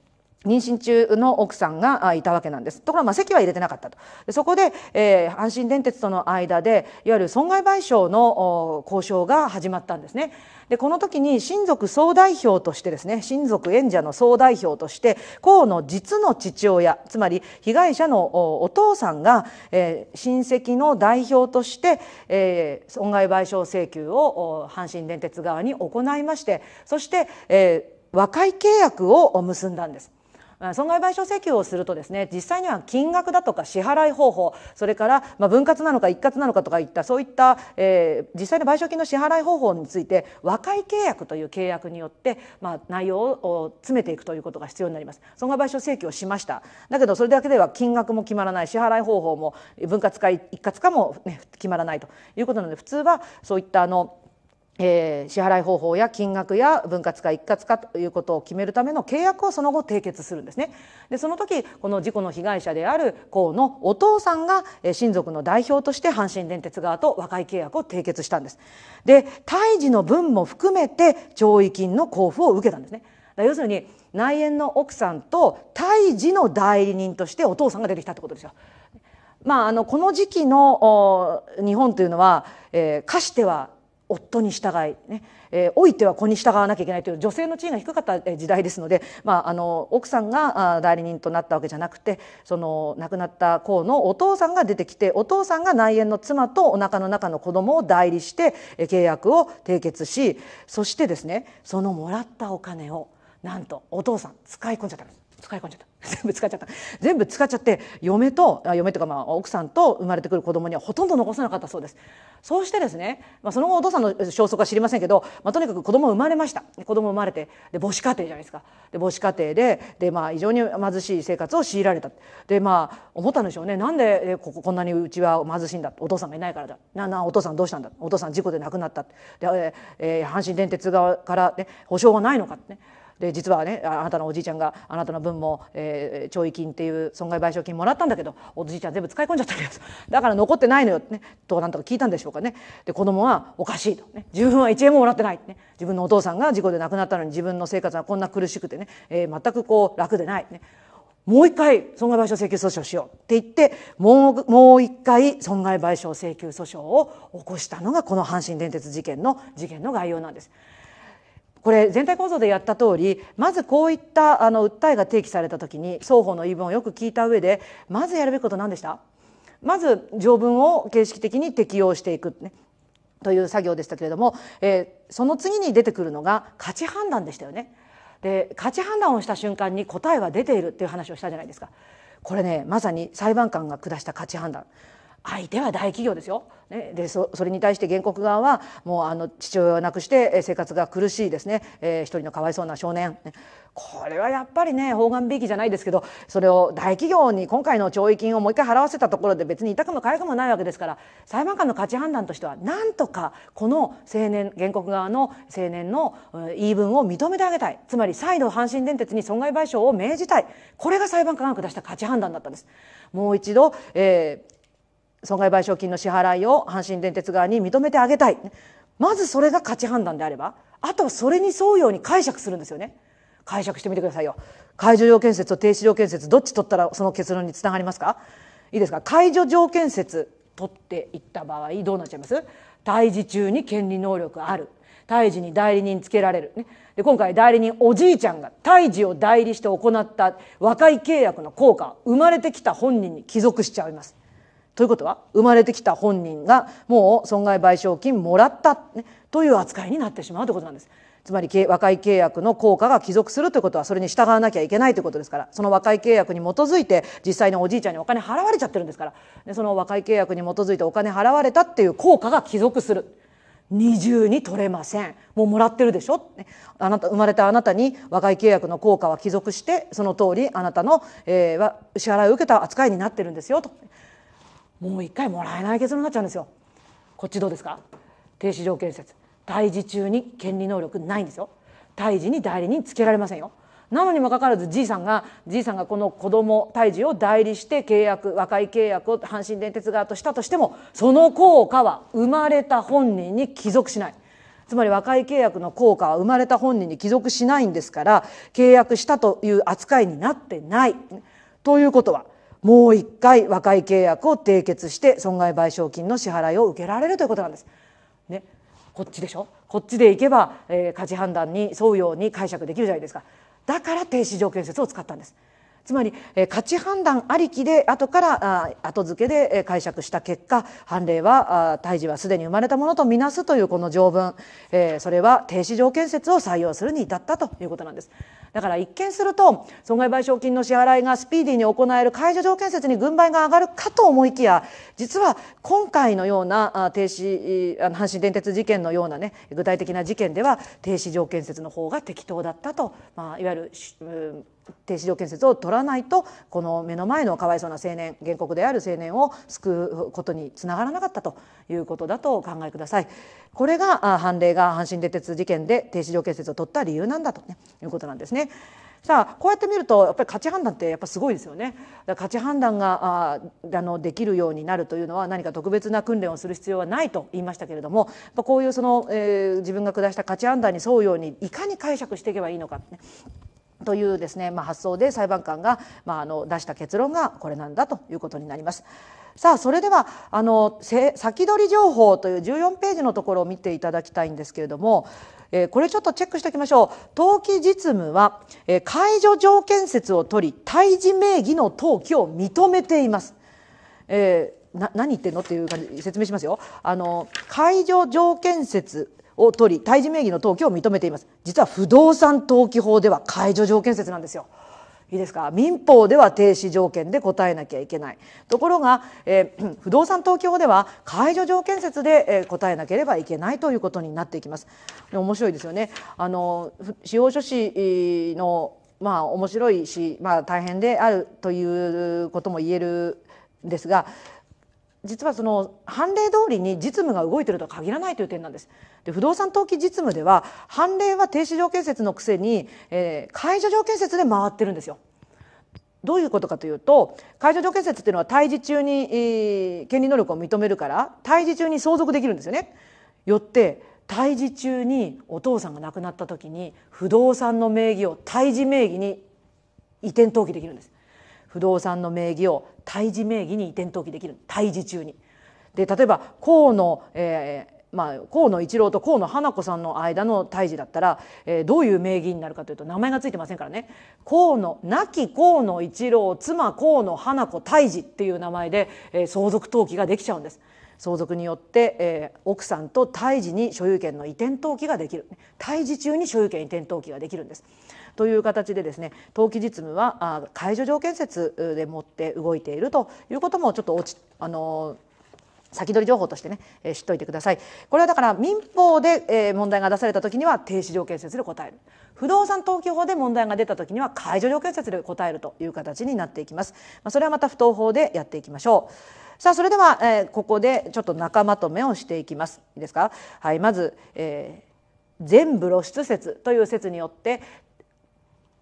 妊娠中の奥さんがいたわけなんです。ところが、まあ、席は入れてなかったと。そこで、えー、阪神電鉄との間で、いわゆる損害賠償の交渉が始まったんですね。で、この時に親族総代表としてですね、親族演者の総代表として、河野実の父親、つまり被害者のお父さんが、えー、親戚の代表として、えー、損害賠償請求を阪神電鉄側に行いまして、そして、えー、和解契約を結んだんです。損害賠償請求をするとですね実際には金額だとか支払い方法それからま分割なのか一括なのかとかいったそういった、えー、実際の賠償金の支払い方法について和解契約という契約によって、まあ、内容を詰めていくということが必要になります損害賠償請求をしましただけどそれだけでは金額も決まらない支払い方法も分割か一括かも、ね、決まらないということなので普通はそういったあのえー、支払い方法や金額や分割か一括かということを決めるための契約をその後締結するんですねでその時この事故の被害者である子のお父さんが親族の代表として阪神電鉄側と和解契約を締結したんですで胎児の分も含めて弔慰金の交付を受けたんですね要するに内縁の奥さんと胎児の代理人としてお父さんが出てきたってことですよまあ、あのこの時期の日本というのは、えー、かしては夫に従い、ねえー、老いては子に従わなきゃいけないという女性の地位が低かった時代ですので、まあ、あの奥さんが代理人となったわけじゃなくてその亡くなった子のお父さんが出てきてお父さんが内縁の妻とお腹の中の子供を代理して契約を締結しそしてですねそのもらったお金をなんとお父さん使い込んじゃったんです。使い込んじゃった 全部使っちゃった全部使っちゃって嫁と嫁というかまあ奥さんと生まれてくる子供にはほとんど残さなかったそうですそうしてですね、まあ、その後お父さんの消息は知りませんけど、まあ、とにかく子供生まれました子供生まれてで母子家庭じゃないですかで母子家庭でで、まあ、非常に貧しい生活を強いられたでまあ思ったんでしょうねなんでここんなにうちは貧しいんだお父さんがいないからだななお父さんどうしたんだお父さん事故で亡くなったで、えー、阪神電鉄側から、ね、保証はないのかってねで実はねあなたのおじいちゃんがあなたの分も、えー、懲役金っていう損害賠償金もらったんだけどおじいちゃん全部使い込んじゃったんけどだから残ってないのよってねとなんとか聞いたんでしょうかねで子供はおかしいとね自分は1円ももらってないってね自分のお父さんが事故で亡くなったのに自分の生活がこんな苦しくてね、えー、全くこう楽でないねもう一回損害賠償請求訴訟しようって言ってもうもう一回損害賠償請求訴訟を起こしたのがこの阪神電鉄事件の事件の概要なんです。これ全体構造でやった通りまずこういったあの訴えが提起された時に双方の言い分をよく聞いた上でまずやるべきこと何でしたまず条文を形式的に適用していく、ね、という作業でしたけれども、えー、その次に出てくるのが価値判断でしたよね。で価値判断をした瞬間に答えは出ているっていう話をしたじゃないですか。これねまさに裁判官が下した価値判断相手は大企業ですよ。ね、でそれに対して原告側はもうあの父親を亡くして生活が苦しいですね、えー、一人のかわいそうな少年、ね、これはやっぱりね包含びいきじゃないですけどそれを大企業に今回の懲役金をもう一回払わせたところで別に痛くも痒くもないわけですから裁判官の価値判断としてはなんとかこの青年原告側の青年の言い分を認めてあげたいつまり再度阪神電鉄に損害賠償を命じたいこれが裁判官が下した価値判断だったんです。もう一度、えー損害賠償金の支払いを阪神電鉄側に認めてあげたいまずそれが価値判断であればあとはそれに沿うように解釈するんですよね解釈してみてくださいよ解除条件説と停止条件説どっち取ったらその結論につながりますかいいですか解除条件説取っていった場合どうなっちゃいます胎児中に権利能力ある胎児に代理人つけられる、ね、で今回代理人おじいちゃんが胎児を代理して行った和解契約の効果生まれてきた本人に帰属しちゃいますということは生まれてきた本人がもう損害賠償金もらった、ね、という扱いになってしまうということなんです。つまり和解契約の効果が帰属するということはそれに従わなきゃいけないということですからその和解契約に基づいて実際におじいちゃんにお金払われちゃってるんですからでその和解契約に基づいてお金払われたっていう効果が帰属する。二重に取れませんもうもらってるでしょあなた生まれたあなたに和解契約の効果は帰属してその通りあなたの、えー、支払いを受けた扱いになってるんですよともう1回もらえない結論になっちゃうんですよ。こっちどうですか停止条件説退治中に権利能力ないんですよ退治に代理人つけられませんよなのにもかかわらずじいさんがじいさんがこの子供退治を代理して契約和解契約を阪神電鉄側としたとしてもその効果は生まれた本人に帰属しないつまり和解契約の効果は生まれた本人に帰属しないんですから契約したという扱いになってないということはもう一回和解契約を締結して損害賠償金の支払いを受けられるということなんです。ね、こっちでしょこっちでいけば、えー、価値判断に沿うように解釈できるじゃないですかだから停止条件説を使ったんですつまり、えー、価値判断ありきで後からあ後付けで、え解釈した結果判例は胎児はすでに生まれたものとみなすというこの条文、えー、それは停止条件説を採用するに至ったということなんですだから一見すると損害賠償金の支払いがスピーディーに行える解除条件説に軍配が上がるかと思いきや実は今回のような停止あの阪神電鉄事件のようなね具体的な事件では停止条件説の方が適当だったと、まあ、いわゆる、うん停止条件説を取らないとこの目の前のかわいそうな青年原告である青年を救うことにつながらなかったということだとお考えください。これが判例が阪神電鉄事件で停止条件説を取った理由なんだと、ね、いうことなんですね。さあこうやって見るとやっぱり価値判断ってやっぱすごいですよね。価値判断がああのできるようになるというのは何か特別な訓練をする必要はないと言いましたけれども、やこういうその、えー、自分が下した価値判断に沿うようにいかに解釈していけばいいのか、ね、というですね、まあ、発想で裁判官が、まあ、あの出した結論がこれなんだということになります。さあそれではあの先取り情報という14ページのところを見ていただきたいんですけれども、えー、これちょっとチェックしておきましょう登記実務は、えー、解除条件説を取り対治名義の登記を認めています。えー、な何言ってんのっていう感じ説明しますよ。あの解除条件説を取り対治名義の登記を認めています実は不動産登記法では解除条件説なんですよ。いいですか民法では停止条件で答えなきゃいけないところが、えー、不動産登記法では解除条件説で、えー、答えなければいけないということになっていきますで面白いですよねあの司法書士のまあ面白いし、まあ、大変であるということも言えるんですが実はその判例通りに実務が動いているとは限らないという点なんです。で不動産登記実務では判例は停止条件説のくせに、えー、解除条件説で回ってるんですよ。どういうことかというと解除条件説っていうのは退治中に、えー、権利能力を認めるから退治中に相続できるんですよね。よって退治中にお父さんが亡くなった時に不動産の名義を退治名義に移転登記できるんです。不動産の名義を胎児名義に移転登記できる胎児中に。で例えば河野、えーまあ、河野一郎と河野花子さんの間の胎児だったら、えー、どういう名義になるかというと名前が付いてませんからね河野亡き河野一郎妻河野花子胎児っていう名前で、えー、相続登記ができちゃうんです。相続によって、えー、奥さんと胎児に所有権の移転登記ができる胎児中に所有権移転登記ができるんですという形でですね登記実務は解除条件説でもって動いているということもちょっと落ちあの先取り情報としてね、えー、知っていてくださいこれはだから民法で、えー、問題が出された時には停止条件説で答える不動産登記法で問題が出た時には解除条件説で答えるという形になっていきます、まあ、それはまた不当法でやっていきましょうさあそれでは、えー、ここでちょっと仲まとめをしていきますいいですかはいまず、えー全部露出説という説によって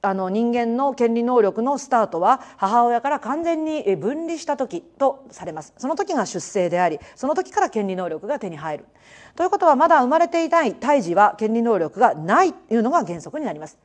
あの人間の権利能力のスタートは母親から完全に分離した時とされますその時が出生でありその時から権利能力が手に入るということはまだ生まれていない胎児は権利能力がないというのが原則になります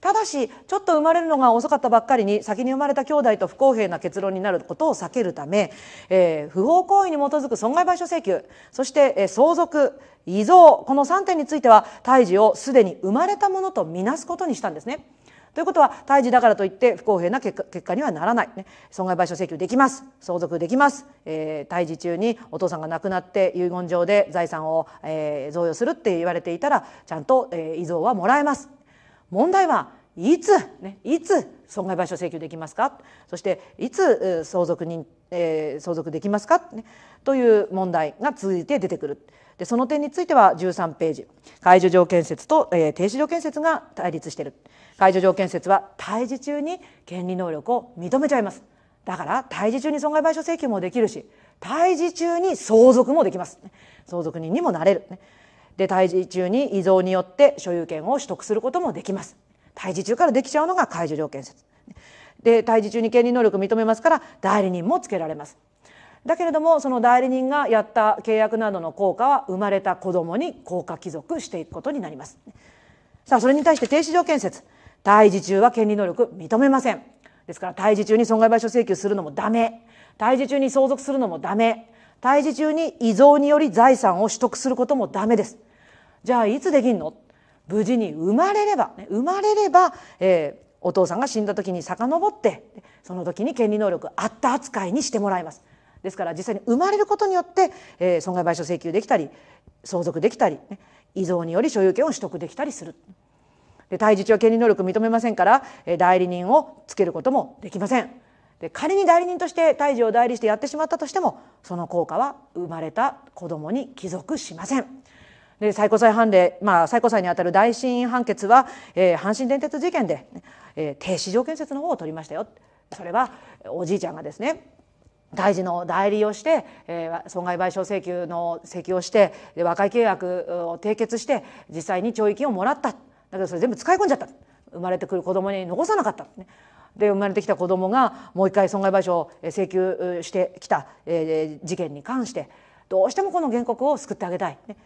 ただしちょっと生まれるのが遅かったばっかりに先に生まれた兄弟と不公平な結論になることを避けるため、えー、不法行為に基づく損害賠償請求そして、えー、相続遺贈この3点については胎児をすでに生まれたものとみなすことにしたんですね。ということは胎児だからといって不公平な結果結果にはならない、ね、損害賠償請求できます相続できます、えー、胎児中にお父さんが亡くなって遺言状で財産を、えー、贈与するって言われていたらちゃんと、えー、遺贈はもらえます問題はいつ、ね、いつ損害賠償請求できますかそしていつ相続人、えー、相続できますか、ね、という問題が続いて出てくる。でその点については13ページ解除条件説と、えー、停止条件説が対立している解除条件説は退治中に権利能力を認めちゃいますだから退治中に損害賠償請求もできるし退治中に相続もできます相続人にもなれるで退治中に遺贈によって所有権を取得することもできます退治中からできちゃうのが解除条件説で退治中に権利能力認めますから代理人もつけられますだけれどもその代理人がやった契約などの効果は生まれた子どもに効果帰属していくことになりますさあそれに対して停止条件説退治中は権利能力認めませんですから退治中に損害賠償請求するのもダメ退治中に相続するのもダメ退治中に遺贈により財産を取得することもダメですじゃあいつできんの無事に生まれれば、ね、生まれれば、えー、お父さんが死んだ時に遡ってその時に権利能力あった扱いにしてもらいますですから実際に生まれることによって、えー、損害賠償請求できたり相続できたり、ね、遺贈により所有権を取得できたりする対事長権利能力認めませんから代理人をつけることもできません。で仮に代理人として胎児を代理してやってしまったとしてもその効果は生まれた子どもに帰属しません。で最高裁判例、まあ、最高裁にあたる大審院判決は、えー、阪神電鉄事件で、えー、停止条件説の方を取りましたよそれはおじいちゃんがですね大事の代理をして、えー、損害賠償請求の請求をして和解契約を締結して実際に懲役をもらった。からそれ全部使い込んじゃった生まれてくる子供に残さなかった、ね、で生まれてきた子供がもう一回損害賠償を請求してきた事件に関してどうしてもこの原告を救ってあげたい。ね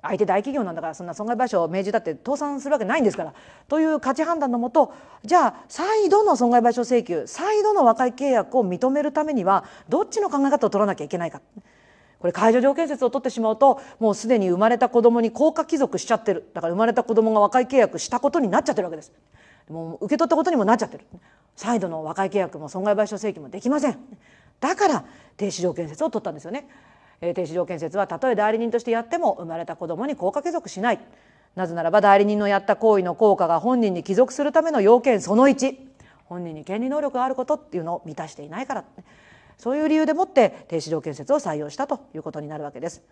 相手大企業なんだからそんな損害賠償を命じたって倒産するわけないんですからという価値判断のもとじゃあ再度の損害賠償請求再度の和解契約を認めるためにはどっちの考え方を取らなきゃいけないか。これ解除条件説を取ってしまうともうすでに生まれた子供に効果帰属しちゃってるだから生まれた子供が和解契約したことになっちゃってるわけですもう受け取ったことにもなっちゃってる再度の和解契約も損害賠償請求もできませんだから停止条件説を取ったんですよね、えー、停止条件説はたとえ代理人としてやっても生まれた子供に効果帰属しないなぜならば代理人のやった行為の効果が本人に帰属するための要件その1本人に権利能力があることっていうのを満たしていないからそういう理由でもって低市場建設を採用したということになるわけです。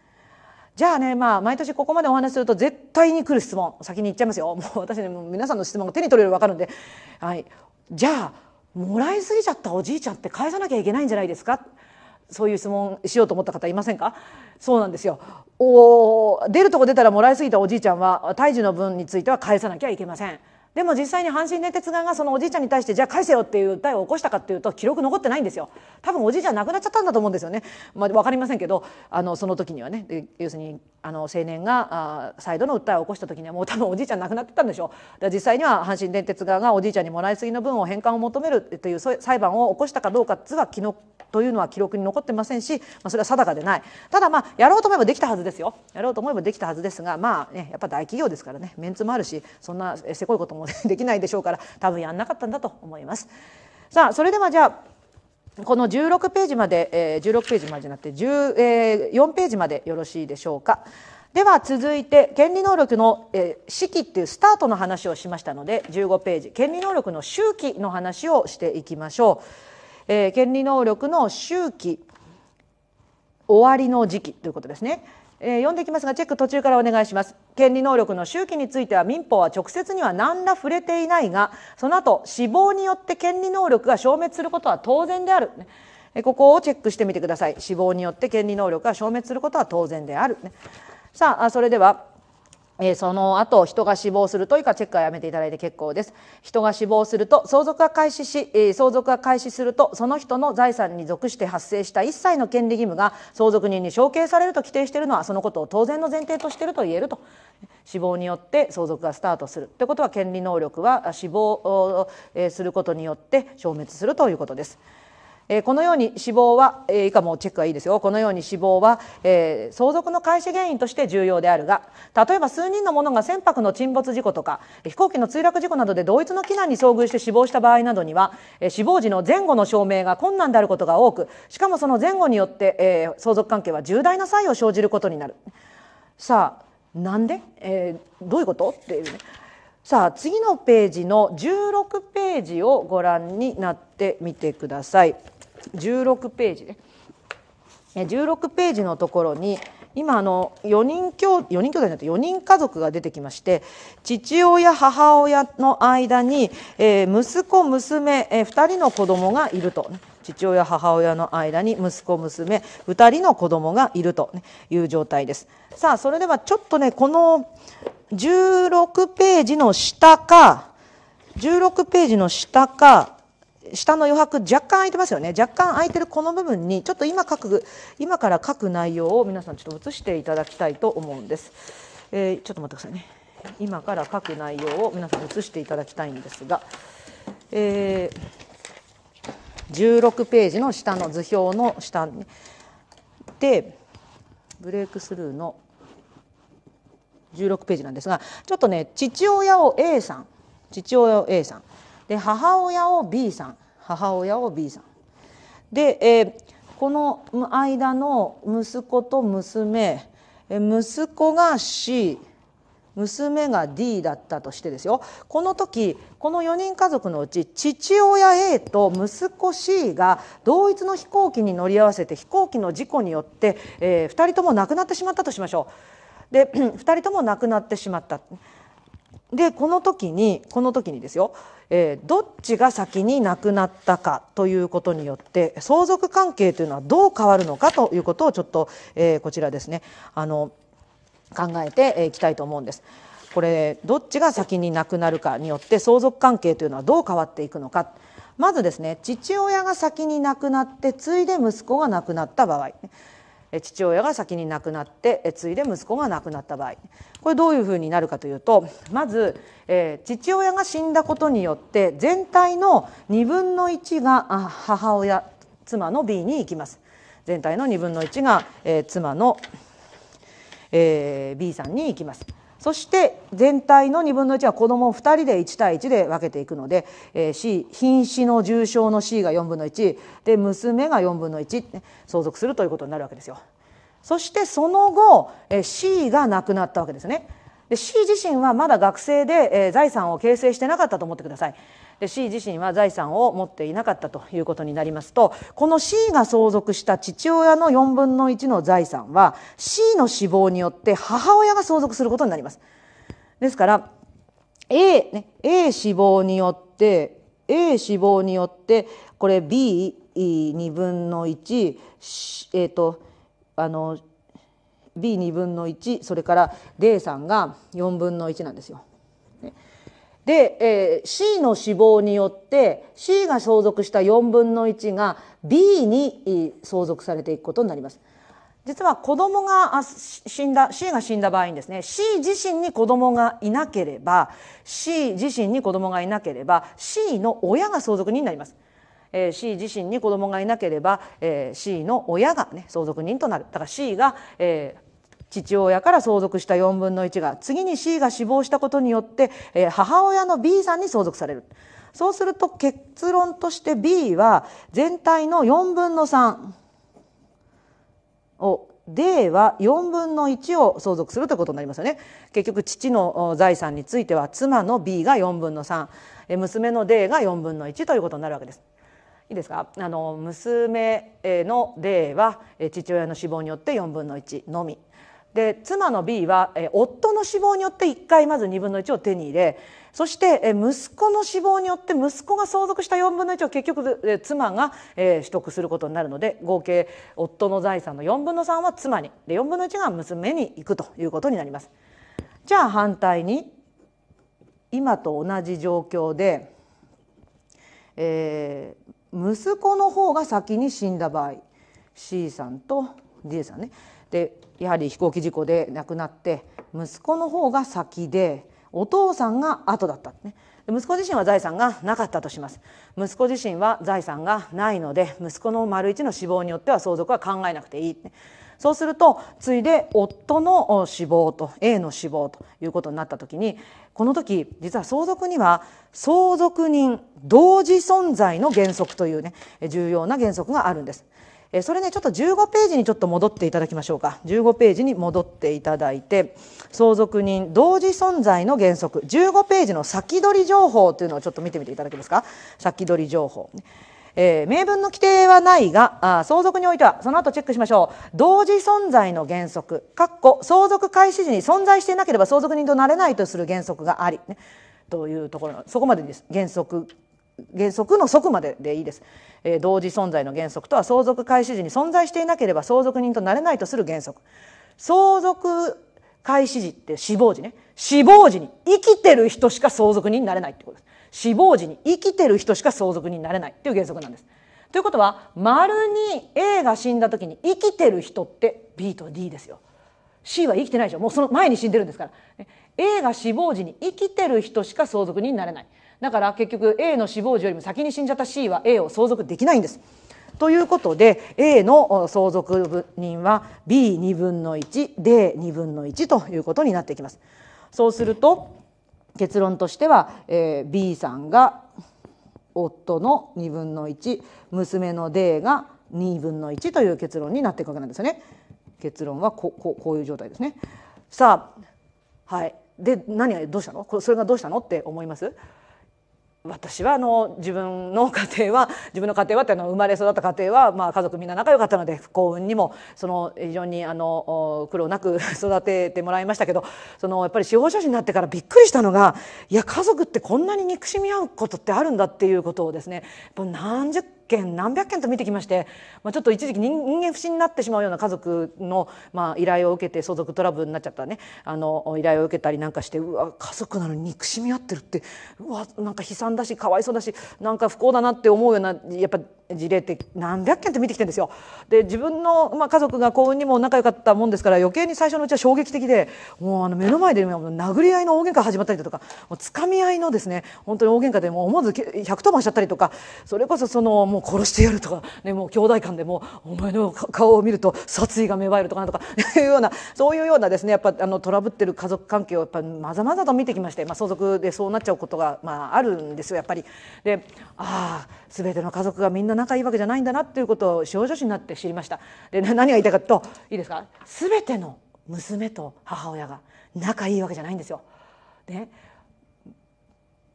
じゃあね、まあ、毎年ここまでお話しすると絶対に来る質問先に言っちゃいますよもう私ねもう皆さんの質問が手に取れるわかるんで、はい、じゃあもらいすぎちゃったおじいちゃんって返さなきゃいけないんじゃないですかそういう質問しようと思った方いませんかそうなんですよお出るとこ出たらもらいすぎたおじいちゃんは胎児の分については返さなきゃいけません。でも実際に阪神電鉄側がそのおじいちゃんに対してじゃあ返せよっていう訴えを起こしたかっていうと記録残ってないんですよ多分おじいちゃん亡くなっちゃったんだと思うんですよね、まあ、分かりませんけどあのその時にはね要するにあの青年があ再度の訴えを起こした時にはもう多分おじいちゃん亡くなってたんでしょう実際には阪神電鉄側がおじいちゃんにもらいすぎの分を返還を求めるという裁判を起こしたかどうかつは昨日というのは記録に残ってませんし、まあ、それは定かでないただまあやろうと思えばできたはずですよやろうと思えばできたはずですがまあねやっぱ大企業ですからねメンツもあるしそんなせこいことも できないでしょうから多分やんなかったんだと思います。さあそれではじゃあこの16ページまで、えー、16ページまでじゃなくて1えー、4ページまでよろしいでしょうか。では続いて権利能力の、えー、式っていうスタートの話をしましたので15ページ権利能力の周期の話をしていきましょう。えー、権利能力の周期終わりの時期ということですね。えー、読んでいきますがチェック途中からお願いします権利能力の周期については民法は直接には何ら触れていないがその後死亡によって権利能力が消滅することは当然である、ね、えここをチェックしてみてください死亡によって権利能力が消滅することは当然である、ね、さあそれではえその後人が死亡するとうかチェックはやめていただいて結構です人が死亡すると相続が開始し、え相続が開始するとその人の財産に属して発生した一切の権利義務が相続人に承継されると規定しているのはそのことを当然の前提としていると言えると死亡によって相続がスタートするということは権利能力は死亡することによって消滅するということです。えこのように死亡は、え以下もチェックはいいですよこのように死亡は、え相続の開始原因として重要であるが例えば数人の者が船舶の沈没事故とか飛行機の墜落事故などで同一の機難に遭遇して死亡した場合などには、え死亡時の前後の証明が困難であることが多くしかもその前後によって、え相続関係は重大な差異を生じることになる。さあなんで、えー、どういうことっていうね。さあ次のページの16ページをご覧になってみてください。16ページね16ページのところに今あの4人兄4人兄弟になって4人家族が出てきまして父親母親の間に、えー、息子娘、えー、2人の子供がいると、父親母親の間に息子娘2人の子供がいると、いう状態ですさあそれではちょっとねこの16ページの下か16ページの下か下の余白若干空いてますよね若干空いてるこの部分にちょっと今書く今から書く内容を皆さんちょっと写していただきたいと思うんです、えー、ちょっと待ってくださいね今から書く内容を皆さん写していただきたいんですが、えー、16ページの下の図表の下にでブレイクスルーの16ページなんですがちょっとね父親を A さん父親を A さんで母親を B さん母親を B さんで、えー、この間の息子と娘息子が C 娘が D だったとしてですよこの時この4人家族のうち父親 A と息子 C が同一の飛行機に乗り合わせて飛行機の事故によって、えー、2人とも亡くなってしまったとしましょう。で2人とも亡くなってしまったでこの時にこの時にですよ、えー、どっちが先に亡くなったかということによって相続関係というのはどう変わるのかということをちょっと、えー、こちらですねあの考えていきたいと思うんです。これどっちが先に亡くなるかによって相続関係というのはどう変わっていくのかまずですね父親が先に亡くなって次いで息子が亡くなった場合父親が先に亡くなって次いで息子が亡くなった場合これどういうふうになるかというとまず、えー、父親が死んだことによって全体の2分の1が母親妻の B に行きます。全体の2分の1が、えー、妻の、えー、B さんに行きます。そして全体の2分の1は子ども2人で1対1で分けていくので、えー、C 瀕死の重症の C が4分の1で娘が4分の1、ね、相続するということになるわけですよ。そしてその後、えー、C が亡くなったわけですね。で C 自身はまだ学生で、えー、財産を形成してなかったと思ってください。で C 自身は財産を持っていなかったということになりますとこの C が相続した父親の4分の1の財産は C の死亡によって母親が相続することになります。ですから A,、ね、A 死亡によって A 死亡によってこれ B2 分の1えっ、ー、とあの B2 分の1それから D さんが4分の1なんですよ。で、えー、C の死亡によって C が相続した4分の1が B に相続されていくことになります。実は子供が死んだ C が死んだ場合にですね C 自身に子供がいなければ C 自身に子供がいなければ C の親が相続人になります。えー、C 自身に子供がいなければ、えー、C の親が、ね、相続人となるだから C が、えー、父親から相続した4分の1が次に C が死亡したことによって母親の B さんに相続される。そうすると結論として B は全体の4分の3を D は4分の1を相続するということになりますよね。結局父の財産については妻の B が4分の3娘の D が4分の1ということになるわけです。いいですかあの娘の D は父親の死亡によって4分の1のみで妻の B は、え夫の死亡によって1回まず2分の1を手に入れそして、え息子の死亡によって息子が相続した4分の1を結局、え妻が、え取得することになるので合計夫の財産の4分の3は妻にで4分の1が娘に行くということになります。じゃあ反対に今と同じ状況で、えー、息子の方が先に死んだ場合 C さんと D さんねでやはり飛行機事故で亡くなって息子の方が先でお父さんが後だった、ね、息子自身は財産がなかったとします息子自身は財産がないので息子の丸一の死亡によっては相続は考えなくていい、ね、そうするとついで夫の死亡と A の死亡ということになった時にこの時実は相続には相続人同時存在の原則というね重要な原則があるんです。えそれねちょっと15ページにちょっと戻っていただきましょうか15ページに戻っていただいて相続人同時存在の原則15ページの先取り情報というのをちょっと見てみていただけますか先取り情報。えー、明文の規定はないがあ相続においてはその後チェックしましょう同時存在の原則っこ相続開始時に存在していなければ相続人となれないとする原則があり、ね、というところそこまでです原則原則の則まででいいです、えー、同時存在の原則とは相続開始時に存在していなければ相続人となれないとする原則相続開始時って死亡時ね死亡時に生きてる人しか相続人になれないってことです死亡時に生きてる人しか相続人になれないっていう原則なんですということは丸に A が死んだ時に生きてる人って B と D ですよ C は生きてないでしょもうその前に死んでるんですから A が死亡時に生きてる人しか相続人になれないだから結局 A の死亡時よりも先に死んじゃった C は A を相続できないんです。ということで A の相続人は B2 分の 1D2 分の1ということになってきます。そうすると結論としては、えー、B さんが夫の2分の1娘の D が2分の1という結論になっていくわけなんですよね。結論はこここういう状態ですね。さあはいで何がどうしたのそれがどうしたのって思います私はあの自分の家庭は自分の家庭はというのは生まれ育った家庭は、まあ、家族みんな仲良かったので不幸運にもその非常にあの苦労なく 育ててもらいましたけどそのやっぱり司法書士になってからびっくりしたのがいや家族ってこんなに憎しみ合うことってあるんだっていうことをですね何十件何百件と見てきまして、まあ、ちょっと一時期人間不信になってしまうような家族の、まあ、依頼を受けて相続トラブルになっちゃったねあの依頼を受けたりなんかしてうわ家族なのに憎しみ合ってるってうわなんか悲惨だしかわいそうだしなんか不幸だなって思うようなやっぱ事例って何百件と見てきてるんですよ。で自分の、まあ、家族が幸運にも仲良かったもんですから余計に最初のうちは衝撃的でもうあの目の前で殴り合いの大喧嘩始まったりだとかもう掴み合いのですね本当に大喧嘩でも思わず110番しちゃったりとかそれこそそのもう殺してやるとか、ね、もう兄弟間でもお前の顔を見ると殺意が芽生えるとかなんとか いうようなそういうようなですねやっぱあのトラブってる家族関係をやっぱまざまざと見てきまして、まあ、相続でそうなっちゃうことが、まあ、あるんですよやっぱり。でああ全ての家族がみんな仲いいわけじゃないんだなっていうことを少女子になって知りました。で何が言いたいかといいですか全ての娘と母親が仲いいわけじゃないんですよ。ね、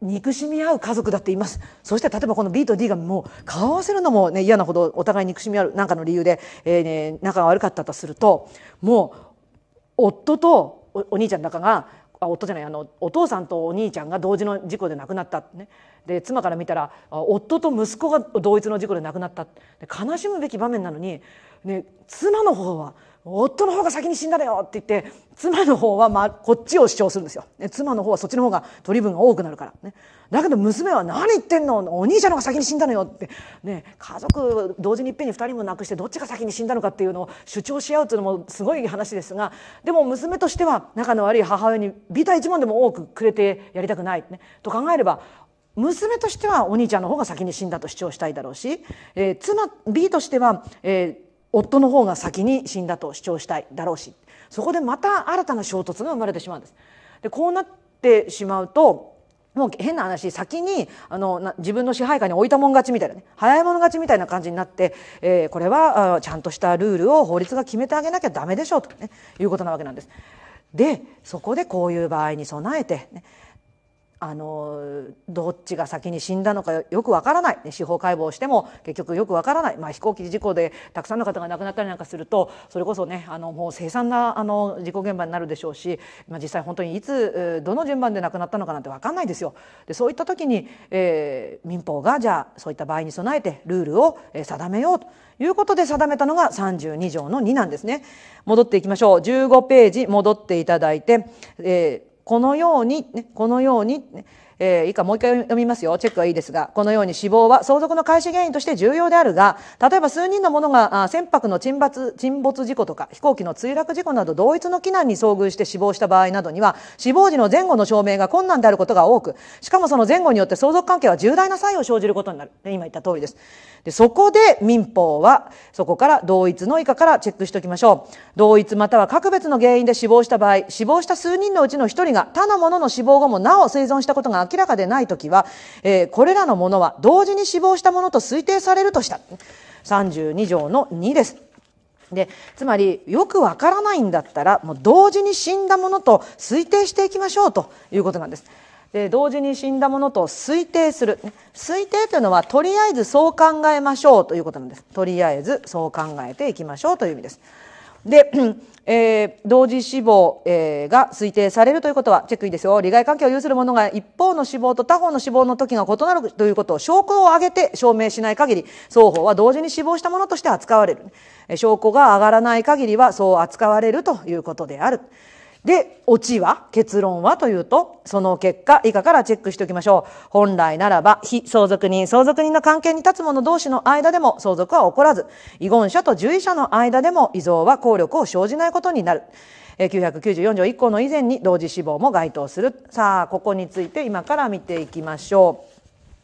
憎しみ合う家族だっていますそして例えばこの B と D がもう顔合わせるのも、ね、嫌なほどお互い憎しみ合う何かの理由で、えーね、仲が悪かったとするともう夫とお兄ちゃんの中があ夫じゃないあのお父さんとお兄ちゃんが同時の事故で亡くなったねで妻から見たら夫と息子が同一の事故で亡くなった悲しむべき場面なのに、ね、妻の方は夫の方が先に死んだだよって言って妻の方はまこっちを主張するんですよ、妻の方はそっちの方が取り分が多くなるから、ね、だけど娘は何言ってんのお兄ちゃんの方が先に死んだのよって、ね、家族同時にいっぺんに2人も亡くしてどっちが先に死んだのかっていうのを主張し合うというのもすごい話ですがでも娘としては仲の悪い母親にビタ一文でも多くくれてやりたくない、ね、と考えれば娘としてはお兄ちゃんの方が先に死んだと主張したいだろうし、えー、妻 B としては、えー夫の方が先に死んだと主張したいだろうしそこでまた新たな衝突が生まれてしまうんです。でこうなってしまうともう変な話先にあの自分の支配下に置いたもん勝ちみたいなね早い者勝ちみたいな感じになって、えー、これはあちゃんとしたルールを法律が決めてあげなきゃダメでしょうと、ね、いうことなわけなんです。でそこでこういう場合に備えて、ね、あのどっちが先に死んだのかよくわからない、ね、司法解剖しても結局よくわからない、まあ、飛行機事故でたくさんの方が亡くなったりなんかするとそれこそねあのもう凄惨なあの事故現場になるでしょうし、まあ、実際本当にいつどの順番で亡くなったのかなんてわかんないですよ。でそういった時に、えー、民法がじゃあそういった場合に備えてルールを定めようということで定めたのが32条の2なんですね。戻っていきましょう15ページ戻っていただいて、えーこのように、ね、このように、ね、えー、以下もう一回読みますよ。チェックはいいですが、このように死亡は相続の開始原因として重要であるが、例えば数人の者があ船舶の沈没沈没事故とか飛行機の墜落事故など同一の機難に遭遇して死亡した場合などには、死亡時の前後の証明が困難であることが多く、しかもその前後によって相続関係は重大な差異を生じることになる。今言った通りです。で、そこで民法は、そこから同一の以下からチェックしておきましょう。同一または各別の原因で死亡した場合、死亡した数人のうちの1人が他の者の死亡後もなお生存したことが明らかでない時は、えー、これらのものは同時に死亡したものと推定されるとした。32条の2です。で、つまり、よくわからないんだったら、もう同時に死んだものと推定していきましょうということなんです。で同時に死んだものと推定する推定というのはとりあえずそう考えましょうということなんですとりあえずそう考えていきましょうという意味ですでえー、同時死亡、えー、が推定されるということはチェックいいですよ利害関係を有する者が一方の死亡と他方の死亡の時が異なるということを証拠を挙げて証明しない限り双方は同時に死亡したものとして扱われる証拠が上がらない限りはそう扱われるということである。で、オチは結論はというと、その結果、以下からチェックしておきましょう。本来ならば、非相続人、相続人の関係に立つ者同士の間でも相続は起こらず、遺言者と獣医者の間でも遺贈は効力を生じないことになる。994条1項の以前に同時死亡も該当する。さあ、ここについて今から見ていきましょ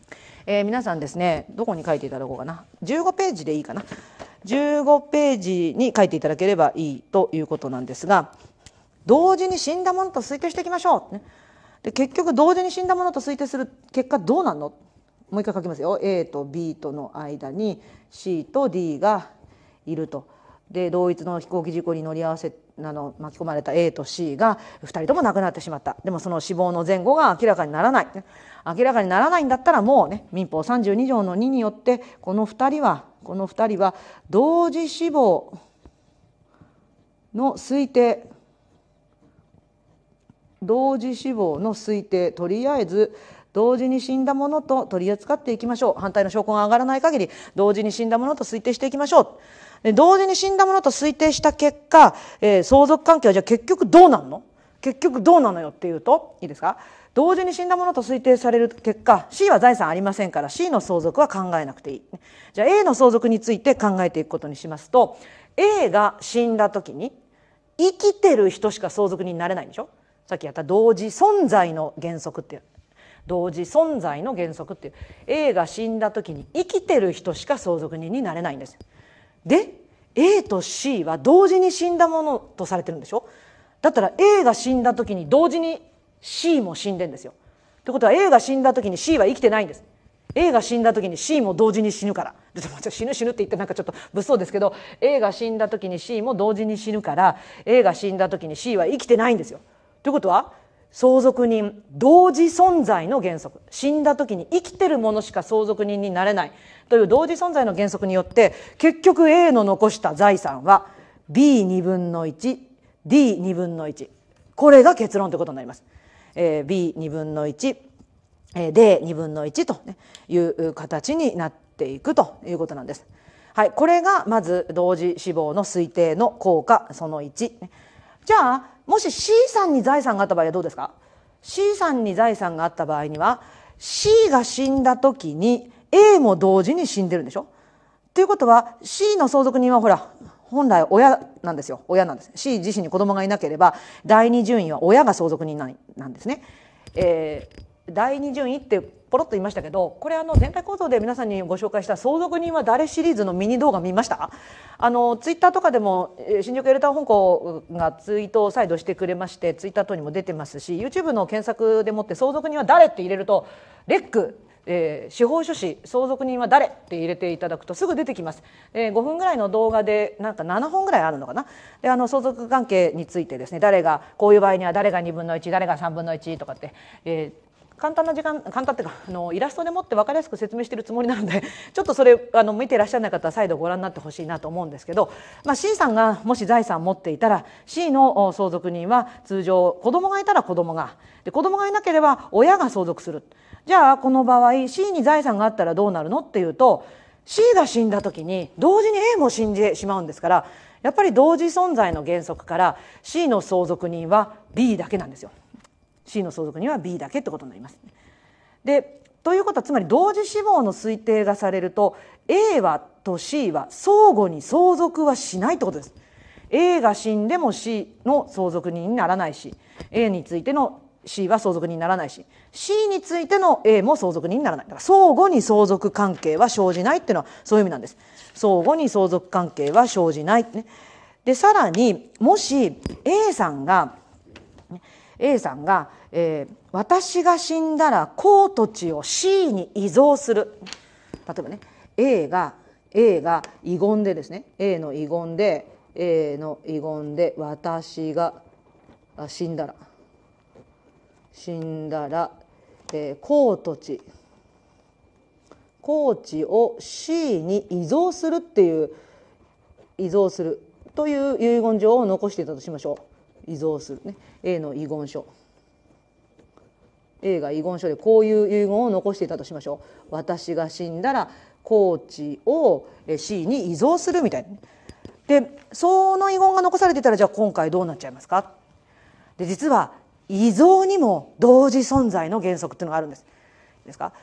う。えー、皆さんですねどこに書いていただこうかな15ページでいいかな15ページに書いていただければいいということなんですが同時に死んだものと推定していきましょう、ね、で結局同時に死んだものと推定する結果どうなんのもう一回書きますよ A と B との間に C と D がいると。で同一の飛行機事故に乗り合わせあの巻き込まれた A と C が2人とも亡くなってしまったでもその死亡の前後が明らかにならない明らかにならないんだったらもうね民法32条の2によってこの2人はこの2人は同時死亡の推定同時死亡の推定とりあえず同時に死んだものと取り扱っていきましょう反対の証拠が上がらない限り同時に死んだものと推定していきましょう同時に死んだものと推定した結果、えー、相続関係はじゃあ結局どうなんの結局どうなのよっていうといいですか同時に死んだものと推定される結果 C は財産ありませんから C の相続は考えなくていいじゃあ A の相続について考えていくことにしますと A が死んだ時に生きてる人しか相続になれないんでしょさっきやった同時存在の原則って同時存在の原則っていう A が死んだ時に生きてる人しか相続人になれないんです。で A と C は同時に死んだものとされてるんでしょだったら A が死んだ時に同時に C も死んでんですよ。ってことは A が死んだ時に C は生きてないんです。A が死んだ時に C も同時に死ぬから死ぬ死ぬって言ってなんかちょっと物騒ですけど A が死んだ時に C も同時に死ぬから A が死んだ時に C は生きてないんですよ。ということは相続人同時存在の原則死んだ時に生きてるものしか相続人になれないという同時存在の原則によって結局 A の残した財産は b 二分の1 d 二分の1これが結論ということになります。えー、b 二分の1で二分の1という形になっていくということなんです。はい、これがまず同時死亡の推定の効果その1。じゃあもし C さんに財産があった場合はどうですか ?C さんに財産があった場合には C が死んだ時に A も同時に死んでるんでしょということは C の相続人はほら本来親なんですよ親なんです C 自身に子供がいなければ第二順位は親が相続人なんですね、えー、第二順位ってポロっと言いましたけどこれあの前回講座で皆さんにご紹介した「相続人は誰」シリーズのミニ動画見ましたあのツイッターとかでも新宿エルター本校がツイートを再度してくれましてツイッター等にも出てますし YouTube の検索でもって「相続人は誰」って入れるとレックえー、司法書士相続人は誰って入れていただくとすぐ出てきます、えー、5分ぐらいの動画でなんか7本ぐらいあるのかなであの相続関係についてですね誰がこういう場合には誰が2分の1誰が3分の1とかって、え簡単な時間簡単っていうかあのイラストでもって分かりやすく説明してるつもりなので ちょっとそれあの見ていらっしゃらない方は再度ご覧になってほしいなと思うんですけど、まあ、C さんがもし財産を持っていたら C の相続人は通常子供がいたら子供がで子供がいなければ親が相続するじゃあこの場合 C に財産があったらどうなるのっていうと C が死んだ時に同時に A も死んでしまうんですからやっぱり同時存在の原則から C の相続人は B だけなんですよ。C の相続人は B だけってことになります。でということはつまり同時死亡の推定がされると A はと C は相互に相続はしないってことです。A が死んでも C の相続人にならないし A についての C は相続人にならないし C についての A も相続人にならないだから相互に相続関係は生じないっていうのはそういう意味なんです相互に相続関係は生じない、ね、でさらにもし A さんが A さんが、えー、私が死んだら公土地を C に移贈する例えばね A が A が遺言でですね A の遺言で A の遺言で私が死んだら死んだら、えー、公土地高地を C に遺贈するっていう遺贈するという遺言状を残していたとしましょう。遺贈する、ね、A の遺言書 A が遺言書でこういう遺言を残していたとしましょう私が死んだら高知を C に遺贈するみたいな。でその遺言が残されてたらじゃあ今回どうなっちゃいますかで実は遺贈にも同時存在の原則っていうのがあるんです。ですか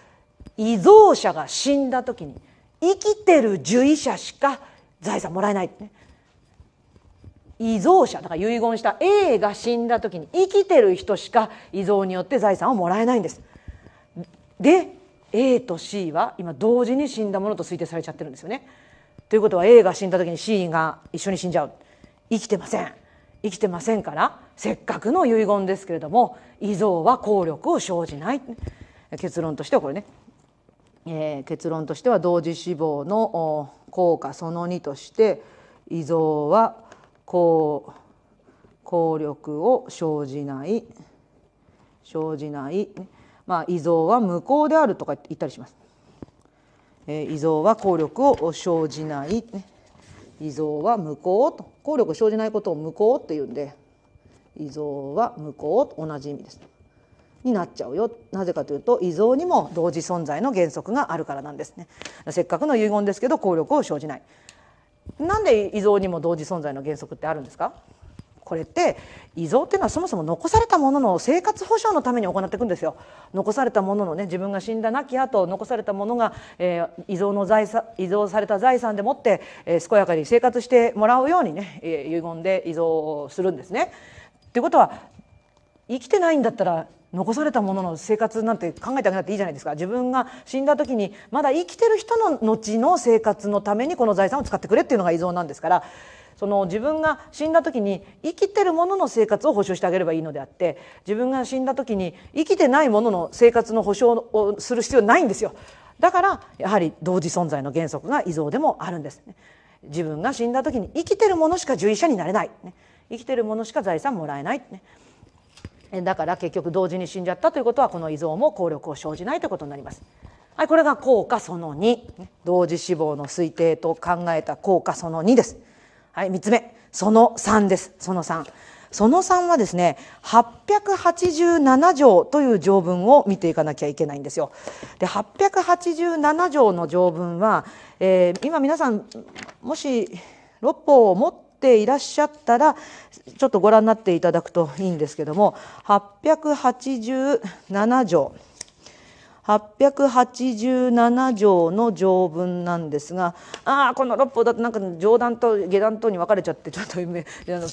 遺贈者が死んだ時に生きてる受遺者しか財産もらえない、ね、遺贈者だから遺言した A が死んだ時に生きてる人しか遺贈によって財産をもらえないんですで A と C は今同時に死んだものと推定されちゃってるんですよねということは A が死んだ時に C が一緒に死んじゃう生きてません生きてませんからせっかくの遺言ですけれども遺贈は効力を生じない結論としてはこれね、えー、結論としては同時死亡の効果その2として遺贈は効効力を生じない生じない、まあ、依存は無効であるとか言ったりします。えー、依存は効力を生じない、ね、依存は無効と効力を生じないことを無効っていうんで依存は無効と同じ意味です。になっちゃうよなぜかというと依存にも同時存在の原則があるからなんですねせっかくの遺言ですけど効力を生じないなんで依存にも同時存在の原則ってあるんですかこれって遺贈っていうのはそもそも残されたものの生活保障のために行っていくんですよ残されたもののね自分が死んだ亡き後残されたものが、えー、遺贈の財産遺贈された財産でもって、えー、健やかに生活してもらうようにね、えー、遺言で遺贈するんですね。ってことは生きてないんだったら残されたものの生活なんて考えてあげなくていいじゃないですか自分が死んだ時にまだ生きてる人の後の生活のためにこの財産を使ってくれっていうのが依存なんですからその自分が死んだ時に生きてるものの生活を保障してあげればいいのであって自分が死んだ時に生きてないものの生活の保障をする必要ないんですよだからやはり同時存在の原則が依存でもあるんです、ね、自分が死んだ時に生きてるものしか獣医者になれない、ね、生きてるものしか財産もらえない、ね、だから結局同時に死んじゃったということはこの依存も効力を生じないということになります。はい、これが効果その2同時死亡の推定と考えた効果その2です。はい、3つ目その3ですその3。その3はですね887条という条文を見ていかなきゃいけないんですよ。で887条の条文は、えー、今皆さんもし六法を持っていらっしゃったらちょっとご覧になっていただくといいんですけども887条887条の条文なんですがああこの六法だとなんか上段と下段とに分かれちゃってちょっとプ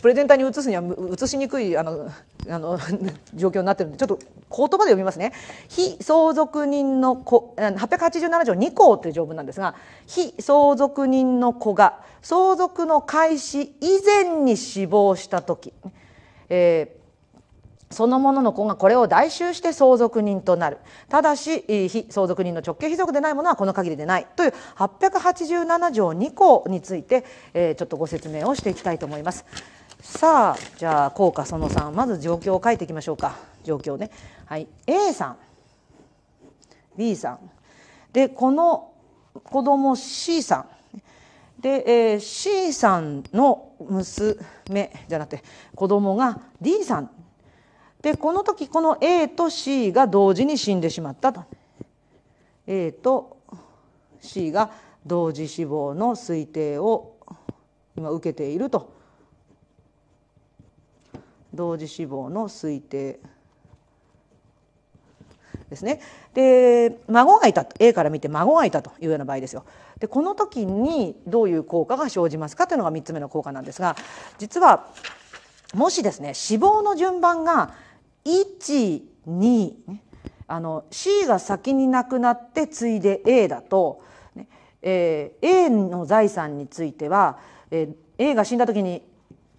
レゼンターに移すには移しにくいあのあの 状況になってるんでちょっと言葉で読みますね。非相続人の子887条2項という条文なんですが非相続人の子が相続の開始以前に死亡した時、えーそのものの子がこれを代収して相続人となる。ただし、非相続人の直系非属でないものはこの限りでない。という887条2項について、えちょっとご説明をしていきたいと思います。さあ、じゃあ、効果その3。まず状況を書いていきましょうか。状況ね。はい。A さん、B さん。で、この子供 C さん。で、えー、C さんの娘じゃなくて子供が D さんでこの時この A と C が同時に死んでしまったと A と C が同時死亡の推定を今受けていると同時死亡の推定ですね。で孫がいた A から見て孫がいたというような場合ですよ。でこの時にどういう効果が生じますかというのが3つ目の効果なんですが実はもしですね死亡の順番が1、2、ね、あの C が先になくなって次いで A だと、ねえー、A の財産については、えー、A が死んだ時に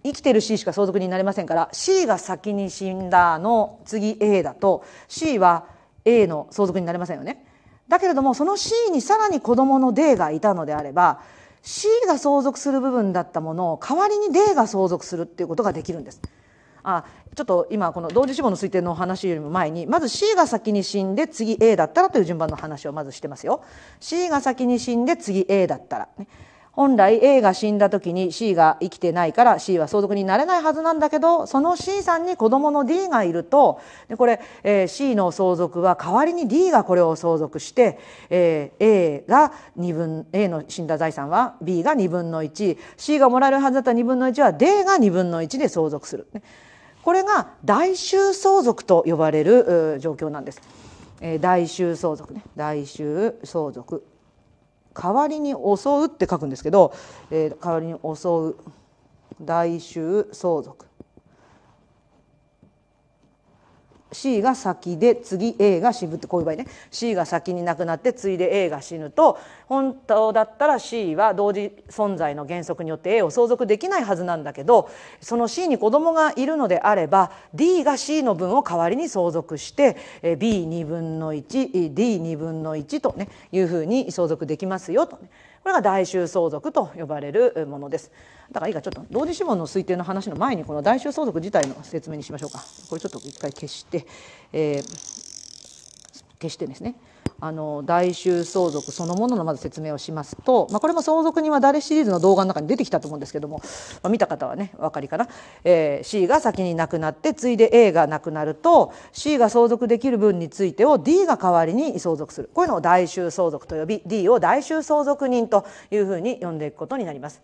生きてる C しか相続人になりませんから C が先に死んだの次 A だと C は A の相続になりませんよね。だけれどもその C にさらに子供の D がいたのであれば C が相続する部分だったものを代わりに D が相続するっていうことができるんです。あちょっと今この同時死亡の推定の話よりも前にまず C が先に死んで次 A だったらという順番の話をまずしてますよ C が先に死んで次 A だったら、ね、本来 A が死んだ時に C が生きてないから C は相続になれないはずなんだけどその C さんに子供の D がいるとでこれ、えー、C の相続は代わりに D がこれを相続して、えー、A が2分 A の死んだ財産は B が2分の 1C がもらえるはずだった2分の1は D が2分の1で相続する、ね。これが大衆相続と呼ばれる状況なんです。えー、大衆相続ね大衆相続代わりに襲うって書くんですけど、えー、代わりに襲う大衆相続 C が先で次 A が死ぶってこういう場合ね C が先に亡くなって次いで A が死ぬと本当だったら C は同時存在の原則によって A を相続できないはずなんだけどその C に子供がいるのであれば D が C の分を代わりに相続して B2 分の 1D2 分の1とねいうふうに相続できますよと、ね。これが代衆相続と呼ばれるものですだからいいかちょっと同時指紋の推定の話の前にこの代衆相続自体の説明にしましょうかこれちょっと一回消して、えー、消してですねあの代衆相続そのもののまず説明をしますと、まあ、これも「相続人は誰」シリーズの動画の中に出てきたと思うんですけども、まあ、見た方はねお分かりかな、えー、C が先に亡くなって次いで A が亡くなると C が相続できる分についてを D が代わりに相続するこういうのを代衆相続と呼び D を代衆相続人というふうに呼んでいくことになります。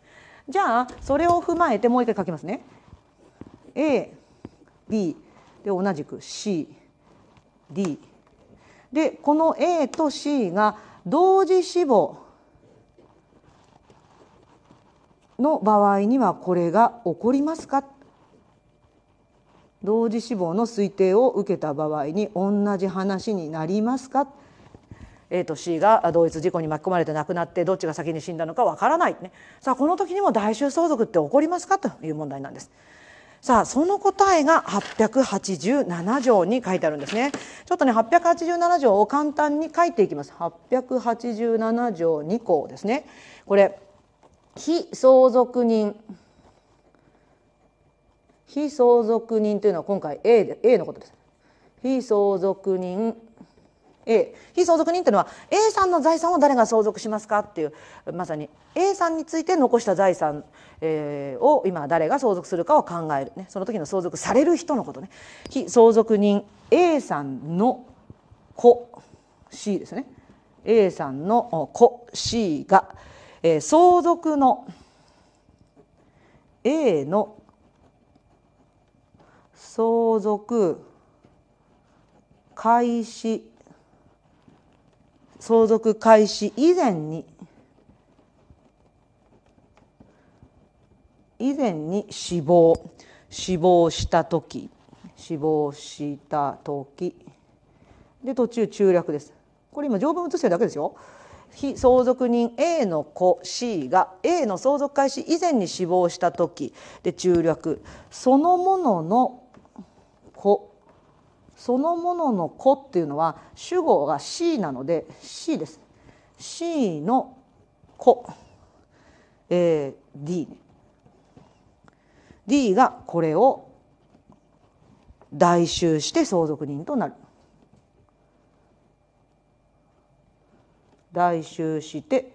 じゃあそれを踏まえてもう一回書きますね。A B で同じく C D でこの A と C が同時死亡の場合にはこれが起こりますか同時死亡の推定を受けた場合に同じ話になりますか A と C が同一事故に巻き込まれて亡くなってどっちが先に死んだのかわからない、ね、さあこの時にも大衆相続って起こりますかという問題なんです。さあその答えが887条に書いてあるんですねちょっとね887条を簡単に書いていきます887条2項ですねこれ非相続人非相続人というのは今回 A, A のことです非相続人 A 被相続人というのは A さんの財産を誰が相続しますかっていうまさに A さんについて残した財産、えを今誰が相続するかを考える、ね、その時の相続される人のことね被相続人 A さんの子 C ですね A さんの子 C が、え相続の A の相続開始相続開始以前に以前に死亡死亡した時死亡した時で途中中略ですこれ今条文写してるだけですよ非相続人 A の子 C が A の相続開始以前に死亡した時で中略そのものの子そのものの子っていうのは主語が C なので C です C の子、えー、D ね D がこれを代収して相続人となる代収して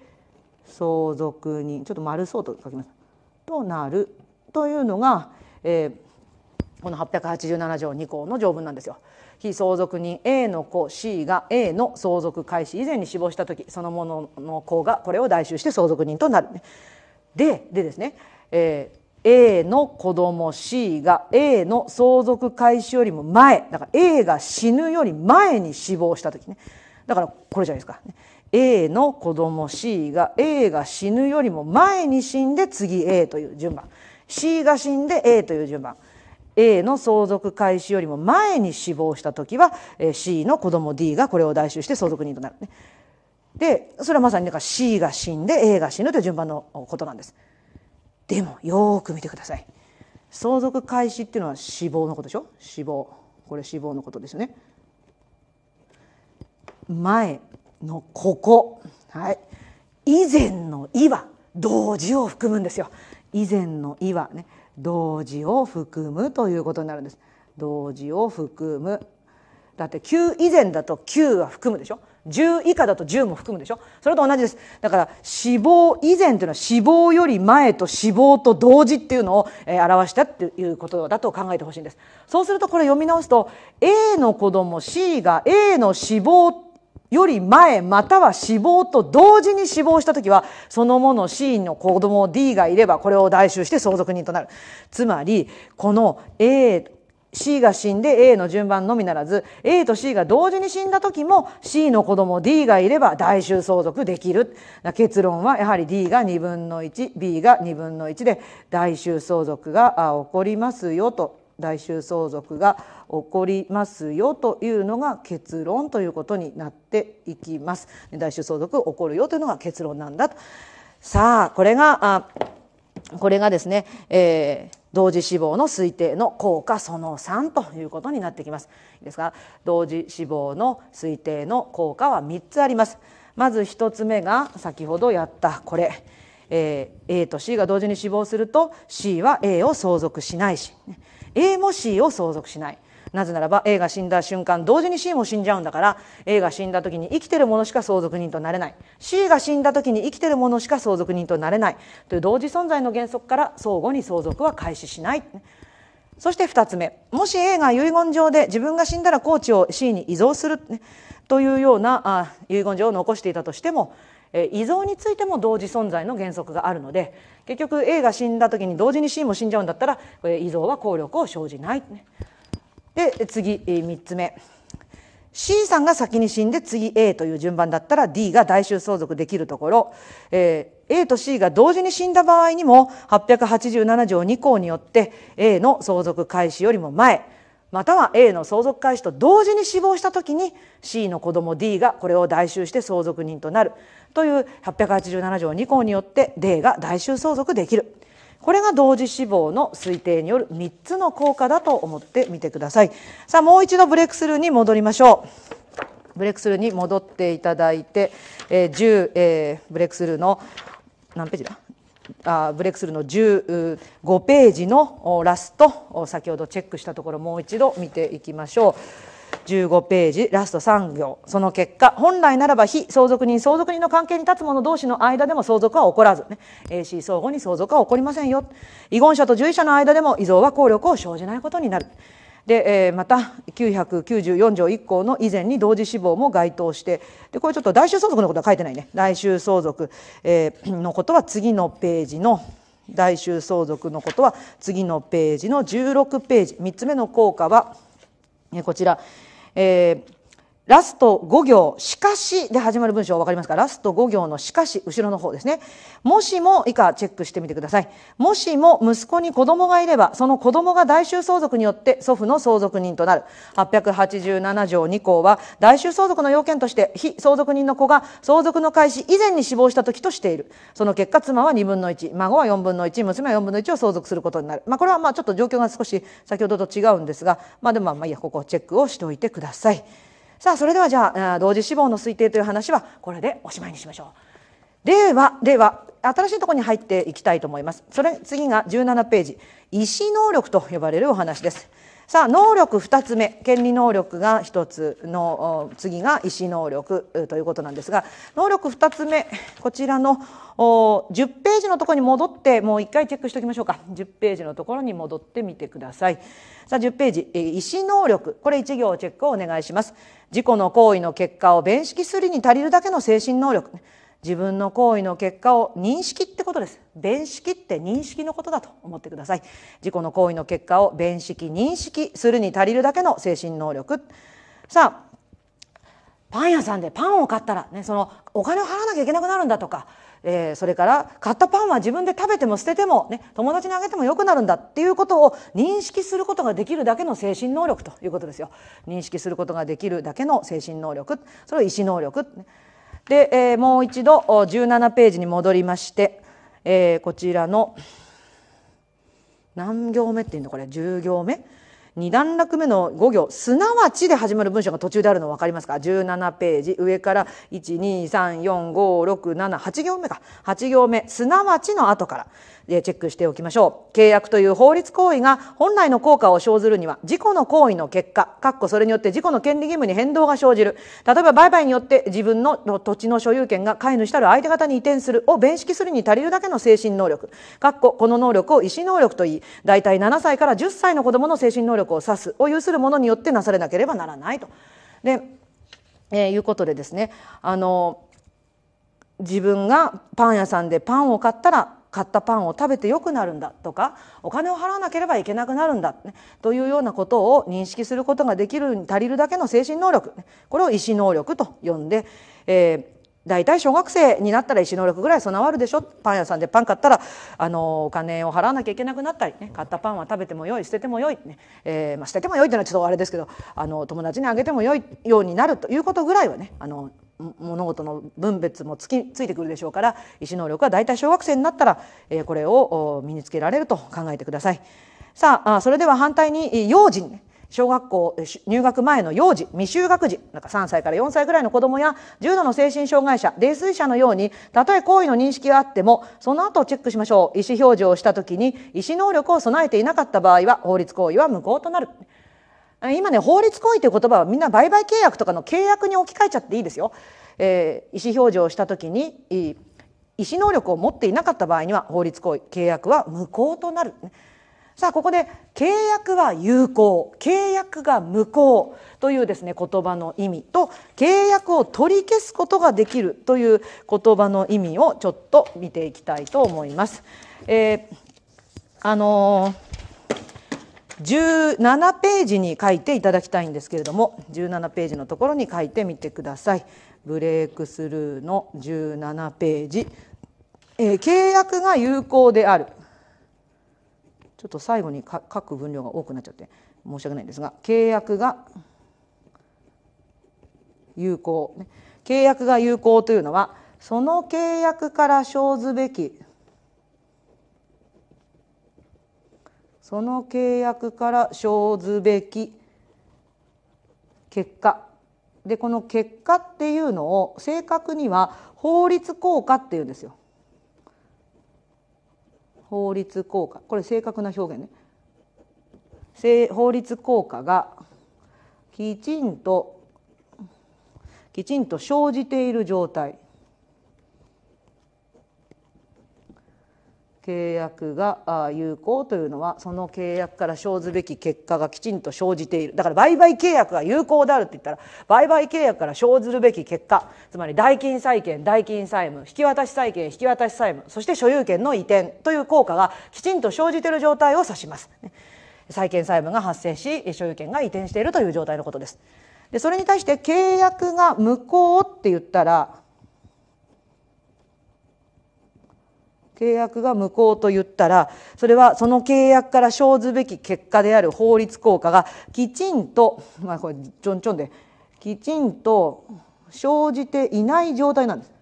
相続人ちょっと丸そうと書きますとなるというのが、えー、この887条2項の条文なんですよ。被相続人 A の子 C が A の相続開始以前に死亡した時そのものの子がこれを代収して相続人となる。ででですね、えー A の子供 C が A の相続開始よりも前だから A が死ぬより前に死亡した時ねだからこれじゃないですか A の子供 C が A が死ぬよりも前に死んで次 A という順番 C が死んで A という順番 A の相続開始よりも前に死亡した時は C の子供 D がこれを代収して相続人となるね。でそれはまさにだから C が死んで A が死ぬという順番のことなんです。でもよく見てください。相続開始っていうのは死亡のことでしょ死亡これ死亡のことですよね。前のここ、はい、以前の「い」は同時を含むんですよ。以前の「い」はね同時を含むということになるんです同時を含むだって9以前だと9は含むでしょ10以下だと10も含むでしょそれと同じですだから死亡以前というのは死亡より前と死亡と同時っていうのを表したっていうことだと考えてほしいんですそうするとこれ読み直すと A の子供 C が A の死亡より前または死亡と同時に死亡した時はそのもの C の子供 D がいればこれを代収して相続人となるつまりこの A C が死んで A の順番のみならず A と C が同時に死んだ時も C の子供 D がいれば代衆相続できる結論はやはり D が2分の 1B が2分の1で代衆相続が起こりますよと大衆相続が起こりますよというのが結論ということになっていきます。大衆相続起こるよというのが結論なんだと。さあこれがあこれがですね、えー、同時死亡の推定の効果その3ということになってきます。ですが同時死亡の推定の効果は3つあります。まず1つ目が先ほどやったこれ。えー、A と C が同時に死亡すると C は A を相続しないし、ね、A も C を相続しないなぜならば A が死んだ瞬間同時に C も死んじゃうんだから A が死んだ時に生きてるものしか相続人となれない C が死んだ時に生きてるものしか相続人となれないという同時存在の原則から相互に相続は開始しない。そして2つ目もし A が遺言状で自分が死んだらコーチを C に遺贈する、というような遺言状を残していたとしても遺贈についても同時存在の原則があるので結局 A が死んだ時に同時に C も死んじゃうんだったら依存は効力を生じない。で次3つ目 C さんが先に死んで次 A という順番だったら D が大衆相続できるところ、えー、A と C が同時に死んだ場合にも887条2項によって A の相続開始よりも前または A の相続開始と同時に死亡した時に C の子供 D がこれを代衆して相続人となるという887条2項によって霊が大衆相続できるこれが同時死亡の推定による3つの効果だと思ってみてくださいさあもう一度ブレイクスルーに戻りましょうブレイクスルーに戻っていただいて、えー10えー、ブレイクスルーの何ページだあブレイクスルーの15ページのラスト先ほどチェックしたところもう一度見ていきましょう。15ページラスト3行その結果本来ならば非相続人相続人の関係に立つ者同士の間でも相続は起こらず、ね、AC 相互に相続は起こりませんよ遺言者と従医者の間でも遺贈は効力を生じないことになる。で、えー、また994条1項の以前に同時死亡も該当してでこれちょっと来週相続のことは書いてないね来週相続、えー、のことは次のページの来週相続のことは次のページの16ページ3つ目の効果はこちら、えーラスト5行、しかしで始まる文章わかりますかラスト5行のしかし、後ろの方ですね。もしも、以下チェックしてみてください。もしも息子に子供がいれば、その子供が大衆相続によって祖父の相続人となる。887条2項は、大衆相続の要件として、非相続人の子が相続の開始以前に死亡した時としている。その結果、妻は2分の1、孫は4分の1、娘は4分の1を相続することになる。まあ、これはまあちょっと状況が少し先ほどと違うんですが、まあでもまあいいや、ここチェックをしておいてください。さあそれではじゃあ同時死亡の推定という話はこれでおしまいにしましょう。ではでは新しいところに入っていきたいと思います。それ次が17ページ意思能力と呼ばれるお話です。さあ能力2つ目権利能力が1つの次が意思能力ということなんですが能力2つ目こちらの10ページのところに戻ってもう1回チェックしておきましょうか10ページのところに戻ってみてくださいさあ10ページ意思能力これ1行チェックをお願いします事故の行為の結果を弁識するに足りるだけの精神能力自分の行為の結果を認識ってことです弁識って認識のことだと思ってください自己の行為の結果を弁識認識するに足りるだけの精神能力さあパン屋さんでパンを買ったら、ね、そのお金を払わなきゃいけなくなるんだとか、えー、それから買ったパンは自分で食べても捨てても、ね、友達にあげてもよくなるんだっていうことを認識することができるだけの精神能力ということですよ。認識することができるだけの精神能力それを意思能力、ねで、えー、もう一度17ページに戻りまして、えー、こちらの何行目っていうのこれ10行目二段落目の5行、すなわちで始まる文章が途中であるの分かりますか ?17 ページ、上から1、2、3、4、5、6、7、8行目か。8行目、すなわちの後から。でチェックしておきましょう。契約という法律行為が本来の効果を生ずるには、事故の行為の結果、かっこそれによって事故の権利義務に変動が生じる。例えば売買によって自分の土地の所有権が飼い主たる相手方に移転するを弁識するに足りるだけの精神能力、かっここの能力を意思能力といい、大体7歳から10歳の子供の精神能力力を指すを有するのによってなされなければならないと。で、えー、いうことでですねあの自分がパン屋さんでパンを買ったら買ったパンを食べてよくなるんだとかお金を払わなければいけなくなるんだ、ね、というようなことを認識することができるに足りるだけの精神能力、これを意思能力と呼んで、え大体小学生になったら意思能力ぐらい備わるでしょパン屋さんでパン買ったらあのお金を払わなきゃいけなくなったり、ね、買ったパンは食べてもよい捨ててもよい、ねえー、まあ、捨ててもよいというのはちょっとあれですけどあの友達にあげてもよいようになるということぐらいはねあの物事の分別もつきついてくるでしょうから意思能力は大体小学生になったら、えー、これを身につけられると考えてください。さあそれでは反対に用心ね小学校入学前の幼児未就学児なんか3歳から4歳ぐらいの子どもや重度の精神障害者泥酔者のようにたとえ行為の認識があってもその後チェックしましょう意思表示をした時に意思能力を備えていなかった場合は法律行為は無効となる。今ね法律行為という言葉はみんな売買契約とかの契約に置き換えちゃっていいですよ。えー、意思表示をした時に意思能力を持っていなかった場合には法律行為契約は無効となる。さあここで契約は有効契約が無効というですね言葉の意味と契約を取り消すことができるという言葉の意味をちょっと見ていきたいと思います。えー、あのー、17ページに書いていただきたいんですけれども17ページのところに書いてみてください。ブレイクスルーの17ページ、えー、契約が有効であるちょっと最後に書く分量が多くなっちゃって申し訳ないんですが契約が有効、ね、契約が有効というのはその契約から生ずべきその契約から生ずべき結果でこの結果っていうのを正確には法律効果っていうんですよ。法律効果これ正確な表現ね法律効果がきちんときちんと生じている状態契約が有効というのはその契約から生ずべき結果がきちんと生じているだから売買契約が有効であるって言ったら売買契約から生ずるべき結果つまり代金債権代金債務引き渡し債権引き渡し債務そして所有権の移転という効果がきちんと生じている状態を指します債権債務が発生し所有権が移転しているという状態のことですでそれに対して契約が無効って言ったら契約が無効と言ったらそれはその契約から生ずべき結果である法律効果がきちんとまあこれちょんちょんできちんと生じていない状態なんです。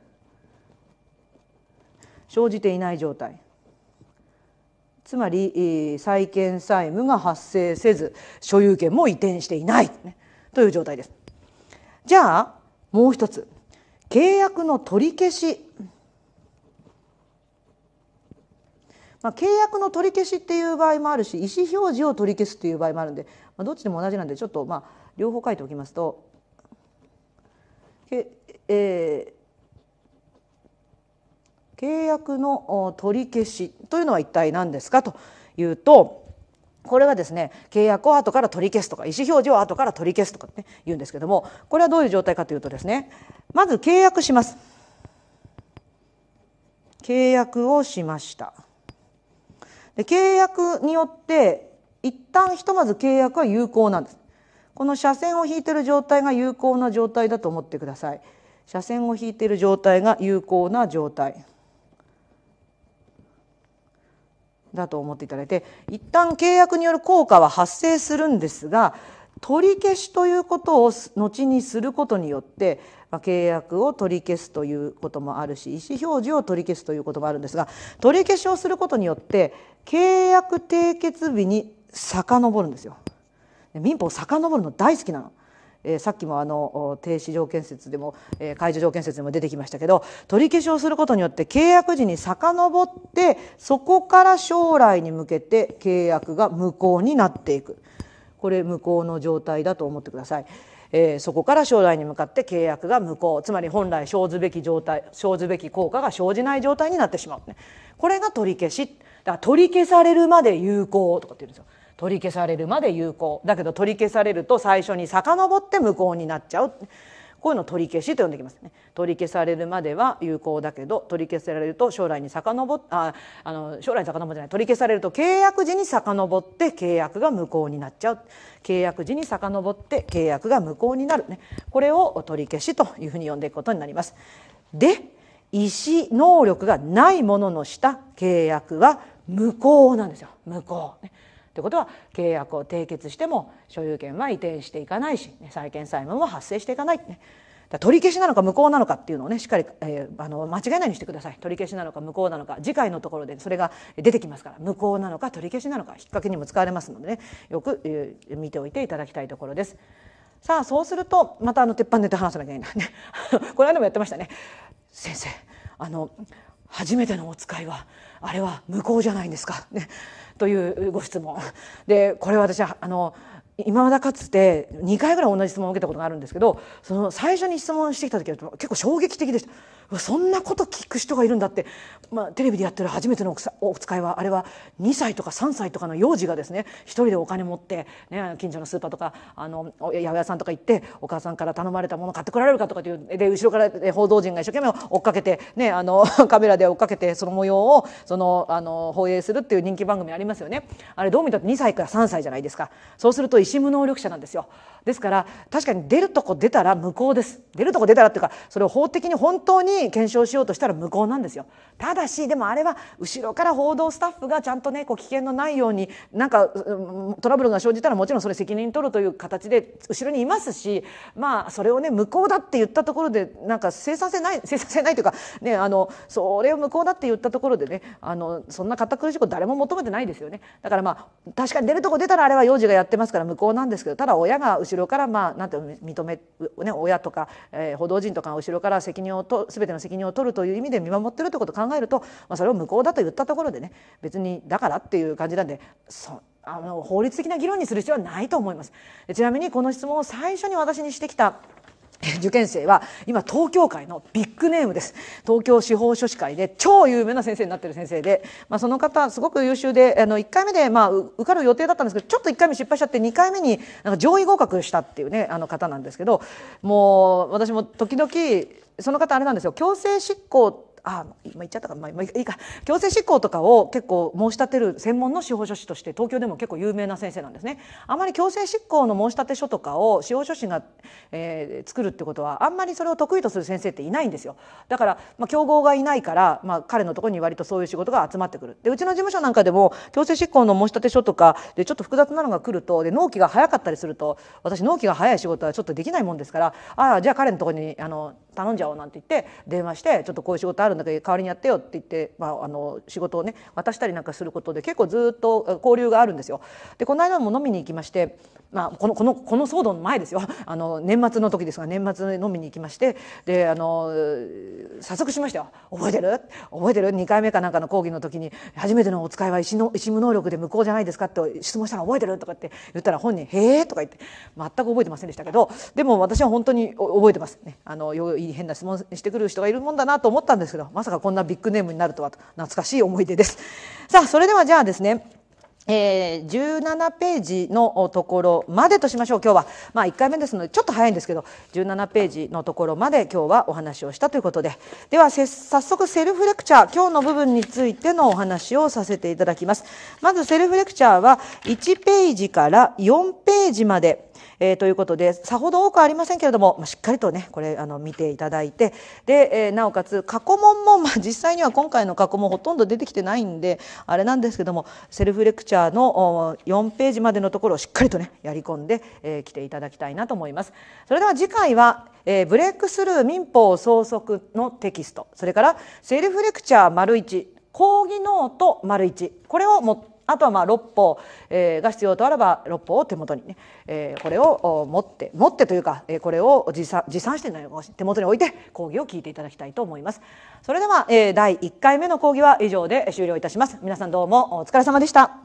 生じていない状態つまり債権債務が発生せず所有権も移転していない、ね、という状態です。じゃあもう一つ契約の取り消しまあ、契約の取り消しっていう場合もあるし意思表示を取り消すっていう場合もあるんで、まあ、どっちでも同じなんでちょっとまあ両方書いておきますと。けえー契約の取り消しというのは一体何ですかというとこれはですね契約を後から取り消すとか意思表示を後から取り消すとかて言うんですけどもこれはどういう状態かというとですねまず契約します契約をしました。で契約によって一旦ひとまず契約は有効なんですこの斜線を引いてる状態が有効な状態だと思ってください斜線を引いてる状態が有効な状態だと思っていただいて一旦契約による効果は発生するんですが取り消しということを後にすることによって契約を取り消すということもあるし意思表示を取り消すということもあるんですが取り消しをすることによって契約締結日に遡るんですよ。民法遡るの大好きなの。えー、さっきもあの停止条件説でも、えー、解除条件説でも出てきましたけど取り消しをすることによって契約時に遡ってそこから将来に向けて契約が無効になっていくこれ無効の状態だと思ってください。えー、そこから将来に向かって契約が無効つまり本来生ずべき状態生ずべき効果が生じない状態になってしまう、ね、これが取り消しだから取り消されるまで有効とかって言うんですよ。取り消されるまで有効だけど取り消されると最初に遡って無効になっちゃうこういうのを取り消しと呼んできますね取り消されるまでは有効だけど取り消せられると将来に遡っああの将来に遡じゃない取り消されると契約時に遡って契約が無効になっちゃう契約時に遡って契約が無効になる、ね、これを取り消しというふうに呼んでいくことになります。で意思能力がないもののした契約は無効なんですよ無効、ね、ということは契約を締結しても所有権は移転していかないし、ね、債権債務も発生していかない、ね、取り消しなのか無効なのかっていうのをねしっかり、えー、あの間違えないようにしてください取り消しなのか無効なのか次回のところでそれが出てきますから無効なのか取り消しなのか引っ掛けにも使われますのでねよく、えー、見ておいていただきたいところです。さあそうするとまたあの鉄板ネタ話さなきゃいけないね この間もやってましたね先生あの初めてのお使いはあれは無効じゃないんですか、ね、というご質問でこれ私はあの今まだかつて2回ぐらい同じ質問を受けたことがあるんですけどその最初に質問してきた時は結構衝撃的でした。そんなこと聞く人がいるんだって、まあ、テレビでやってる初めてのお使いはあれは2歳とか3歳とかの幼児がですね一人でお金持って、ね、近所のスーパーとかあの八百屋さんとか行ってお母さんから頼まれたもの買ってこられるかとかていうで後ろから報道陣が一生懸命追っかけて、ね、あの カメラで追っかけてその模様をそのあの放映するっていう人気番組ありますよね。あれどう見たって2歳から3歳じゃないですかそうすると医師無能力者なんですよ。ですから確かに出るとこ出たら無効です。出るとこ出たらっていうかそれを法的に本当に検証しようとしたら無効なんですよただしでもあれは後ろから報道スタッフがちゃんとねこう危険のないようになんかトラブルが生じたらもちろんそれ責任取るという形で後ろにいますしまあそれをね無効だって言ったところでなんか生産性ない生産性ないというかねあのそれを無効だって言ったところでねあのそんな堅苦しいこと誰も求めてないですよねだからまあ確かに出るとこ出たらあれは幼児がやってますから無効なんですけどただ親が後ろからまあなんて認めね親とか、えー、報道陣とか後ろから責任をと全てての責任を取るという意味で見守ってるということを考えると、まあ、それを無効だと言ったところでね別にだからっていう感じなんでそあの法律的な議論にする必要はないと思います。ちなみにこの質問を最初に私にしてきた受験生は今東京会のビッグネームです東京司法書士会で超有名な先生になってる先生で、まあ、その方すごく優秀であの1回目でまあ受かる予定だったんですけどちょっと1回目失敗しちゃって2回目になんか上位合格したっていうねあの方なんですけどもう私も時々その方あれなんですよ強制執行あ今言っちゃったか、まあ、いいか強制執行とかを結構申し立てる専門の司法書士として東京でも結構有名な先生なんですねあまり強制執行の申し立て書とかを司法書士が、えー、作るってことはあんまりそれを得意とする先生っていないんですよだから、まあ、競合がいないから、まあ、彼のところに割とそういう仕事が集まってくるでうちの事務所なんかでも強制執行の申し立て書とかでちょっと複雑なのが来るとで納期が早かったりすると私納期が早い仕事はちょっとできないもんですからああじゃあ彼のところにあの頼んじゃおうなんて言って電話してちょっとこういう仕事あるんだけど代わりにやってよって言って、まあ、あの仕事をね渡したりなんかすることで結構ずっと交流があるんですよ。でこの間も飲みに行きまして、まあ、このこのこの騒動の前ですよ あの年末の時ですが年末飲みに行きましてであの早速しましたよ覚えてる覚えてる2回目かなんかの講義の時に「初めてのお使いは一の一無能力で無効じゃないですか?」って質問したら「覚えてる?」とかって言ったら本人「へえ」とか言って全く覚えてませんでしたけどでも私は本当に覚えてますね。あのいい変な質問してくる人がいるもんだなと思ったんですけどまさかこんなビッグネームになるとは懐かしい思い出です。さあそれではじゃあですねえー、17ページのところまでとしましょう今日は、まあ、1回目ですのでちょっと早いんですけど17ページのところまで今日はお話をしたということででは早速セルフレクチャー今日の部分についてのお話をさせていただきますまずセルフレクチャーは1ページから4ページまでえー、ということでさほど多くありませんけれども、ましっかりとねこれあの見ていただいてで、えー、なおかつ過去問も、まあ、実際には今回の過去問ほとんど出てきてないんであれなんですけどもセルフレクチャーの4ページまでのところをしっかりとねやり込んで、えー、来ていただきたいなと思います。それでは次回は、えー、ブレイクスルー民法総則のテキストそれからセルフレクチャー丸1講義ノート丸1これを持ってあとはまあ六法、えー、が必要とあらば六法を手元にね、えー、これを持って持ってというか、えー、これを持参持参してな手元に置いて講義を聞いていただきたいと思います。それでは、えー、第1回目の講義は以上で終了いたします。皆さんどうもお疲れ様でした。